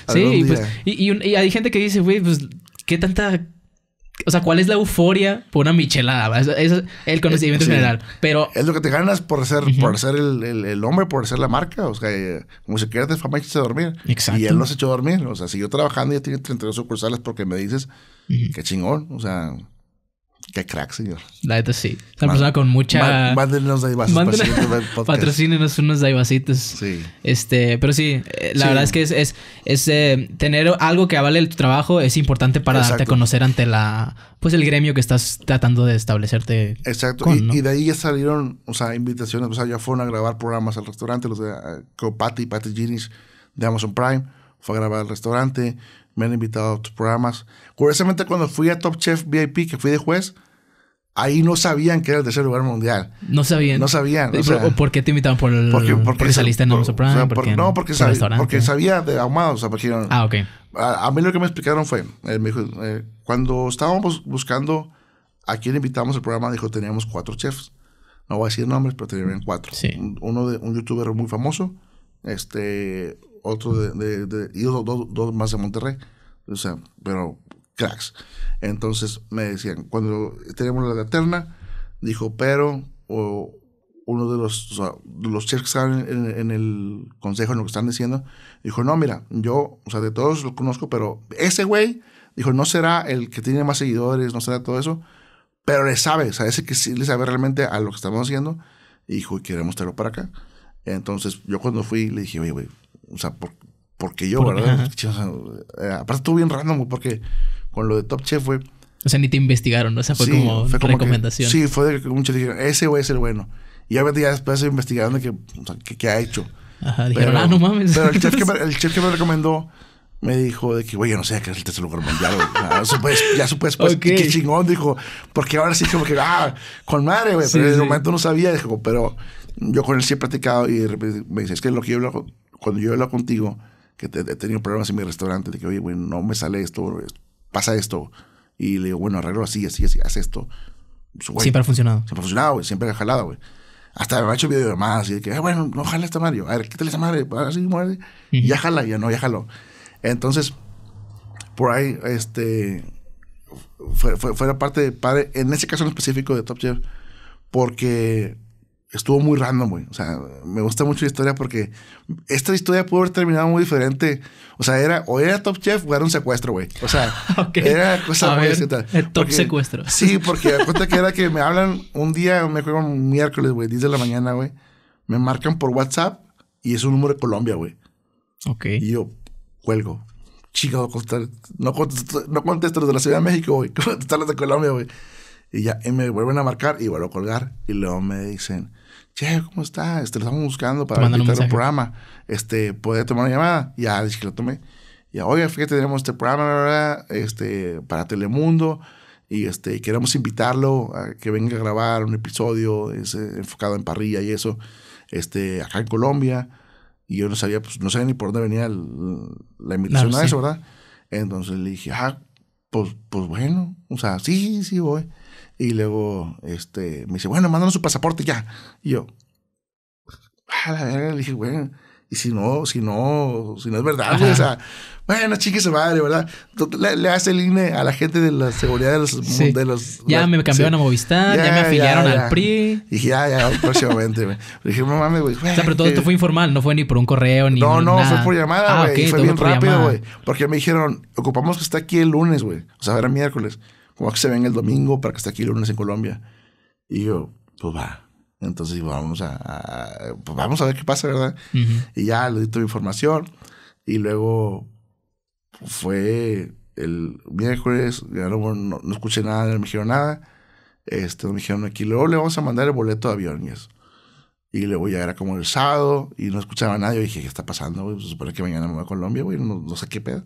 pues, y, pues, y hay gente que dice, güey, pues, ¿qué tanta o sea, ¿cuál es la euforia por una michelada? Es, es el conocimiento general. Pero. Es lo que te ganas por ser, por ser el, el, hombre, por ser la marca. O sea, eh, como si quieres te fama, y dormir. Exacto. Y él se ha hecho dormir. O sea, siguió trabajando y ya tiene 32 sucursales porque me dices, que qué chingón. O sea, Qué crack, señor. La neta sí. una persona con mucha. Mándenos Patrocínenos unos daivasitos. Sí. Este, pero sí, eh, la verdad es que es, es, es eh, tener algo que avale tu trabajo es importante para darte conocer ante la. Pues el gremio que estás tratando de establecerte. Exacto. y, de ahí ya salieron, o sea, invitaciones. O sea, ya fueron a grabar programas al restaurante, los de uh, eh, Patty, Patty de Amazon Prime. Fue a grabar al restaurante me han invitado a otros programas. Curiosamente, cuando fui a Top Chef VIP, que fui de juez, ahí no sabían que era el tercer lugar mundial. No sabían. No sabían. ¿Por qué te invitaban por el, porque, saliste en por, programa? no, porque, sabía, porque sabía de ahumado. O sea, ah, ok. A, mí lo que me explicaron fue, eh, me dijo, eh, cuando estábamos buscando a quién invitamos al programa, dijo, teníamos cuatro chefs. No voy a decir nombres, pero tenían cuatro. Uno de un youtuber muy famoso, este, otro de, y dos, más de Monterrey, o sea, pero cracks. Entonces me decían, cuando teníamos la terna, dijo, pero o uno de los, los chefs que estaban en, el consejo, en lo que están diciendo, dijo, no, mira, yo, o sea, de todos lo conozco, pero ese güey, dijo, no será el que tiene más seguidores, no será todo eso, pero le sabe, o sea, ese que sí le sabe realmente a lo que estamos haciendo, y dijo, queremos traerlo para acá. Entonces yo cuando fui le dije, oye, güey, o sea, porque yo, ¿verdad? Eh, aparte estuvo bien random, porque con lo de Top Chef, fue... O sea, ni te investigaron, ¿no? O sea, fue, sí, como, fue como recomendación. Que, sí, fue de muchos dijeron, ese güey es el bueno. Y ver ya después investigaron de que, o sea, ¿qué ha hecho. Ajá, dijeron, pero, ah, no mames. Pero el chef, que me, el chef que me recomendó me dijo de que, güey, yo no sé qué es el tercer lugar mundial. Ah, ya supe, después. Qué chingón, dijo. Porque ahora sí, como que, ah, con madre, güey. pero en el momento no sabía, dijo, pero yo con él sí he platicado y de repente me dice, es que lo que yo cuando yo hablo contigo, que te, he tenido problemas en mi restaurante, de que, oye, güey, no me sale esto, pasa esto. Y le digo, bueno, arreglo así, así, así, haz esto. Pues, siempre ha funcionado. Siempre ha funcionado, güey, siempre ha jalado, güey. Hasta me ha hecho de más. y de que, ah, bueno, no jala esta Mario. A ver, quítale esa madre, así, muere. y Ya jala, ya no, ya jaló. Entonces, por ahí, este, fue, fue, fue la parte padre, en ese caso en específico de Top Chef, porque estuvo muy random, güey. O sea, me gusta mucho la historia porque esta historia pudo haber terminado muy diferente. O sea, era o era Top Chef o era un secuestro, güey. O sea, era cosa muy distinta. top secuestro. Sí, porque cuenta que era que me hablan un día, me acuerdo un miércoles, güey, 10 de la mañana, güey. Me marcan por WhatsApp y es un número de Colombia, güey. Ok. Y yo cuelgo. Chica, no contesto, no los de la Ciudad de México, güey. Contestar los de Colombia, güey. Y ya me vuelven a marcar y vuelvo a colgar. Y luego me dicen, che, ¿cómo está? Este, lo estamos buscando para invitar un, programa. Este, ¿puede tomar una llamada? ya, dije que lo tomé. Y ya, oye, fíjate, tenemos este programa, ¿verdad? Este, para Telemundo. Y este, queremos invitarlo a que venga a grabar un episodio ese, eh, enfocado en parrilla y eso. Este, acá en Colombia. Y yo no sabía, pues, no sabía ni por dónde venía la invitación a eso, ¿verdad? Entonces le dije, ah, pues, pues bueno, o sea, sí, sí voy. Y luego este, me dice, bueno, mándanos su pasaporte ya. Y yo, a le dije, bueno, y si no, si no, si no es verdad, o sea, bueno, chique se madre, ¿verdad? Le, hace el INE a la gente de la seguridad de los... ya me cambiaron a Movistar, ya, me afiliaron al PRI. Y dije, ya, ah, ya, próximamente, Dije, mamá, me güey. O sea, pero todo esto fue informal, no fue ni por un correo, ni No, no, fue por llamada, ah, güey. Ah, fue bien rápido, güey. Porque me dijeron, ocupamos que está aquí el lunes, güey. O sea, era miércoles como que se ven el domingo para que esté aquí el lunes en Colombia. Y yo, pues va. Entonces digo, vamos a, pues vamos a ver qué pasa, ¿verdad? Y ya le di toda información. Y luego fue el miércoles, ya no, no, escuché nada, no me dijeron nada. Este, me dijeron aquí, luego le vamos a mandar el boleto de avión y eso. Y luego ya era como el sábado y no escuchaba nada. y dije, ¿qué está pasando? Supongo pues Se que mañana me voy a Colombia, güey, no, no, sé qué pedo.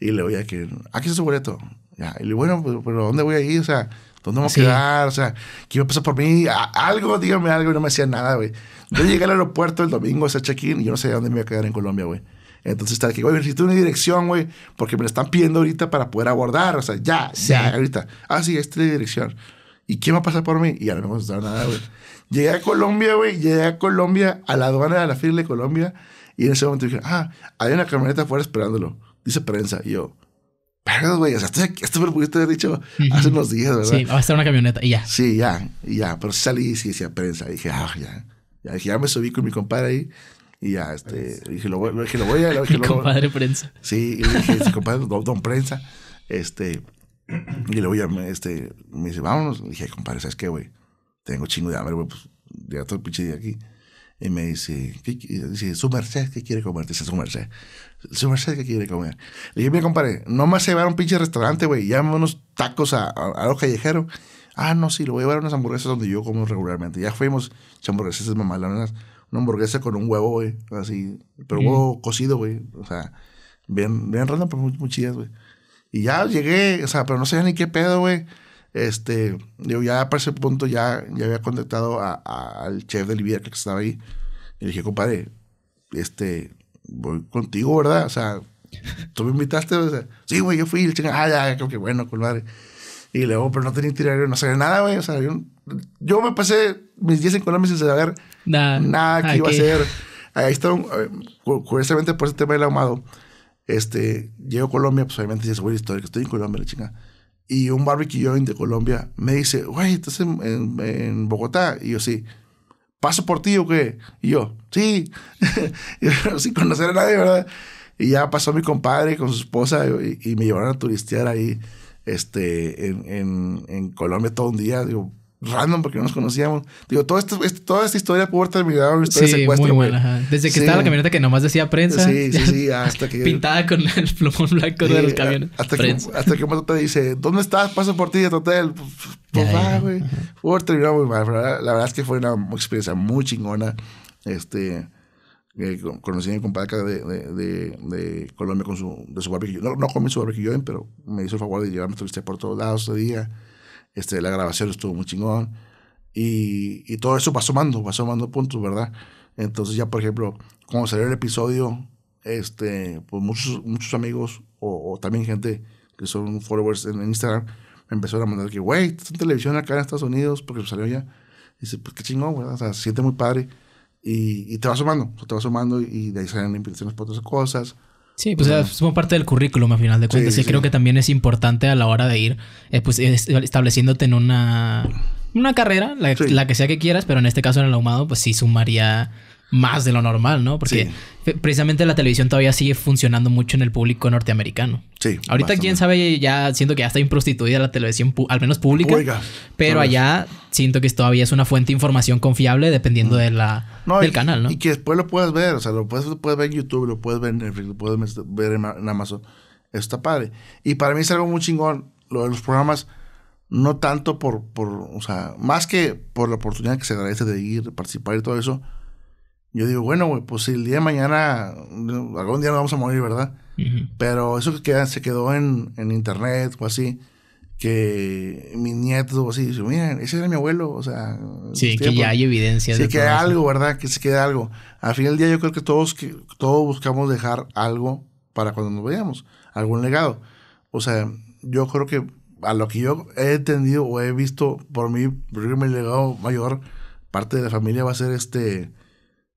Y le voy a que, aquí está su boleto. Ya, y bueno, pues, pero ¿dónde voy a ir? O sea, ¿dónde vamos a quedar? O sea, ¿qué iba a pasar por mí? algo, dígame algo. Y no me decía nada, güey. Yo llegué al aeropuerto el domingo, ese check-in, y yo no sé dónde me iba a quedar en Colombia, güey. Entonces estaba aquí, güey, necesito una dirección, güey, porque me la están pidiendo ahorita para poder abordar, o sea, ya, ya, ahorita. Ah, sí, esta es la dirección. ¿Y qué va a pasar por mí? Y ya no me contestaron nada, güey. Llegué a Colombia, güey, llegué a Colombia, a la aduana de la firma de Colombia, y en ese momento dije, ah, hay una camioneta afuera esperándolo. Dice prensa, y yo, pero, güey, o sea, esto, me lo pudiste haber dicho hace unos días, ¿verdad? Sí, va a estar una camioneta y ya. Sí, ya, y ya. Pero salí y sí decía prensa. Y dije, ah, ya. Ya, dije, ya me subí con mi compadre ahí. Y ya, este, dije, lo, voy, dije, lo voy a... Lo, dije, mi lo, compadre prensa. Sí, y dije, compadre, don, prensa, este... Y le voy a este, me dice, vámonos. dije, compadre, ¿sabes qué, güey? Tengo chingo de hambre, güey, pues, ya todo el pinche día aquí. Y me dice, ¿qué, dice su merced, ¿qué quiere comer? Dice, su merced. Su merced, ¿qué quiere comer? Le dije, mira, compadre, no más se va a un pinche restaurante, güey. Llámame unos tacos a, a, los Ah, no, sí, lo voy a llevar a unas hamburguesas donde yo como regularmente. Ya fuimos, hamburguesas es mamá, una, hamburguesa con un huevo, güey. Así, pero huevo cocido, güey. O sea, bien, bien random, pero muy, güey. Y ya llegué, o sea, pero no sé ni qué pedo, güey. Este, yo ya para ese punto ya, ya había contactado al chef de Libia que estaba ahí. Y le dije, compadre, este, voy contigo, ¿verdad? O sea, tú me invitaste. sí, güey, yo fui. El ah, ya, creo que bueno, compadre. Y luego, pero no tenía tirario, no sabía nada, güey. O sea, yo, me pasé mis días en Colombia sin saber nada que iba a hacer. Ahí estaba, eh, curiosamente por ese tema del ahumado, este, llego a Colombia, pues obviamente es buena historia, que estoy en Colombia, la chinga. Y un joint de Colombia me dice, güey, ¿estás en, Bogotá? Y yo, sí. ¿Paso por ti o qué? Y yo, sí. sin conocer a nadie, ¿verdad? Y ya pasó mi compadre con su esposa y, me llevaron a turistear ahí este, en, en, en Colombia todo un día. Digo, random porque no nos conocíamos. Digo, todo esto, este, toda esta historia pudo haber terminado historia de secuestro, muy Desde que estaba la camioneta que nomás decía prensa. Sí, sí, sí, hasta que... pintada con el plumón blanco de los camiones. Hasta que, hasta que te dice, ¿dónde estás? Paso por ti, de tu hotel. Pues güey. Pudo terminar muy mal. La verdad es que fue una experiencia muy chingona. Este... Eh, conocí a mi compadre de, de, de, Colombia con su, de su barbecue. No, no comí su barbecue, pero me hizo el favor de llevarme a por todos lados ese día. Este, la grabación estuvo muy chingón. Y, y todo eso va sumando, va sumando puntos, ¿verdad? Entonces ya, por ejemplo, cuando salió el episodio, este, pues muchos, muchos amigos o, también gente que son followers en, Instagram me empezaron a mandar que, güey, está en televisión acá en Estados Unidos porque pues, salió ya. dice, pues qué chingón, güey, o sea, se siente muy padre. Y, y te va sumando, te va sumando y de ahí salen invitaciones para otras cosas. Sí, pues es es parte del currículum a final de cuentas. Sí, y creo que también es importante a la hora de ir eh, pues, estableciéndote en una, una carrera, la, la, que sea que quieras, pero en este caso en el ahumado, pues sí sumaría más de lo normal, ¿no? Porque precisamente la televisión todavía sigue funcionando mucho en el público norteamericano. Sí. Ahorita quién sabe, ya siento que ya está improstituida la televisión, al menos pública. Oiga, pero allá siento que todavía es una fuente de información confiable dependiendo mm. de la, del canal, ¿no? Y que después lo puedes ver, o sea, lo puedes, ver en YouTube, lo puedes ver en Netflix, lo puedes ver en, Amazon. Está padre. Y para mí es algo muy chingón lo de los programas no tanto por, por, o sea, más que por la oportunidad que se agradece de ir, participar y todo eso, yo digo, bueno, güey, pues si el día de mañana, algún día nos vamos a morir, ¿verdad? Pero eso que queda, se quedó en, internet o así, que mis nietos o así, dicen, miren, ese era mi abuelo, o sea... Sí, que ya hay evidencia. Sí, de que hay algo, ¿verdad? Que se queda algo. Al fin del día yo creo que todos, que, todos buscamos dejar algo para cuando nos veamos, algún legado. O sea, yo creo que a lo que yo he entendido o he visto por mí, por mi legado mayor, parte de la familia va a ser este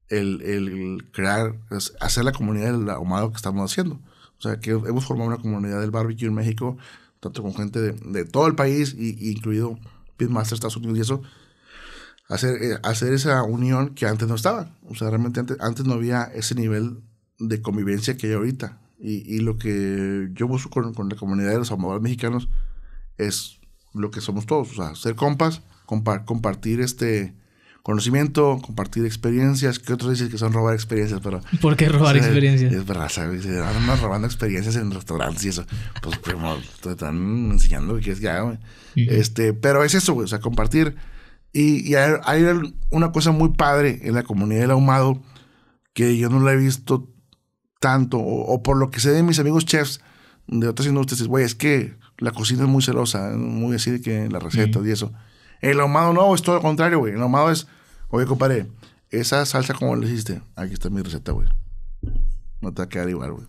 el, crear, hacer la comunidad del ahumado que estamos haciendo. O sea, que hemos formado una comunidad del barbecue en México, tanto con gente de, todo el país, y, incluido Pitmaster, Estados Unidos y eso. Hacer, eh, hacer esa unión que antes no estaba. O sea, realmente antes, no había ese nivel de convivencia que hay ahorita. Y, lo que yo busco con, con la comunidad de los ahumadores mexicanos es lo que somos todos. O sea, ser compas, compartir este conocimiento, compartir experiencias, que otros dicen que son robar experiencias, pero... ¿Por qué robar experiencias? Es, verdad, ¿sabes? robando experiencias en restaurantes y eso. Pues, pues te están enseñando que es ya Este, pero es eso, o sea, compartir. Y, hay, una cosa muy padre en la comunidad del ahumado que yo no la he visto tanto, o, por lo que sé de mis amigos chefs de otras industrias, güey, es que la cocina es muy celosa, ¿eh? muy así de que las recetas y eso. El ahumado no, es todo lo contrario, güey. El ahumado es, oye, compadre, esa salsa como le hiciste, aquí está mi receta, güey. No te va a quedar igual, güey.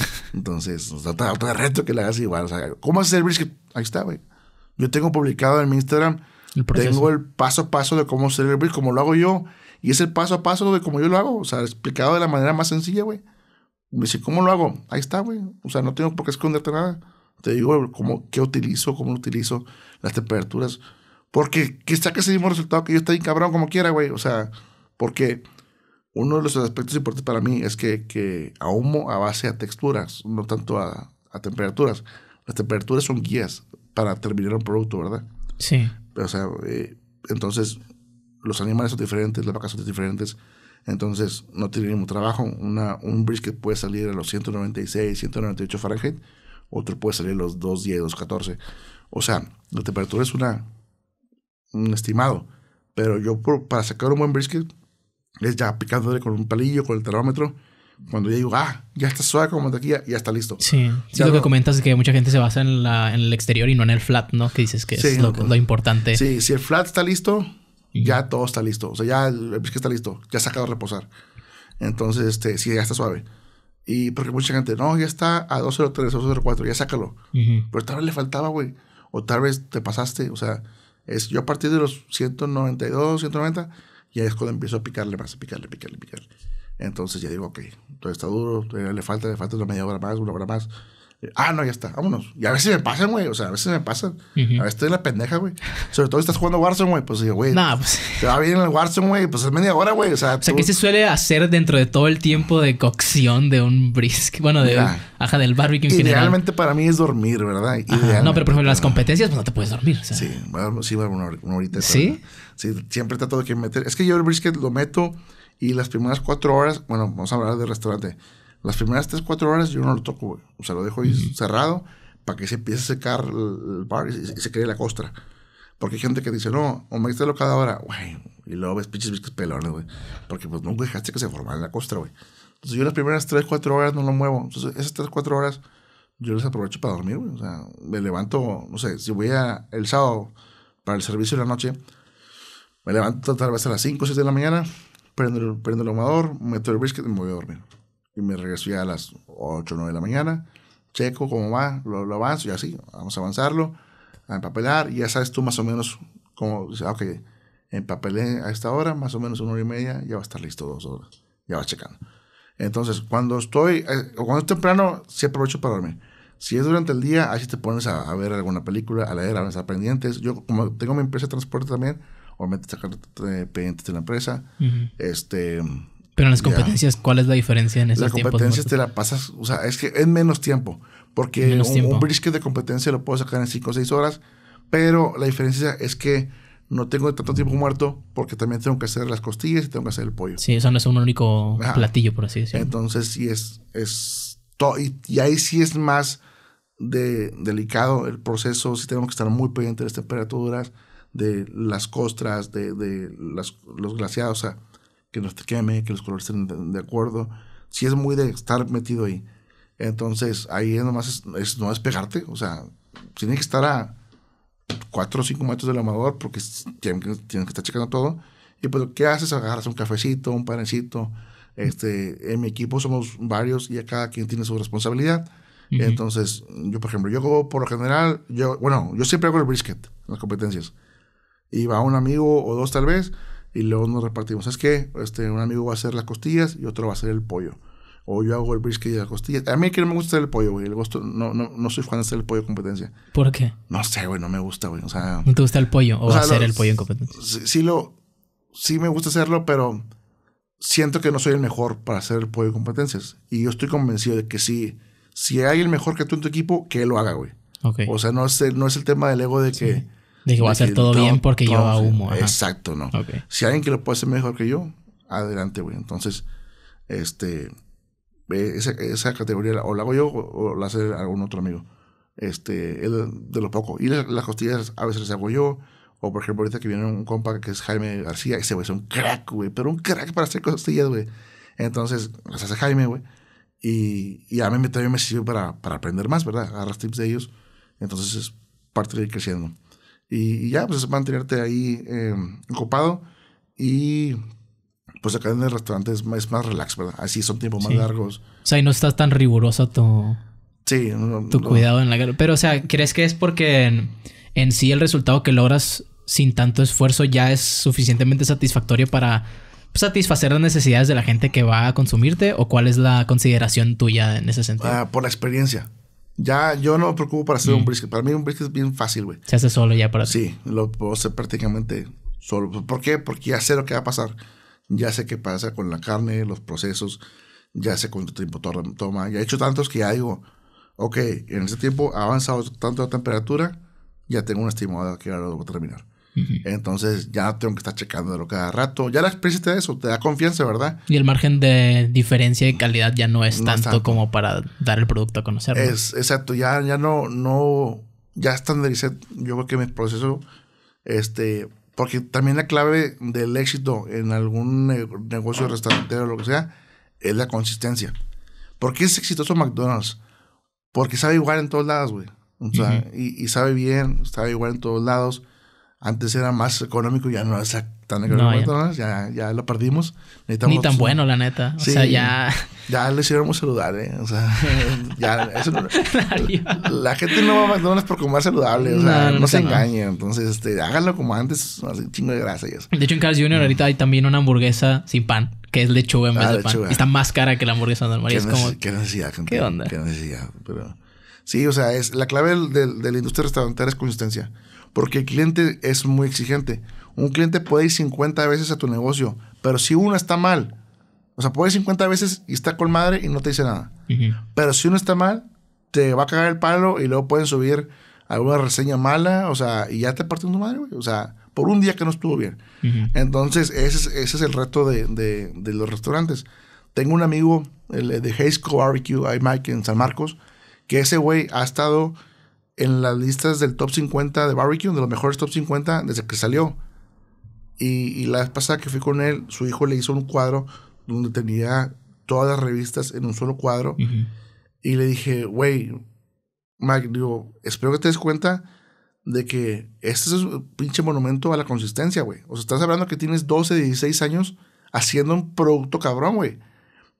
Entonces, otra reto que le hagas igual. ¿Cómo hacer el brisket? Ahí está, güey. Yo tengo publicado en mi Instagram, tengo el paso a paso de cómo hacer el brisket, como lo hago yo. Y es el paso a paso de cómo yo lo hago. O sea, explicado de la manera más sencilla, güey. Me dice, ¿cómo lo hago? Ahí está, güey. O sea, no tengo por qué esconderte nada. Te digo, cómo, qué utilizo, cómo lo utilizo, las temperaturas. Porque quizá que ese mismo resultado que yo estoy cabrón como quiera, güey. O sea, porque uno de los aspectos importantes para mí es que, que a a base a texturas, no tanto a, a temperaturas. Las temperaturas son guías para terminar un producto, ¿verdad? Sí. O sea, eh, entonces los animales son diferentes, las vacas son diferentes. Entonces, no tiene ningún trabajo. Una, un brisket puede salir a los 196, 198 Fahrenheit. Otro puede salir a los 210, 214. O sea, la temperatura es una estimado. Pero yo para sacar un buen brisket es ya picándole con un palillo, con el termómetro. Cuando ya digo, ah, ya está suave como mantequilla, ya está listo. Sí, lo que comentas es que mucha gente se basa en, la, en, el exterior y no en el flat, ¿no? Que dices que es pues, lo, importante. Sí, si el flat está listo, ya todo está listo. O sea, ya el brisket está listo, ya ha sacado a reposar. Entonces, este, sí, ya está suave. Y porque mucha gente, no, ya está a 203, 204, ya sácalo. Pero tal vez le faltaba, güey. O tal vez te pasaste, o sea, es yo a partir de los 192, 190, ya es cuando empiezo a picarle más, a picarle, picarle, picarle. Entonces ya digo, ok, todo está duro, le falta, le falta una media hora más, una hora más. Ah, no, ya está, vámonos. Y a veces me pasan, güey. O sea, a veces me pasan. A veces estoy en la pendeja, güey. Sobre todo si estás jugando Warzone, güey. Pues digo, güey. Nah, pues. Te va bien el Warzone, güey. Pues es media hora, güey. O sea, ¿qué se suele hacer dentro de todo el tiempo de cocción de un brisket? Bueno, de. un... Ajá, del barbecue en general. Idealmente para mí es dormir, ¿verdad? no, pero por ejemplo, las competencias, pues no te puedes dormir. Sí, bueno, sí, bueno, una, horita. ¿Sí? Sí, siempre ha todo que meter. Es que yo el brisket lo meto y las primeras cuatro horas, bueno, vamos a hablar del restaurante las primeras 3, 4 horas yo no lo toco, güey. O sea, lo dejo ahí cerrado para que se empiece a secar el bar y, se, cree la costra. Porque hay gente que dice, no, o me lo cada hora, güey. Y luego ves pinches viscos pelones, güey. Porque pues nunca dejaste que se formara la costra, güey. Entonces yo las primeras 3, 4 horas no lo muevo. Entonces esas 3, 4 horas yo las aprovecho para dormir, güey. O sea, me levanto, no sé, si voy a el sábado para el servicio de la noche, me levanto tal vez a las 5, 6 de la mañana, prendo, prendo el ahumador, meto el brisket y me voy a dormir y me regreso ya a las 8 o 9 de la mañana, checo cómo va, lo, lo avanzo y así, vamos a avanzarlo, a empapelar, y ya sabes tú más o menos cómo, ah, ok, empapelé a esta hora, más o menos una hora y media, ya va a estar listo dos horas, ya va checando. Entonces, cuando estoy, eh, o cuando es temprano, sí aprovecho para dormir. Si es durante el día, ahí te pones a, ver alguna película, a leer, a avanzar pendientes. Yo, como tengo mi empresa de transporte también, obviamente sacar eh, pendientes de la empresa, este en las competencias, ¿cuál es la diferencia en ese las Las competencias te la pasas, o sea, es que es menos tiempo. Porque un, brisket de competencia lo puedo sacar en 5 o 6 horas. Pero la diferencia es que no tengo tanto tiempo muerto porque también tengo que hacer las costillas y tengo que hacer el pollo. Sí, eso no es un único platillo, por así decirlo. Entonces, sí es. es y, ahí sí es más de, delicado el proceso. Sí tenemos que estar muy pendientes de las temperaturas, de las costras, de, de los glaciados. O sea, que no te queme, que los colores estén de, acuerdo. Si es muy de estar metido ahí. Entonces, ahí nomás es, es no despegarte. O sea, tiene que estar a 4 o 5 metros del amador porque tienen que, estar checando todo. Y pues lo que haces, agarras un cafecito, un panecito. Este, en mi equipo somos varios y a cada quien tiene su responsabilidad. Entonces, yo, por ejemplo, yo hago, por lo general, yo, bueno, yo siempre hago el brisket en las competencias. Y va un amigo o dos tal vez, y luego nos repartimos. ¿Sabes qué? Este, un amigo va a hacer las costillas y otro va a hacer el pollo. O yo hago el brisket y las costillas. A mí que no me gusta hacer el pollo, güey. El gusto, no, no, no soy fan de hacer el pollo en competencia. ¿Por qué? No sé, güey, no me gusta, güey. O sea. ¿No te gusta el pollo o, hacer el pollo en competencia? Sí, lo. Sí me gusta hacerlo, pero siento que no soy el mejor para hacer el pollo en competencias. Y yo estoy convencido de que sí. Si hay el mejor que tú en tu equipo, que él lo haga, güey. O sea, no es, el, no es el tema del ego de que que voy a hacer todo, bien porque yo humo. Exacto, no. Si alguien que lo puede hacer mejor que yo, adelante, güey. Entonces, este, esa, esa categoría o la hago yo o, la hace algún otro amigo. Este, es de lo poco. Y las, costillas a veces las hago yo. O por ejemplo, ahorita que viene un compa que es Jaime García, ese güey es un crack, güey, pero un crack para hacer costillas, güey. Entonces, las hace Jaime, güey. Y, a mí también me sirve para, para aprender más, ¿verdad? Agarras tips de ellos. Entonces, es parte de ir creciendo. Y, ya, pues es mantenerte ahí eh, ocupado. Y pues acá en el restaurante es más, relax, ¿verdad? Así son tiempos más largos. O sea, y no estás tan riguroso tu, tu cuidado en la... Pero, o sea, ¿crees que es porque en, sí el resultado que logras sin tanto esfuerzo ya es suficientemente satisfactorio para pues, satisfacer las necesidades de la gente que va a consumirte o cuál es la consideración tuya en ese sentido? Ah, por la experiencia. Ya yo no me preocupo para hacer un mm. brisket. Para mí un brisket es bien fácil, güey. Se hace solo ya para Sí, lo puedo hacer prácticamente solo. ¿Por qué? Porque ya sé lo que va a pasar. Ya sé qué pasa con la carne, los procesos. Ya sé cuánto tiempo toma. Ya he hecho tantos que ya digo, ok, en ese tiempo ha avanzado tanto la temperatura, ya tengo una estimado que ahora lo voy a terminar. Entonces ya tengo que estar checándolo cada rato. Ya la experiencia te da eso, te da confianza, ¿verdad? Y el margen de diferencia y calidad ya no es, tanto, como para dar el producto a conocer. Es, exacto, ya, ya no, no, ya estandaricé yo creo que mi proceso, este, porque también la clave del éxito en algún negocio restaurantero o lo que sea, es la consistencia. ¿Por qué es exitoso McDonald's? Porque sabe igual en todos lados, güey. O sea, y, y, sabe bien, sabe igual en todos lados. Antes era más económico, ya no es tan económico, ya. ya. lo perdimos. Ni tan bueno, la neta. O sea, ya... Ya le íbamos saludar, ¿eh? o sea, ya eso no, La gente no va a McDonald's por comer saludable, o sea, no, se engañen. Entonces, este, háganlo como antes, así chingo de grasa y De hecho, en Carl's Jr. ahorita hay también una hamburguesa sin pan, que es lechuga en ah, vez de pan. está más cara que la hamburguesa normal. es como... ¿Qué necesidad? Gente? ¿Qué onda? ¿Qué necesidad? Pero... Sí, o sea, es la clave del, de la industria restaurantera es consistencia porque el cliente es muy exigente. Un cliente puede ir 50 veces a tu negocio, pero si uno está mal, o sea, puede ir 50 veces y está con madre y no te dice nada. Pero si uno está mal, te va a cagar el palo y luego pueden subir alguna reseña mala, o sea, y ya te parten tu madre, güey. O sea, por un día que no estuvo bien. Entonces, ese es, el reto de, los restaurantes. Tengo un amigo de Haysco Barbecue, hay Mike en San Marcos, que ese güey ha estado en las listas del top 50 de Barbecue, de los mejores top 50 desde que salió. Y, la vez pasada que fui con él, su hijo le hizo un cuadro donde tenía todas las revistas en un solo cuadro. Y le dije, güey, Mike, digo, espero que te des cuenta de que este es un pinche monumento a la consistencia, güey. O sea, estás hablando que tienes 12, 16 años haciendo un producto cabrón, güey.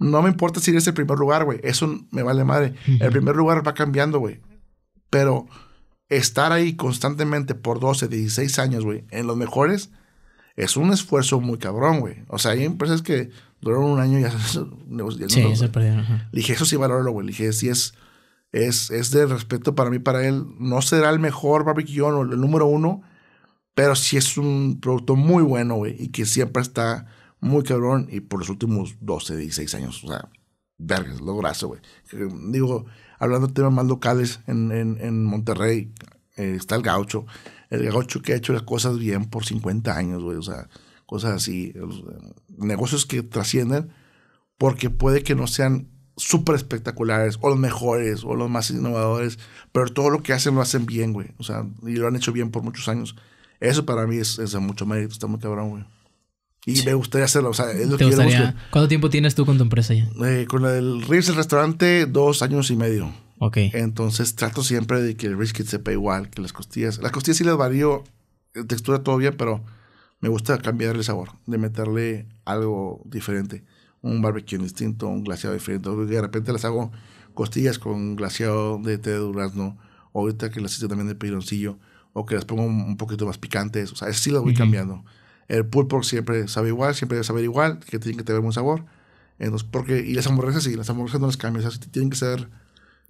No me importa si eres el primer lugar, güey. Eso me vale madre. El primer lugar va cambiando, güey. Pero estar ahí constantemente por 12, 16 años, güey, en los mejores, es un esfuerzo muy cabrón, güey. O sea, hay empresas que duraron un año y ya, sí, se perdieron. Dije, eso sí valoro, güey. Dije, sí es, es, es de respeto para mí, para él. No será el mejor barbecue o el número uno, pero sí es un producto muy bueno, güey, y que siempre está muy cabrón y por los últimos 12, 16 años, o sea, lo graso, güey. Digo, hablando de temas más locales en, Monterrey, eh, está el gaucho. El gaucho que ha hecho las cosas bien por 50 años, güey. O sea, cosas así. Negocios que trascienden porque puede que no sean súper espectaculares o los mejores o los más innovadores, pero todo lo que hacen lo hacen bien, güey. O sea, y lo han hecho bien por muchos años. Eso para mí es, de mucho mérito, está muy cabrón, güey. Y me gustaría hacerlo. O sea, es lo que gustaría? ¿Cuánto tiempo tienes tú con tu empresa ya? Eh, con el Rips, el restaurante, dos años y medio. Ok. Entonces trato siempre de que el Kit sepa igual que las costillas. Las costillas sí las varío, textura todavía, pero me gusta cambiarle el sabor, de meterle algo diferente. Un barbecue distinto, un glaseado diferente. De repente las hago costillas con glaseado de té de durazno. O ahorita que las hice también de pironcillo. O que las pongo un poquito más picantes. O sea, sí las voy cambiando. El pulpo siempre sabe igual, siempre debe saber igual, que tiene que tener un sabor. Entonces, porque, y las hamburguesas, sí, las hamburguesas no las cambian, tienen que ser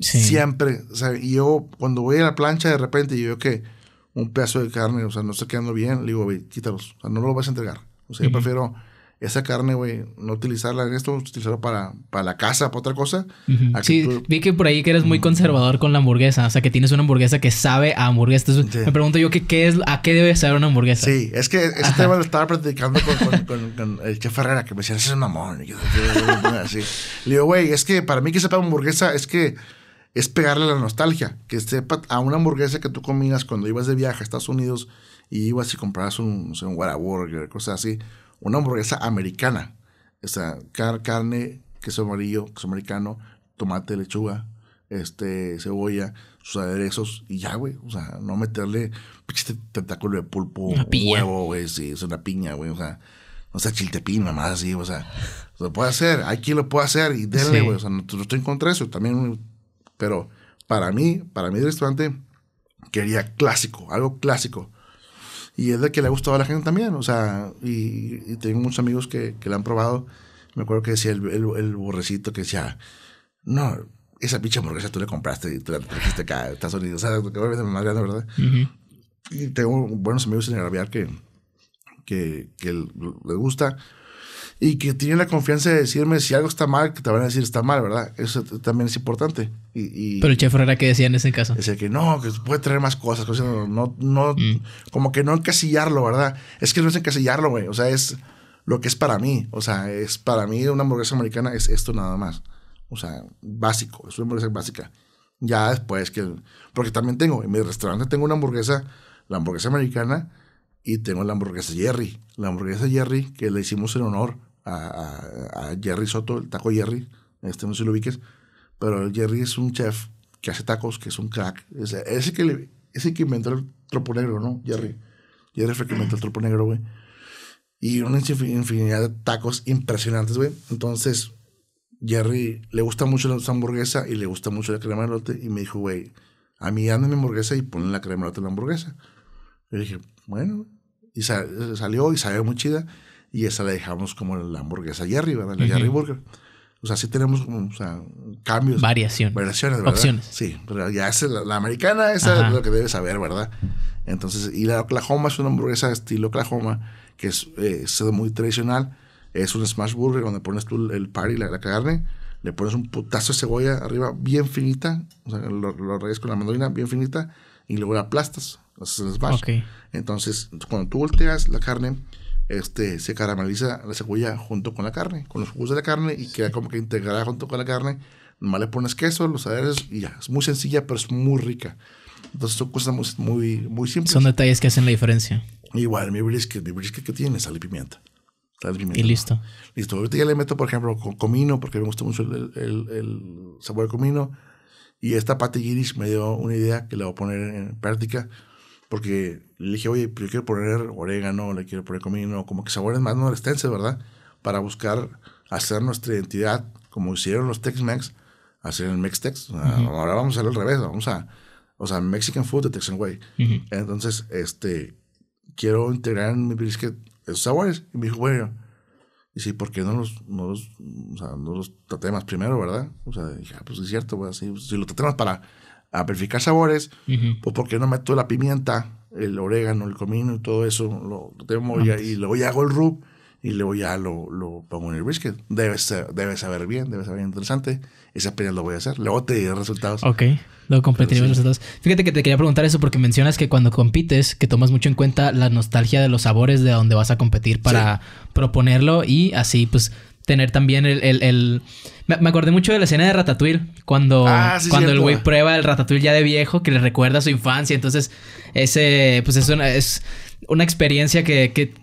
siempre. O sea, y yo cuando voy a la plancha de repente y veo que un pedazo de carne, o sea, no está quedando bien, le digo, ve, quítalos, o sea, no lo vas a entregar. O sea, yo prefiero esa carne, güey, no utilizarla en esto, utilizarla para, para la casa, para otra cosa. Sí, vi que por ahí que eres muy mm. conservador con la hamburguesa, o sea, que tienes una hamburguesa que sabe a hamburguesa. Me pregunto yo qué es, a qué debe saber una hamburguesa. Sí, es que ese tema lo estaba platicando con, el chef Herrera, que me decía, ese es mamón. así. Le digo, güey, es que para mí que sepa hamburguesa es que es pegarle la nostalgia, que sepa a una hamburguesa que tú comías cuando ibas de viaje a Estados Unidos y ibas y comprabas un, no un cosas así una hamburguesa americana. O sea, carne, queso amarillo, queso americano, tomate, lechuga, este, cebolla, sus aderezos y ya, güey. O sea, no meterle este tentáculo de pulpo, huevo, güey, sí, es una piña, güey. O sea, no sea chiltepín, mamá, así, o sea, lo puede hacer, hay quien lo puede hacer y denle, güey. O sea, no, no, estoy en contra de eso también, pero para mí, para mí restaurante quería clásico, algo clásico. Y es de que le ha gustado a la gente también, o sea, y, tengo muchos amigos que, que la han probado. Me acuerdo que decía el, el, borrecito que decía, no, esa pinche hamburguesa tú la compraste y te la trajiste acá, Estados sonido, o sea, que más grande, ¿verdad? Y tengo buenos amigos en Arabiar que, que, que les gusta y que tienen la confianza de decirme si algo está mal, que te van a decir está mal, ¿verdad? Eso también es importante. Y, Pero el chef era que decía en ese caso? Decía que no, que puede traer más cosas, no, no, mm. como que no encasillarlo, ¿verdad? Es que no es encasillarlo, güey, o sea, es lo que es para mí, o sea, es para mí una hamburguesa americana es esto nada más, o sea, básico, es una hamburguesa básica. Ya después que, porque también tengo, en mi restaurante tengo una hamburguesa, la hamburguesa americana, y tengo la hamburguesa Jerry, la hamburguesa Jerry que le hicimos en honor a, Jerry Soto, el taco Jerry, este no sé si lo ubiques, pero Jerry es un chef que hace tacos, que es un crack, es ese que, le, ese que inventó el tropo negro, ¿no? Jerry. Jerry fue el inventó el tropo negro, güey. Y una infinidad de tacos impresionantes, güey. Entonces, Jerry le gusta mucho la hamburguesa y le gusta mucho la crema de lote. Y me dijo, güey, a mí anda mi hamburguesa y ponle la crema de lote en la hamburguesa. Yo dije, bueno. Y salió y salió muy chida y esa la dejamos como la hamburguesa Jerry, ¿verdad? La Jerry Burger. O sea, sí tenemos como, o sea, cambios. Variación. Variaciones, ¿verdad? Opciones. Sí, pero ya es la, americana, esa es lo que debes saber, ¿verdad? Entonces, y la Oklahoma es una hamburguesa estilo Oklahoma, que eh, es, muy tradicional. Es un smash burger donde pones tú el par y la, carne, le pones un putazo de cebolla arriba bien finita, o sea, lo, lo con la mandolina bien finita y luego la aplastas, haces el smash. Entonces, cuando tú volteas la carne, este, se carameliza la cebolla junto con la carne, con los jugos de la carne y queda como que integrada junto con la carne. Nomás le pones queso, los aderezos y ya. Es muy sencilla, pero es muy rica. Entonces son cosas muy, muy, simples. Son detalles que hacen la diferencia. Igual, mi brisket, mi brisket que tiene sal y pimienta. Sal y pimienta. Y listo. Listo. Ahorita ya le meto, por ejemplo, con comino, porque me gusta mucho el, sabor de comino. Y esta pata me dio una idea que la voy a poner en práctica, porque le dije, oye, pues yo quiero poner orégano, le quiero poner comino, como que sabores más norestenses, ¿verdad? Para buscar hacer nuestra identidad, como hicieron los Tex-Mex, hacer el Mex-Tex. Ahora vamos a hacer al revés, vamos a, o sea, Mexican food de Texan Way. Entonces, este, quiero integrar en mi brisket esos sabores. Y me dijo, bueno, y sí, ¿por qué no los, no o no los primero, verdad? O sea, dije, ah, pues es cierto, pues, si, si lo tratemos para amplificar sabores, pues ¿por qué no meto la pimienta? el orégano, el comino y todo eso, lo tengo y, luego ya hago el rub y luego ya lo, lo pongo en el brisket. Debe, debe saber bien, debe saber bien interesante. esa pena lo voy a hacer. Luego te diré resultados. Ok, luego competiré los resultados. Fíjate que te quería preguntar eso porque mencionas que cuando compites, que tomas mucho en cuenta la nostalgia de los sabores de donde vas a competir para proponerlo y así pues tener también el... Me, acordé mucho de la escena de Ratatouille, cuando, ah, cuando el güey prueba el Ratatouille ya de viejo, que le recuerda a su infancia, entonces ese, pues es una, es una experiencia que, que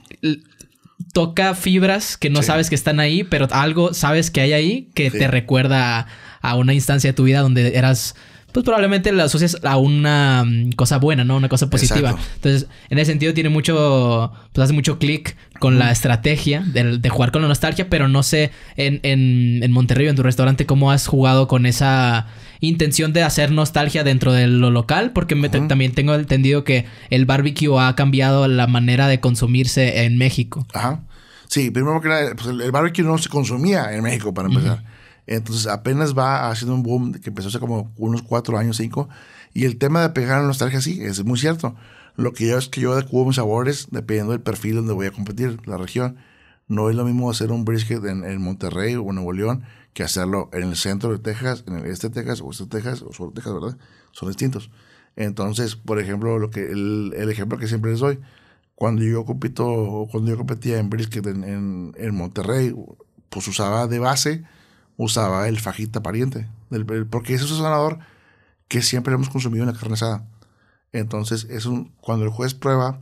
toca fibras que no sabes que están ahí, pero algo sabes que hay ahí que te recuerda a una instancia de tu vida donde eras pues probablemente la asocias a una mm, cosa buena, ¿no? Una cosa positiva. Entonces, en ese sentido tiene mucho, pues hace mucho clic con la estrategia de, jugar con la nostalgia, pero no sé en, en, en Monterrey, en tu restaurante, cómo has jugado con esa intención de hacer nostalgia dentro de lo local, porque también tengo entendido que el barbecue ha cambiado la manera de consumirse en México. Ajá. Sí, primero que nada, pues el, barbecue no se consumía en México para empezar. Entonces apenas va haciendo un boom que empezó hace como unos cuatro años, cinco. Y el tema de pegar en nostalgia, sí, es muy cierto. Lo que yo es que yo adecuo mis sabores dependiendo del perfil donde voy a competir, la región. No es lo mismo hacer un brisket en, en Monterrey o en Nuevo León que hacerlo en el centro de Texas, en el este Texas, oeste de Texas o sur de Texas, ¿verdad? Son distintos. Entonces, por ejemplo, lo que el, ejemplo que siempre les doy, cuando yo compito, cuando yo competía en brisket en, en, en Monterrey, pues usaba de base usaba el fajita pariente, Porque ese es un sanador que siempre hemos consumido en la carne asada. Entonces, es un, cuando el juez prueba,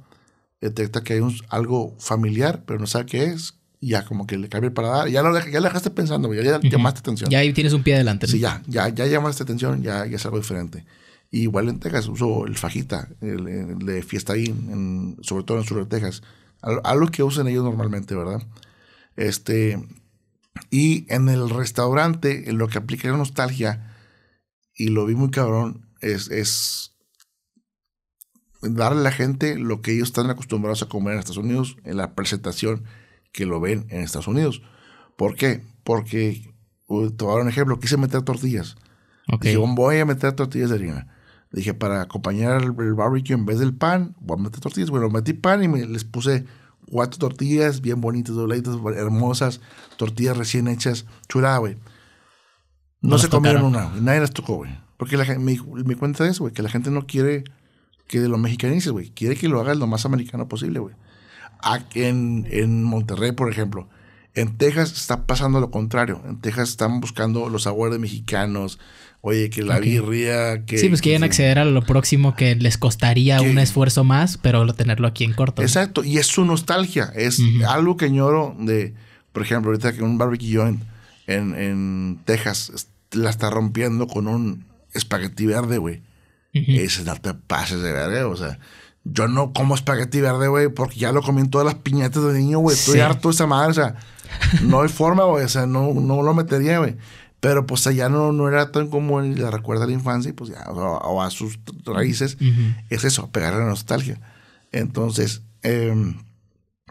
detecta que hay algo familiar, pero no sabe qué es, ya como que le cabe el dar ya lo, ya dejaste pensando, ya, llamaste atención. Ya ahí tienes un pie adelante. Sí, ya, ya, ya llamaste atención, ya, ya es algo diferente. igual en Texas uso el fajita, el, de fiesta ahí, sobre todo en el sur de Texas, algo que usan ellos normalmente, ¿verdad? Este, y en el restaurante, lo que aplica la nostalgia, y lo vi muy cabrón, es, es darle a la gente lo que ellos están acostumbrados a comer en Estados Unidos, en la presentación que lo ven en Estados Unidos. ¿Por qué? Porque, te voy a dar un ejemplo, quise meter tortillas. Dije, voy a meter tortillas de harina. Dije, para acompañar el, barbecue, en vez del pan, voy a meter tortillas. Bueno, metí pan y me, les puse cuatro tortillas bien bonitas, dobladitas, hermosas, tortillas recién hechas, chulada, güey. No, se comieron una, Nadie las tocó, güey. Porque la, me, me cuenta eso, güey, que la gente no quiere que de lo mexicanices, güey. Quiere que lo haga lo más americano posible, güey. En, Monterrey, por ejemplo. En Texas está pasando lo contrario. En Texas están buscando los aguardes mexicanos, Oye, que la birria, que... Sí, pues quieren acceder a lo próximo que les costaría un esfuerzo más, pero tenerlo aquí en corto. Exacto, y es su nostalgia, es algo que añoro de, por ejemplo, ahorita que un barbecue en, en, Texas la está rompiendo con un espagueti verde, güey. Ese no te pases de verde. o sea... Yo no como espagueti verde, güey, porque ya lo comí en todas las piñatas de niño, güey. Estoy harto de esa madre, o sea, no hay forma, güey, o sea, no, no lo metería, güey. Pero pues allá no, no era tan como le la recuerda a la infancia pues ya, o, a sus raíces, es eso, pegar la nostalgia. Entonces, em,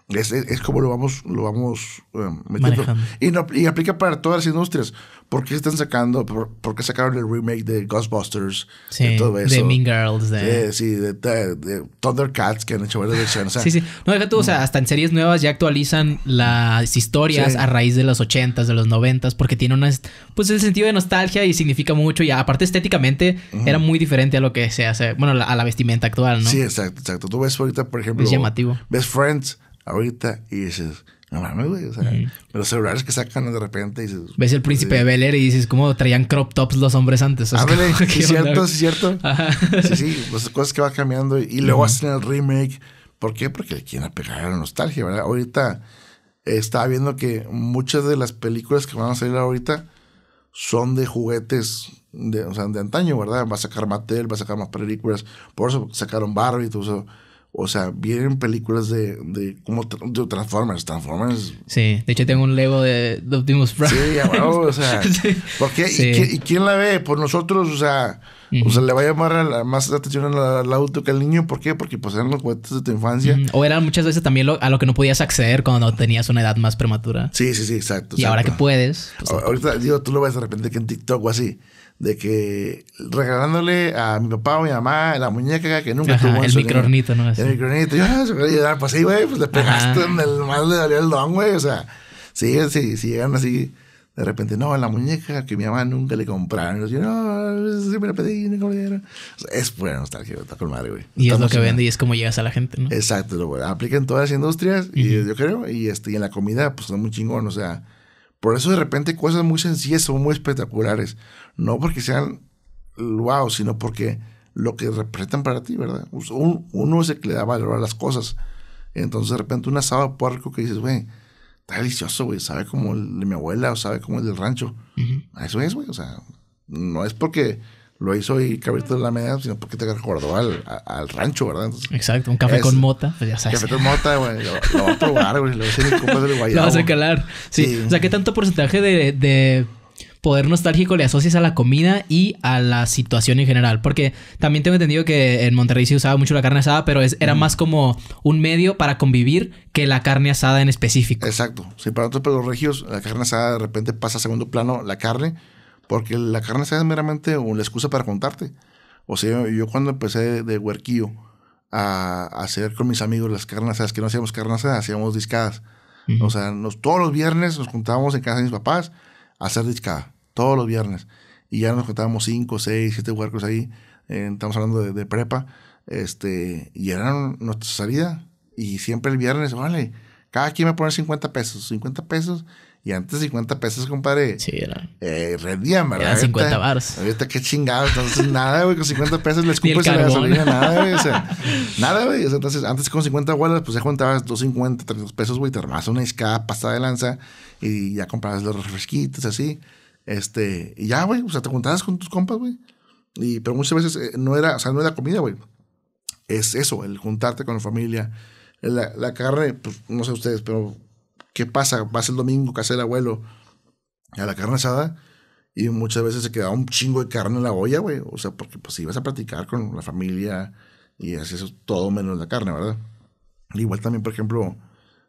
es, como lo vamos, lo vamos em, metiendo. Y, y aplica para todas las industrias. ¿por qué están sacando, por, qué sacaron el remake de Ghostbusters? Sí, de todo Mean Girls. Sí, sí de, Thundercats que han hecho varias versiones. sí, sí. No, deja tú, o sea, hasta en series nuevas ya actualizan las historias a raíz de los 80s, de los 90s, porque tiene una, pues el sentido de nostalgia y significa mucho. Y aparte estéticamente era muy diferente a lo que se hace, bueno, a la vestimenta actual, ¿no? Sí, exacto, exacto. Tú ves ahorita, por ejemplo... Es llamativo. Friends ahorita y dices... No mames, güey. O sea, los celulares que sacan de repente. Y Ves el príncipe de Bel y dices, ¿cómo traían crop tops los hombres antes? Ah, sea, sí, cierto, sí, cierto. Sí, sí, las pues, cosas que va cambiando. Y luego hacen el remake. ¿Por qué? Porque le quieren apegar a la nostalgia, ¿verdad? Ahorita eh, estaba viendo que muchas de las películas que van a salir ahorita son de juguetes de, o sea, de antaño, ¿verdad? Va a sacar Mattel, va a sacar más películas. Por eso sacaron Barbie y todo eso. O sea, vienen películas de, como de Transformers, Transformers. Sí, de hecho tengo un Lego de, Optimus Prime. Sí, bueno, o sea. ¿Por qué? ¿Y, quién, la ve? Por pues nosotros, o sea, o sea le va a llamar a la, más atención al, auto que al niño. ¿Por qué? Porque pues eran los juguetes de tu infancia. O eran muchas veces también a lo que no podías acceder cuando tenías una edad más prematura. Sí, sí, sí, exacto. Y ahora que puedes. Pues, ahorita, digo, tú lo ves de repente que en TikTok o así de que regalándole a mi papá o mi mamá la muñeca que nunca tuvo en el microornito micronito, ¿no? Así. El micronito. Yo, yo, ah, pues sí, güey, pues le pegaste en el mal le dolió el don, güey. O sea, si sí, sí, llegan así. De repente, no, la muñeca que mi mamá nunca le compraron. Y yo, no, siempre la pedí, nunca me la dieron. O sea, es pura nostalgia, está con madre, güey. Y es lo que vende y es como llegas a la gente, ¿no? Exacto, lo bueno. Aplica en todas las industrias, y yo creo, y, este, y en la comida, pues es muy chingón, o sea por eso de repente cosas muy sencillas son muy espectaculares. No porque sean wow, sino porque lo que representan para ti, ¿verdad? Pues, uno es el que le da valor a las cosas. Entonces de repente un asado de puerco que dices, güey, está delicioso, güey, sabe como el de mi abuela o sabe como el del rancho. Eso es, güey, o sea, no es porque lo hizo y Cabrito de la Media, sino pues, porque te recordó al, rancho, ¿verdad? Exacto, un café con mota, pues ya sabes. Café con mota, güey, lo, vas a probar, lo a Lo calar. Sí. O sea, ¿qué tanto porcentaje de, poder nostálgico le asocias a la comida y a la situación en general. Porque también tengo entendido que en Monterrey se usaba mucho la carne asada, pero era más como un medio para convivir que la carne asada en específico. Exacto. Sí, para otros pero regios, la carne asada de repente pasa a segundo plano la carne porque la carne es meramente una excusa para contarte. O sea, yo cuando empecé de huerquillo a, hacer con mis amigos las carnes que no hacíamos carnes hacíamos discadas. O sea, todos los viernes nos juntábamos en casa de mis papás a hacer discada. Todos los viernes. Y ya nos juntábamos cinco, seis, siete huercos ahí. estamos hablando de, prepa. Este, y era nuestra salida. Y siempre el viernes, vale, cada quien me pone 50 pesos. 50 pesos y antes 50 pesos, compadre. Sí, era. Eh, ¿verdad? 50 bars. Ahorita qué chingado. Entonces, nada, güey, con 50 pesos le escupes la gasolina, nada, güey. O sea, nada, güey. O sea, entonces, antes con 50 bolas, pues ya juntabas 250, 300 pesos, güey, te armabas una isca, pasta de lanza y ya comprabas los refresquitos, así. Este, y ya, güey, o sea, te juntabas con tus compas, güey. Y, pero muchas veces eh, no era, o sea, no era comida, güey. Es eso, el juntarte con la familia. La, la carne, pues no sé ustedes, pero ¿qué pasa? Vas el domingo, casa el abuelo, a la carne asada, y muchas veces se queda un chingo de carne en la olla, güey. O sea, porque pues vas a platicar con la familia y eso, todo menos la carne, ¿verdad? Igual también, por ejemplo,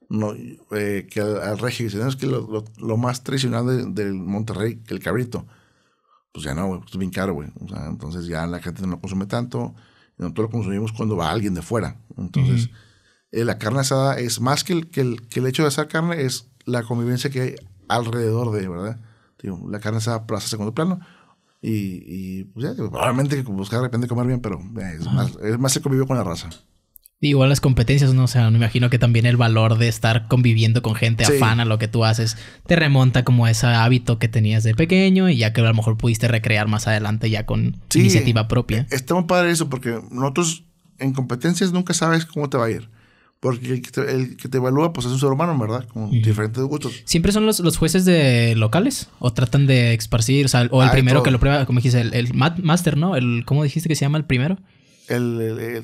no, eh, que al, regio dicen, es que lo, más tradicional del Monterrey, que el cabrito. Pues ya no, güey, es bien caro, güey. O sea, entonces ya la gente no consume tanto. Nosotros lo consumimos cuando va alguien de fuera. Entonces, eh, la carne asada es más que el, que, que el hecho de asar carne, es la convivencia que hay alrededor de, ¿verdad? la carne asada pasa a segundo plano. Y, pues, probablemente buscar pues, de repente comer bien, pero es más, es más el convivio con la raza. Igual las competencias, ¿no? sé, sea, me imagino que también el valor de estar conviviendo con gente afana lo que tú haces te remonta como a ese hábito que tenías de pequeño y ya que a lo mejor pudiste recrear más adelante ya con iniciativa propia. E-, está muy padre eso porque nosotros en competencias nunca sabes cómo te va a ir. Porque el que, te, evalúa, pues es un ser humano, ¿verdad? Con diferentes gustos. ¿Siempre son los, los, jueces de locales? ¿O tratan de esparcir? O, el primero que lo prueba, como dijiste, el, el master, ¿no? El, ¿Cómo dijiste que se llama el primero? El, head,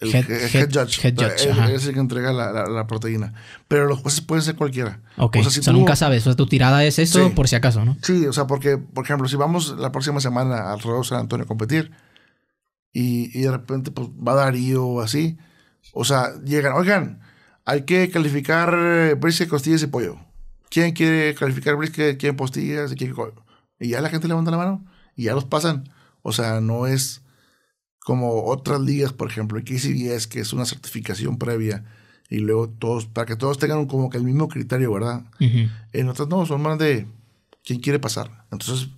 head, judge. Head judge es el que entrega la, proteína. Pero los jueces pueden ser cualquiera. Ok, o sea, nunca sabes. O sea, tu tirada es eso por si acaso, ¿no? Sí, o sea, porque, por ejemplo, si vamos la próxima semana al rosa San Antonio a competir y, y de repente pues, va Darío o así o sea, llegan, oigan, hay que calificar eh, brisket, costillas y pollo. ¿Quién quiere calificar brisket? ¿Quién postillas? ¿Quién Y ya la gente levanta la mano y ya los pasan. O sea, no es como otras ligas, por ejemplo, el KCBS, que es una certificación previa y luego todos, para que todos tengan como que el mismo criterio, ¿verdad? En otras no, son más de quién quiere pasar. Entonces,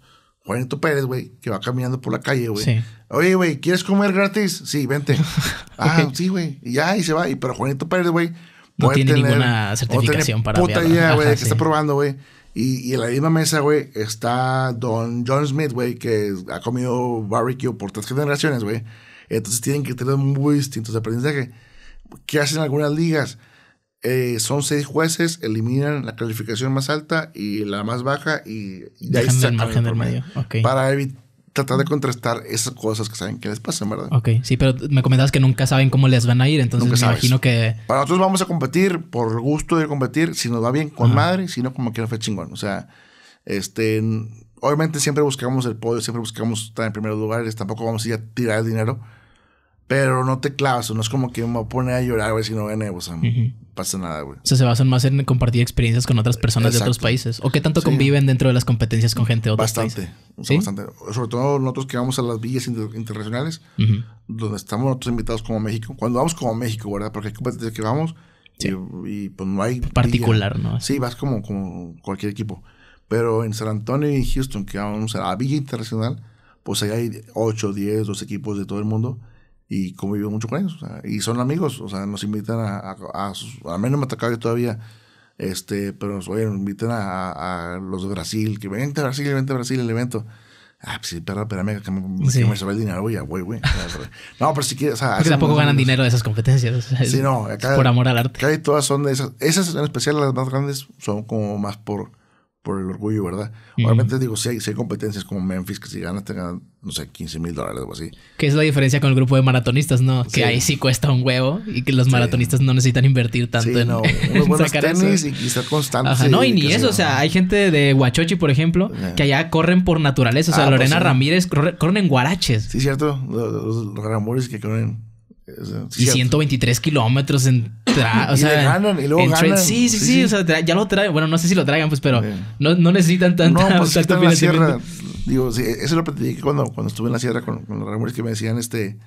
Juanito Pérez, güey, que va caminando por la calle, güey. Oye, güey, ¿quieres comer gratis? Sí, vente. ah, sí, güey. Y ya, y se va. Y, pero Juanito Pérez, güey, no tiene ninguna certificación para puta idea, güey, que está probando, güey. Y, y, en la misma mesa, güey, está Don John Smith, güey, que ha comido barbecue por tres generaciones, güey. Entonces tienen que tener... muy distintos aprendizajes... ¿Qué hacen algunas ligas? eh, son seis jueces, eliminan la calificación más alta y la más baja y, y de ahí el medio. Para tratar de contrastar esas cosas que saben que les pasan, ¿verdad? Ok, sí, pero me comentabas que nunca saben cómo les van a ir, entonces me imagino que... Para nosotros vamos a competir por gusto de competir, si nos va bien con madre, si no como que no fue chingón, o sea, este... Obviamente siempre buscamos el podio, siempre buscamos estar en primeros lugares, tampoco vamos a ir a tirar el dinero, pero no te clavas, no es como que me pone a llorar, güey, si no ven, o sea, pasa nada, güey. O sea, se basan más en compartir experiencias con otras personas de otros países. ¿O qué tanto conviven dentro de las competencias con gente de otros bastante. O Bastante. Sobre todo nosotros que vamos a las villas internacionales, donde estamos nosotros invitados como México. Cuando vamos como México, ¿verdad? Porque hay competencias que vamos y, pues no hay... Particular, ¿no? Sí, vas como, como cualquier equipo. Pero en San Antonio y Houston, que vamos a la villa internacional, pues ahí hay 8, 10, 12 equipos de todo el mundo y convivió mucho con ellos. y son amigos, o sea, nos invitan a, a, sus, a mí no me ha yo todavía, este, pero nos, oye, nos invitan a, los de Brasil, que vente a Brasil, vente a Brasil el evento. Ah, pues sí, perra, espérame que me, sí. que me el dinero, güey, güey, güey. No, pero si quieres, o sea... Porque tampoco ganan dinero de esas competencias. sí, no. por amor al arte. Acá hay todas son de esas. Esas en especial, las más grandes, son como más por por el orgullo, ¿verdad? Obviamente digo, si hay, competencias como Memphis que si ganas te no sé, 15 mil dólares o algo así. Que es la diferencia con el grupo de maratonistas, ¿no? Que ahí sí cuesta un huevo y que los maratonistas no necesitan invertir tanto sí, en, no. sacar tenis y, estar constante. no, y, ni eso, o sea, hay gente de Huachochi, por ejemplo, que allá corren por naturaleza, o sea, ah, pues Lorena Ramírez corren en guaraches. Sí, cierto, los, ramores que corren y 123 kilómetros en O sea, ganan. Sí, sí, sí, O sea, ya lo traen. Bueno, no sé si lo traigan, pues, pero no, necesitan tanta... No, pues la sierra. Digo, sí, eso lo platiqué cuando, cuando estuve en la sierra con, los rumores que me decían, este...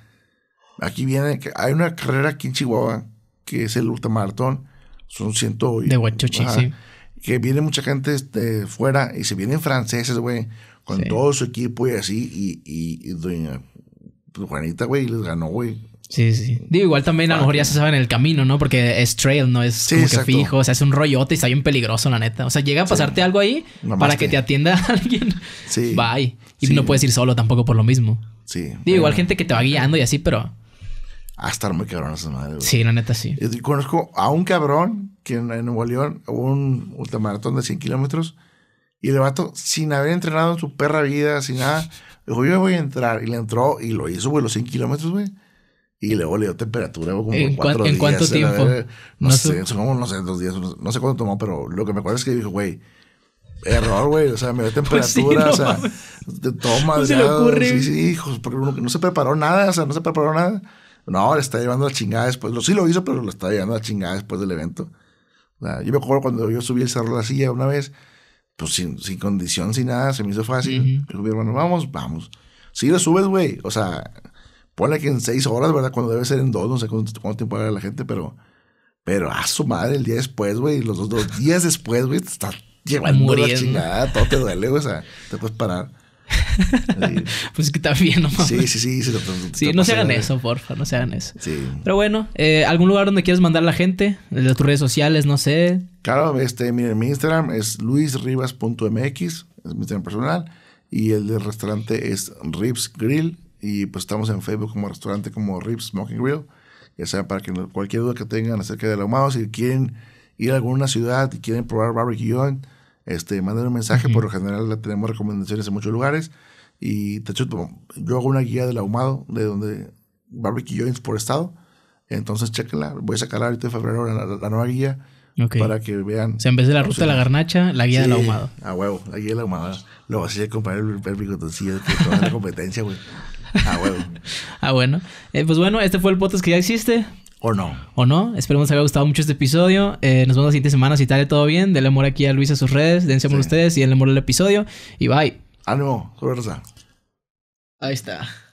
Aquí viene... Hay una carrera aquí en Chihuahua que es el ultramaratón. Son ciento... De Huachochi, Que viene mucha gente este, fuera y se vienen franceses, güey. Con todo su equipo y así. Y, y, y Juanita, güey, les ganó, güey Sí, sí. Digo, igual también a lo mejor ya se sabe en el camino, ¿no? Porque es trail, no es como que fijo. O sea, es un rollote y está bien peligroso, la neta. O sea, llega a pasarte algo ahí para que, te atienda alguien. Sí. Bye. Y no puedes ir solo tampoco por lo mismo. Sí. Digo, igual eh, gente que te va eh, guiando y así, pero. A ah, estar muy cabrón esa madre, güey. Sí, la neta, sí. Eh, conozco a un cabrón que en, Nuevo León hubo un ultramaratón de 100 kilómetros y le vato, sin haber entrenado en su perra vida, sin nada, dijo, yo voy a entrar. Y le entró y lo hizo, güey, los 100 kilómetros, güey. Y luego le dio temperatura como ¿En, cuatro ¿en días, cuánto tiempo? no, sé, su... no sé, dos días, no sé cuánto tomó, pero lo que me acuerdo es que dije, güey, error, güey, o sea, me dio pues temperatura, o sea, te tomas, no se ocurre. Sí, sí, hijos, porque uno, no se preparó nada, o sea, no se preparó nada. No, le está llevando la chingada después. Lo, sí lo hizo, pero lo está llevando la chingada después del evento. O sea, yo me acuerdo cuando yo subí el cerro de la silla una vez, pues sin, sin condición, sin nada, se me hizo fácil. Uh Yo subí, hermano, vamos, vamos. Sí lo subes, güey. O sea, Pone que en seis horas, ¿verdad? Cuando debe ser en dos, no sé cuánto, tiempo haga la gente, pero, pero a ah, su madre el día después, güey, los, dos días después, güey, te estás llevando la chingada, todo te duele, güey, o sea, te puedes parar. Pues es que está bien ¿no? Mames? Sí, sí, sí. sí, sí no se hagan eso, porfa, no se hagan eso. Sí. Pero bueno, eh, ¿algún lugar donde quieres mandar a la gente? De tus redes sociales, no sé. Claro, este, miren, mi Instagram es luisribas.mx, es mi Instagram personal. Y el del restaurante es Ribs Grill, y pues estamos en Facebook como restaurante como Rib Smoking Grill. Ya sea para que cualquier duda que tengan acerca del ahumado, si quieren ir a alguna ciudad y quieren probar barbecue, este, manden un mensaje. Por lo general tenemos recomendaciones en muchos lugares. Y te chuto, yo hago una guía del ahumado de donde barbecue joints por estado. Entonces, chequenla. Voy a sacar ahorita en febrero la, nueva guía para que vean. O sea, en vez de la ruta de la garnacha, la guía del ahumado. ah huevo, la guía del ahumado. Lo vas a compañero el, el bigotoncillo con toda la competencia, güey. Ah, ah, bueno. ah, eh, bueno. pues bueno, este fue el podcast que ya existe. O no. O no. Esperemos les haya gustado mucho este episodio. Eh, nos vemos la siguiente semana. Si tal, todo bien, denle amor aquí a Luis a sus redes. Dense amor a ustedes y el amor al episodio. Y bye. Ánimo, suerte. Ahí está.